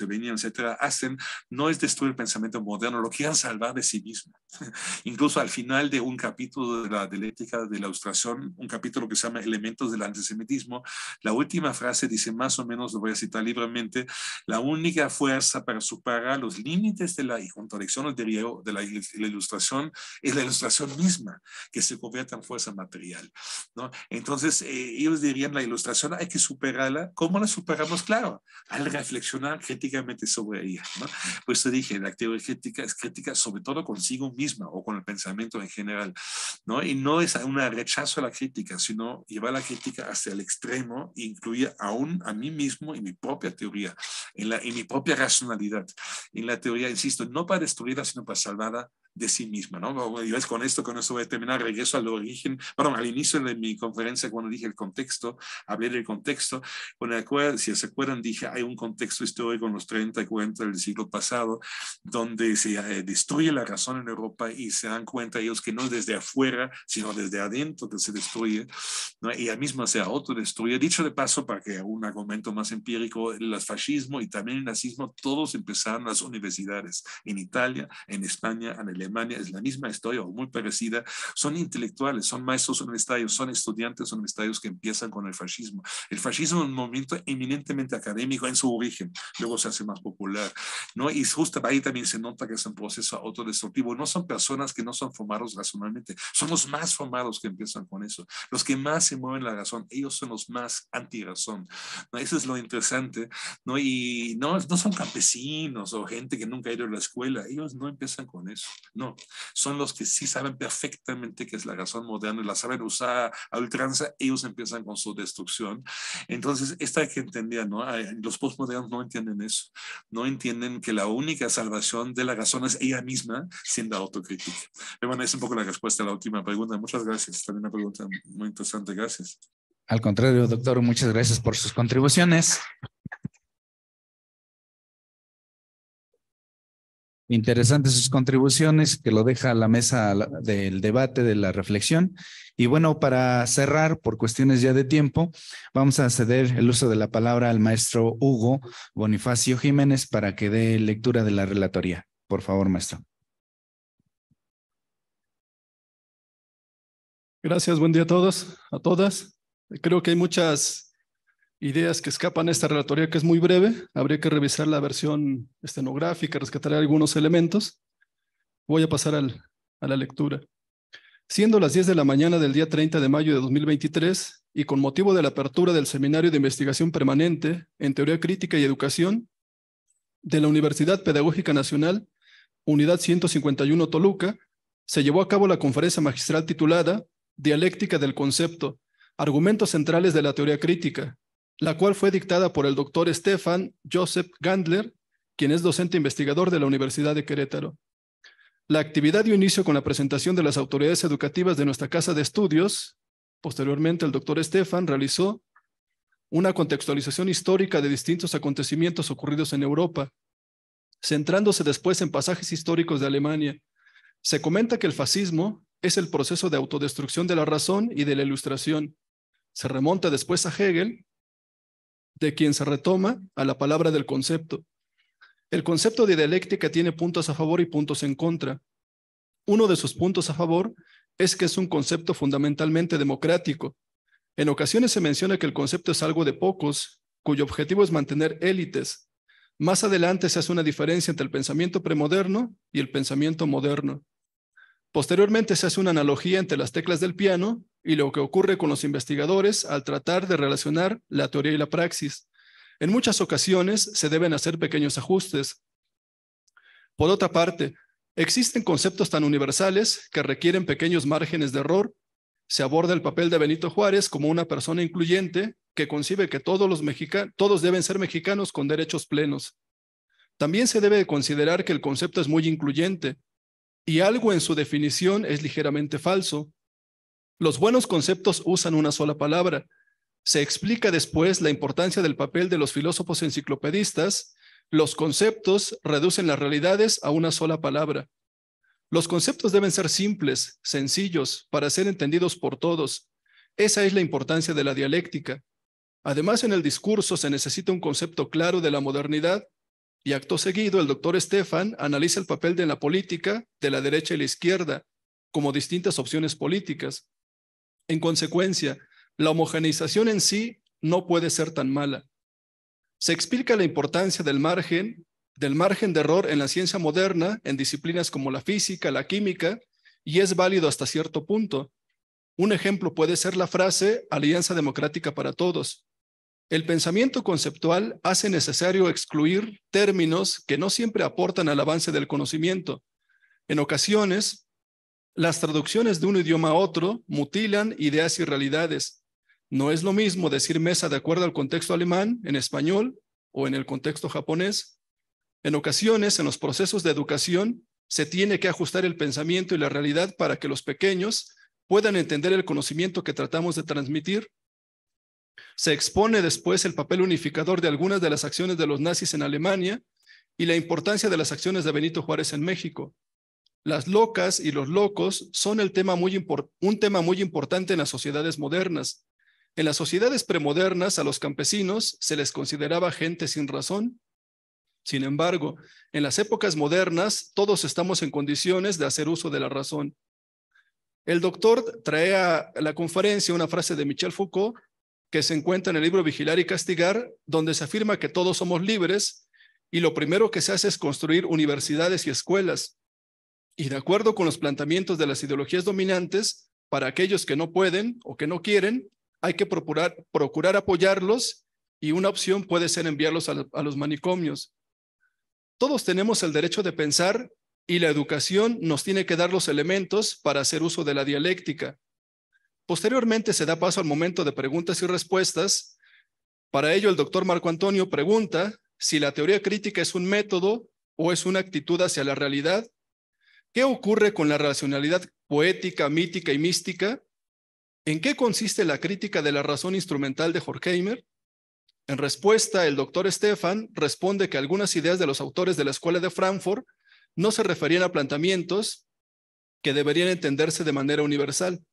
Ebenia, etcétera, hacen, no es destruir el pensamiento moderno, lo quieren salvar de sí mismo. incluso al final de un capítulo de la ética de la ilustración, un capítulo que se llama Elementos del antisemitismo, la última frase dice más o menos, lo voy a citar libremente, la única fuerza para superar los límites de la de, de la, ilustración es la ilustración misma, que se convierte en fuerza material. ¿no? Entonces, eh, ellos dirían, la ilustración hay que superarla. ¿Cómo la superamos? Claro, al reflexionar críticamente sobre ella. ¿no? Por eso dije, la teoría crítica es crítica sobre todo consigo misma o con el pensamiento en general, ¿no? Y no es un rechazo a la crítica, sino llevar la crítica hacia el extremo e incluir aún a mí mismo y mi propia teoría, en, la, en mi propia racionalidad, en la teoría, insisto, no para destruirla, sino para salvarla de sí misma, ¿no? Y es con esto, con eso voy a terminar, regreso al origen, perdón, al inicio de mi conferencia cuando dije el contexto, hablé del contexto, bueno, si se acuerdan dije, hay un contexto histórico en los 30 y 40 del siglo pasado, donde se eh, destruye la razón en Europa y se dan cuenta ellos que no es desde afuera, sino desde adentro que se destruye, ¿no? ella misma se autodestruye. Dicho de paso, para que un argumento más empírico, el fascismo y también el nazismo, todos empezaron las universidades en Italia, en España, en el es la misma historia o muy parecida, son intelectuales, son maestros universitarios, son estudiantes universitarios que empiezan con el fascismo. El fascismo es un movimiento eminentemente académico en su origen, luego se hace más popular, ¿no? Y justo ahí también se nota que es un proceso autodestructivo. No son personas que no son formados racionalmente, son los más formados que empiezan con eso. Los que más se mueven la razón, ellos son los más anti-razón, Eso es lo interesante, ¿no? Y no, no son campesinos o gente que nunca ha ido a la escuela, ellos no empiezan con eso. No, son los que sí saben perfectamente qué es la razón moderna y la saben usar a ultranza, ellos empiezan con su destrucción. Entonces, esta hay que entendía, ¿no? Los postmodernos no entienden eso, no entienden que la única salvación de la razón es ella misma sin la autocrítica. Pero bueno, es un poco la respuesta a la última pregunta. Muchas gracias, también una pregunta muy interesante, gracias. Al contrario, doctor, muchas gracias por sus contribuciones. Interesantes sus contribuciones, que lo deja a la mesa del debate, de la reflexión. Y bueno, para cerrar, por cuestiones ya de tiempo, vamos a ceder el uso de la palabra al maestro Hugo Bonifacio Jiménez para que dé lectura de la relatoría. Por favor, maestro. Gracias, buen día a todos, a todas. Creo que hay muchas ideas que escapan a esta relatoría que es muy breve. Habría que revisar la versión estenográfica, rescatar algunos elementos. Voy a pasar a la lectura. Siendo las 10 de la mañana del día 30 de mayo de 2023 y con motivo de la apertura del Seminario de Investigación Permanente en Teoría Crítica y Educación de la Universidad Pedagógica Nacional, Unidad 151 Toluca, se llevó a cabo la conferencia magistral titulada Dialéctica del Concepto, Argumentos Centrales de la Teoría Crítica, la cual fue dictada por el doctor Stefan Joseph Gandler, quien es docente investigador de la Universidad de Querétaro. La actividad dio inicio con la presentación de las autoridades educativas de nuestra casa de estudios. Posteriormente, el doctor Stefan realizó una contextualización histórica de distintos acontecimientos ocurridos en Europa, centrándose después en pasajes históricos de Alemania. Se comenta que el fascismo es el proceso de autodestrucción de la razón y de la ilustración. Se remonta después a Hegel, de quien se retoma a la palabra del concepto. El concepto de dialéctica tiene puntos a favor y puntos en contra. Uno de sus puntos a favor es que es un concepto fundamentalmente democrático. En ocasiones se menciona que el concepto es algo de pocos, cuyo objetivo es mantener élites. Más adelante se hace una diferencia entre el pensamiento premoderno y el pensamiento moderno. Posteriormente se hace una analogía entre las teclas del piano y lo que ocurre con los investigadores al tratar de relacionar la teoría y la praxis. En muchas ocasiones se deben hacer pequeños ajustes. Por otra parte, existen conceptos tan universales que requieren pequeños márgenes de error. Se aborda el papel de Benito Juárez como una persona incluyente que concibe que todos, los todos deben ser mexicanos con derechos plenos. También se debe considerar que el concepto es muy incluyente, y algo en su definición es ligeramente falso. Los buenos conceptos usan una sola palabra. Se explica después la importancia del papel de los filósofos enciclopedistas. Los conceptos reducen las realidades a una sola palabra. Los conceptos deben ser simples, sencillos, para ser entendidos por todos. Esa es la importancia de la dialéctica. Además, en el discurso se necesita un concepto claro de la modernidad y acto seguido, el doctor Stefan analiza el papel de la política de la derecha y la izquierda como distintas opciones políticas. En consecuencia, la homogeneización en sí no puede ser tan mala. Se explica la importancia del margen, del margen de error en la ciencia moderna, en disciplinas como la física, la química, y es válido hasta cierto punto. Un ejemplo puede ser la frase Alianza Democrática para Todos, el pensamiento conceptual hace necesario excluir términos que no siempre aportan al avance del conocimiento. En ocasiones, las traducciones de un idioma a otro mutilan ideas y realidades. No es lo mismo decir mesa de acuerdo al contexto alemán, en español o en el contexto japonés. En ocasiones, en los procesos de educación, se tiene que ajustar el pensamiento y la realidad para que los pequeños puedan entender el conocimiento que tratamos de transmitir se expone después el papel unificador de algunas de las acciones de los nazis en Alemania y la importancia de las acciones de Benito Juárez en México. Las locas y los locos son un tema muy importante en las sociedades modernas. En las sociedades premodernas a los campesinos se les consideraba gente sin razón. Sin embargo, en las épocas modernas todos estamos en condiciones de hacer uso de la razón. El doctor trae a la conferencia una frase de Michel Foucault que se encuentra en el libro Vigilar y Castigar, donde se afirma que todos somos libres y lo primero que se hace es construir universidades y escuelas. Y de acuerdo con los planteamientos de las ideologías dominantes, para aquellos que no pueden o que no quieren, hay que procurar, apoyarlos y una opción puede ser enviarlos a los manicomios. Todos tenemos el derecho de pensar y la educación nos tiene que dar los elementos para hacer uso de la dialéctica. Posteriormente se da paso al momento de preguntas y respuestas. Para ello, el doctor Marco Antonio pregunta si la teoría crítica es un método o es una actitud hacia la realidad. ¿Qué ocurre con la racionalidad poética, mítica y mística? ¿En qué consiste la crítica de la razón instrumental de Horkheimer? En respuesta, el doctor Stefan responde que algunas ideas de los autores de la Escuela de Frankfurt no se referían a planteamientos que deberían entenderse de manera universal.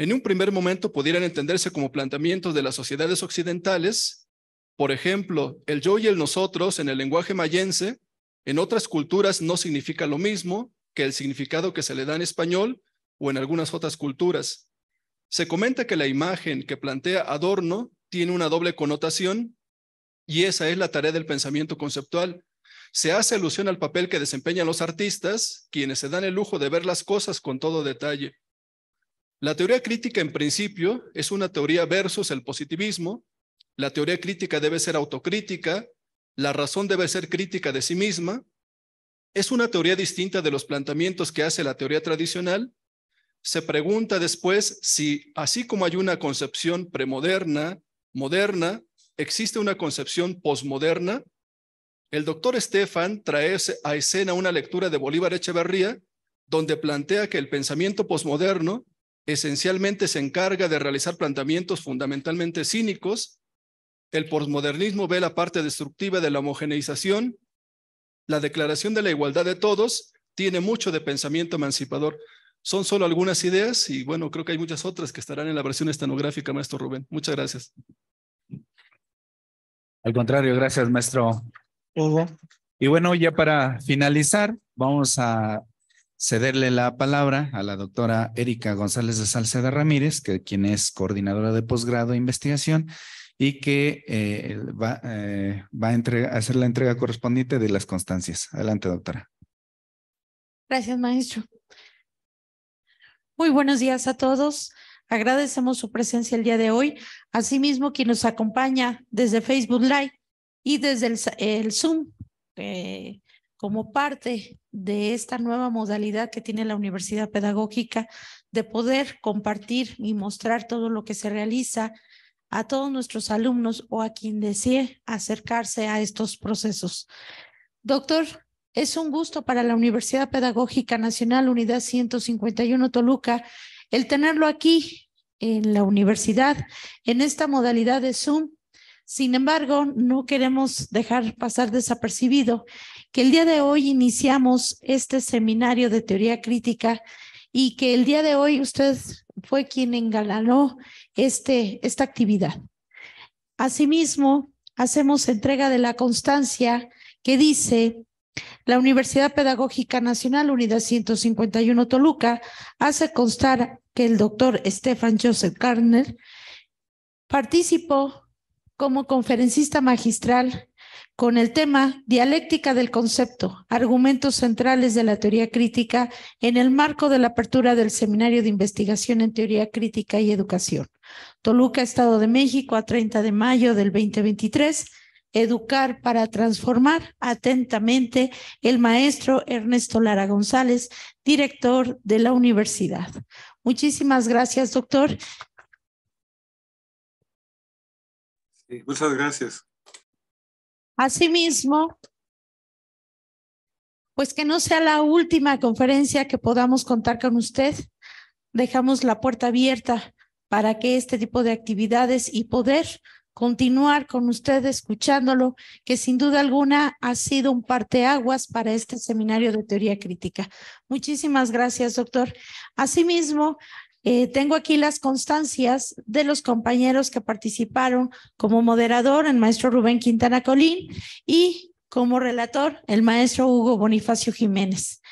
En un primer momento pudieran entenderse como planteamientos de las sociedades occidentales, por ejemplo, el yo y el nosotros en el lenguaje mayense, en otras culturas no significa lo mismo que el significado que se le da en español o en algunas otras culturas. Se comenta que la imagen que plantea Adorno tiene una doble connotación y esa es la tarea del pensamiento conceptual. Se hace alusión al papel que desempeñan los artistas, quienes se dan el lujo de ver las cosas con todo detalle. La teoría crítica, en principio, es una teoría versus el positivismo. La teoría crítica debe ser autocrítica. La razón debe ser crítica de sí misma. Es una teoría distinta de los planteamientos que hace la teoría tradicional. Se pregunta después si, así como hay una concepción premoderna, moderna, existe una concepción posmoderna. El doctor Stefan trae a escena una lectura de Bolívar Echeverría, donde plantea que el pensamiento posmoderno esencialmente se encarga de realizar planteamientos fundamentalmente cínicos. El posmodernismo ve la parte destructiva de la homogeneización. La declaración de la igualdad de todos tiene mucho de pensamiento emancipador. Son solo algunas ideas y bueno, creo que hay muchas otras que estarán en la versión estenográfica, maestro Rubén. Muchas gracias. Al contrario, gracias, maestro Hugo. Y bueno, ya para finalizar, vamos a cederle la palabra a la doctora Erika González de Salceda Ramírez, que, quien es coordinadora de posgrado e investigación y que eh, va, eh, a hacer la entrega correspondiente de las constancias. Adelante, doctora. Gracias, maestro. Muy buenos días a todos. Agradecemos su presencia el día de hoy. Asimismo, quien nos acompaña desde Facebook Live y desde el, Zoom. Eh, como parte de esta nueva modalidad que tiene la Universidad Pedagógica de poder compartir y mostrar todo lo que se realiza a todos nuestros alumnos o a quien desee acercarse a estos procesos. Doctor, es un gusto para la Universidad Pedagógica Nacional Unidad 151 Toluca el tenerlo aquí en la universidad, en esta modalidad de Zoom sin embargo, no queremos dejar pasar desapercibido que el día de hoy iniciamos este seminario de teoría crítica y que el día de hoy usted fue quien engalanó este, esta actividad. Asimismo, hacemos entrega de la constancia que dice la Universidad Pedagógica Nacional, Unidad 151 Toluca, hace constar que el doctor Stefan Joseph Gardner participó como conferencista magistral con el tema Dialéctica del concepto, argumentos centrales de la teoría crítica en el marco de la apertura del Seminario de Investigación en Teoría Crítica y Educación. Toluca, Estado de México, a 30 de mayo del 2023. Educar para transformar atentamente el maestro Ernesto Lara González, director de la universidad. Muchísimas gracias, doctor. muchas gracias. Asimismo, pues que no sea la última conferencia que podamos contar con usted. Dejamos la puerta abierta para que este tipo de actividades y poder continuar con usted escuchándolo, que sin duda alguna ha sido un parteaguas para este seminario de teoría crítica. Muchísimas gracias, doctor. Asimismo, eh, tengo aquí las constancias de los compañeros que participaron como moderador, el maestro Rubén Quintana Colín, y como relator, el maestro Hugo Bonifacio Jiménez.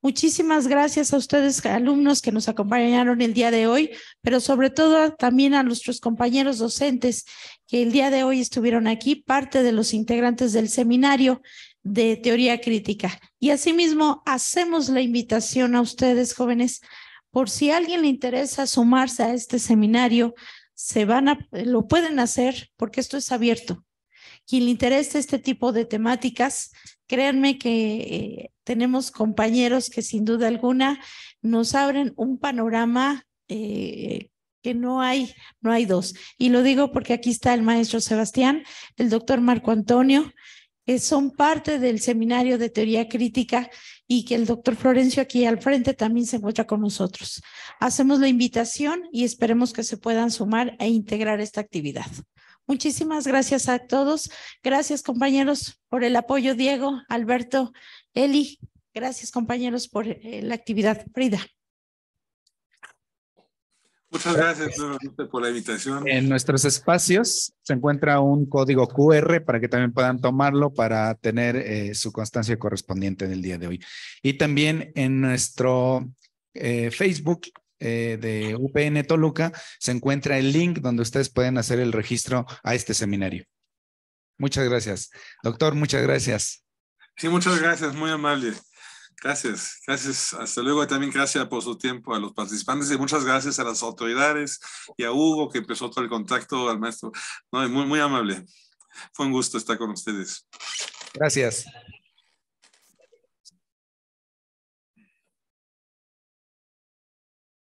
Muchísimas gracias a ustedes, alumnos que nos acompañaron el día de hoy, pero sobre todo también a nuestros compañeros docentes que el día de hoy estuvieron aquí, parte de los integrantes del seminario de teoría crítica. Y asimismo, hacemos la invitación a ustedes, jóvenes, por si a alguien le interesa sumarse a este seminario, se van lo pueden hacer porque esto es abierto. Quien le interesa este tipo de temáticas, créanme que eh, tenemos compañeros que sin duda alguna nos abren un panorama eh, que no hay, no hay dos. Y lo digo porque aquí está el maestro Sebastián, el doctor Marco Antonio, que son parte del seminario de teoría crítica y que el doctor Florencio aquí al frente también se encuentra con nosotros. Hacemos la invitación y esperemos que se puedan sumar e integrar esta actividad. Muchísimas gracias a todos. Gracias compañeros por el apoyo, Diego, Alberto, Eli. Gracias compañeros por eh, la actividad. Frida. Muchas gracias por la invitación. En nuestros espacios se encuentra un código QR para que también puedan tomarlo para tener eh, su constancia correspondiente del día de hoy. Y también en nuestro eh, Facebook eh, de UPN Toluca se encuentra el link donde ustedes pueden hacer el registro a este seminario. Muchas gracias. Doctor, muchas gracias. Sí, muchas gracias, muy amable. Gracias, gracias. Hasta luego. También gracias por su tiempo a los participantes y muchas gracias a las autoridades y a Hugo que empezó todo el contacto al maestro. No, muy, muy amable. Fue un gusto estar con ustedes. Gracias.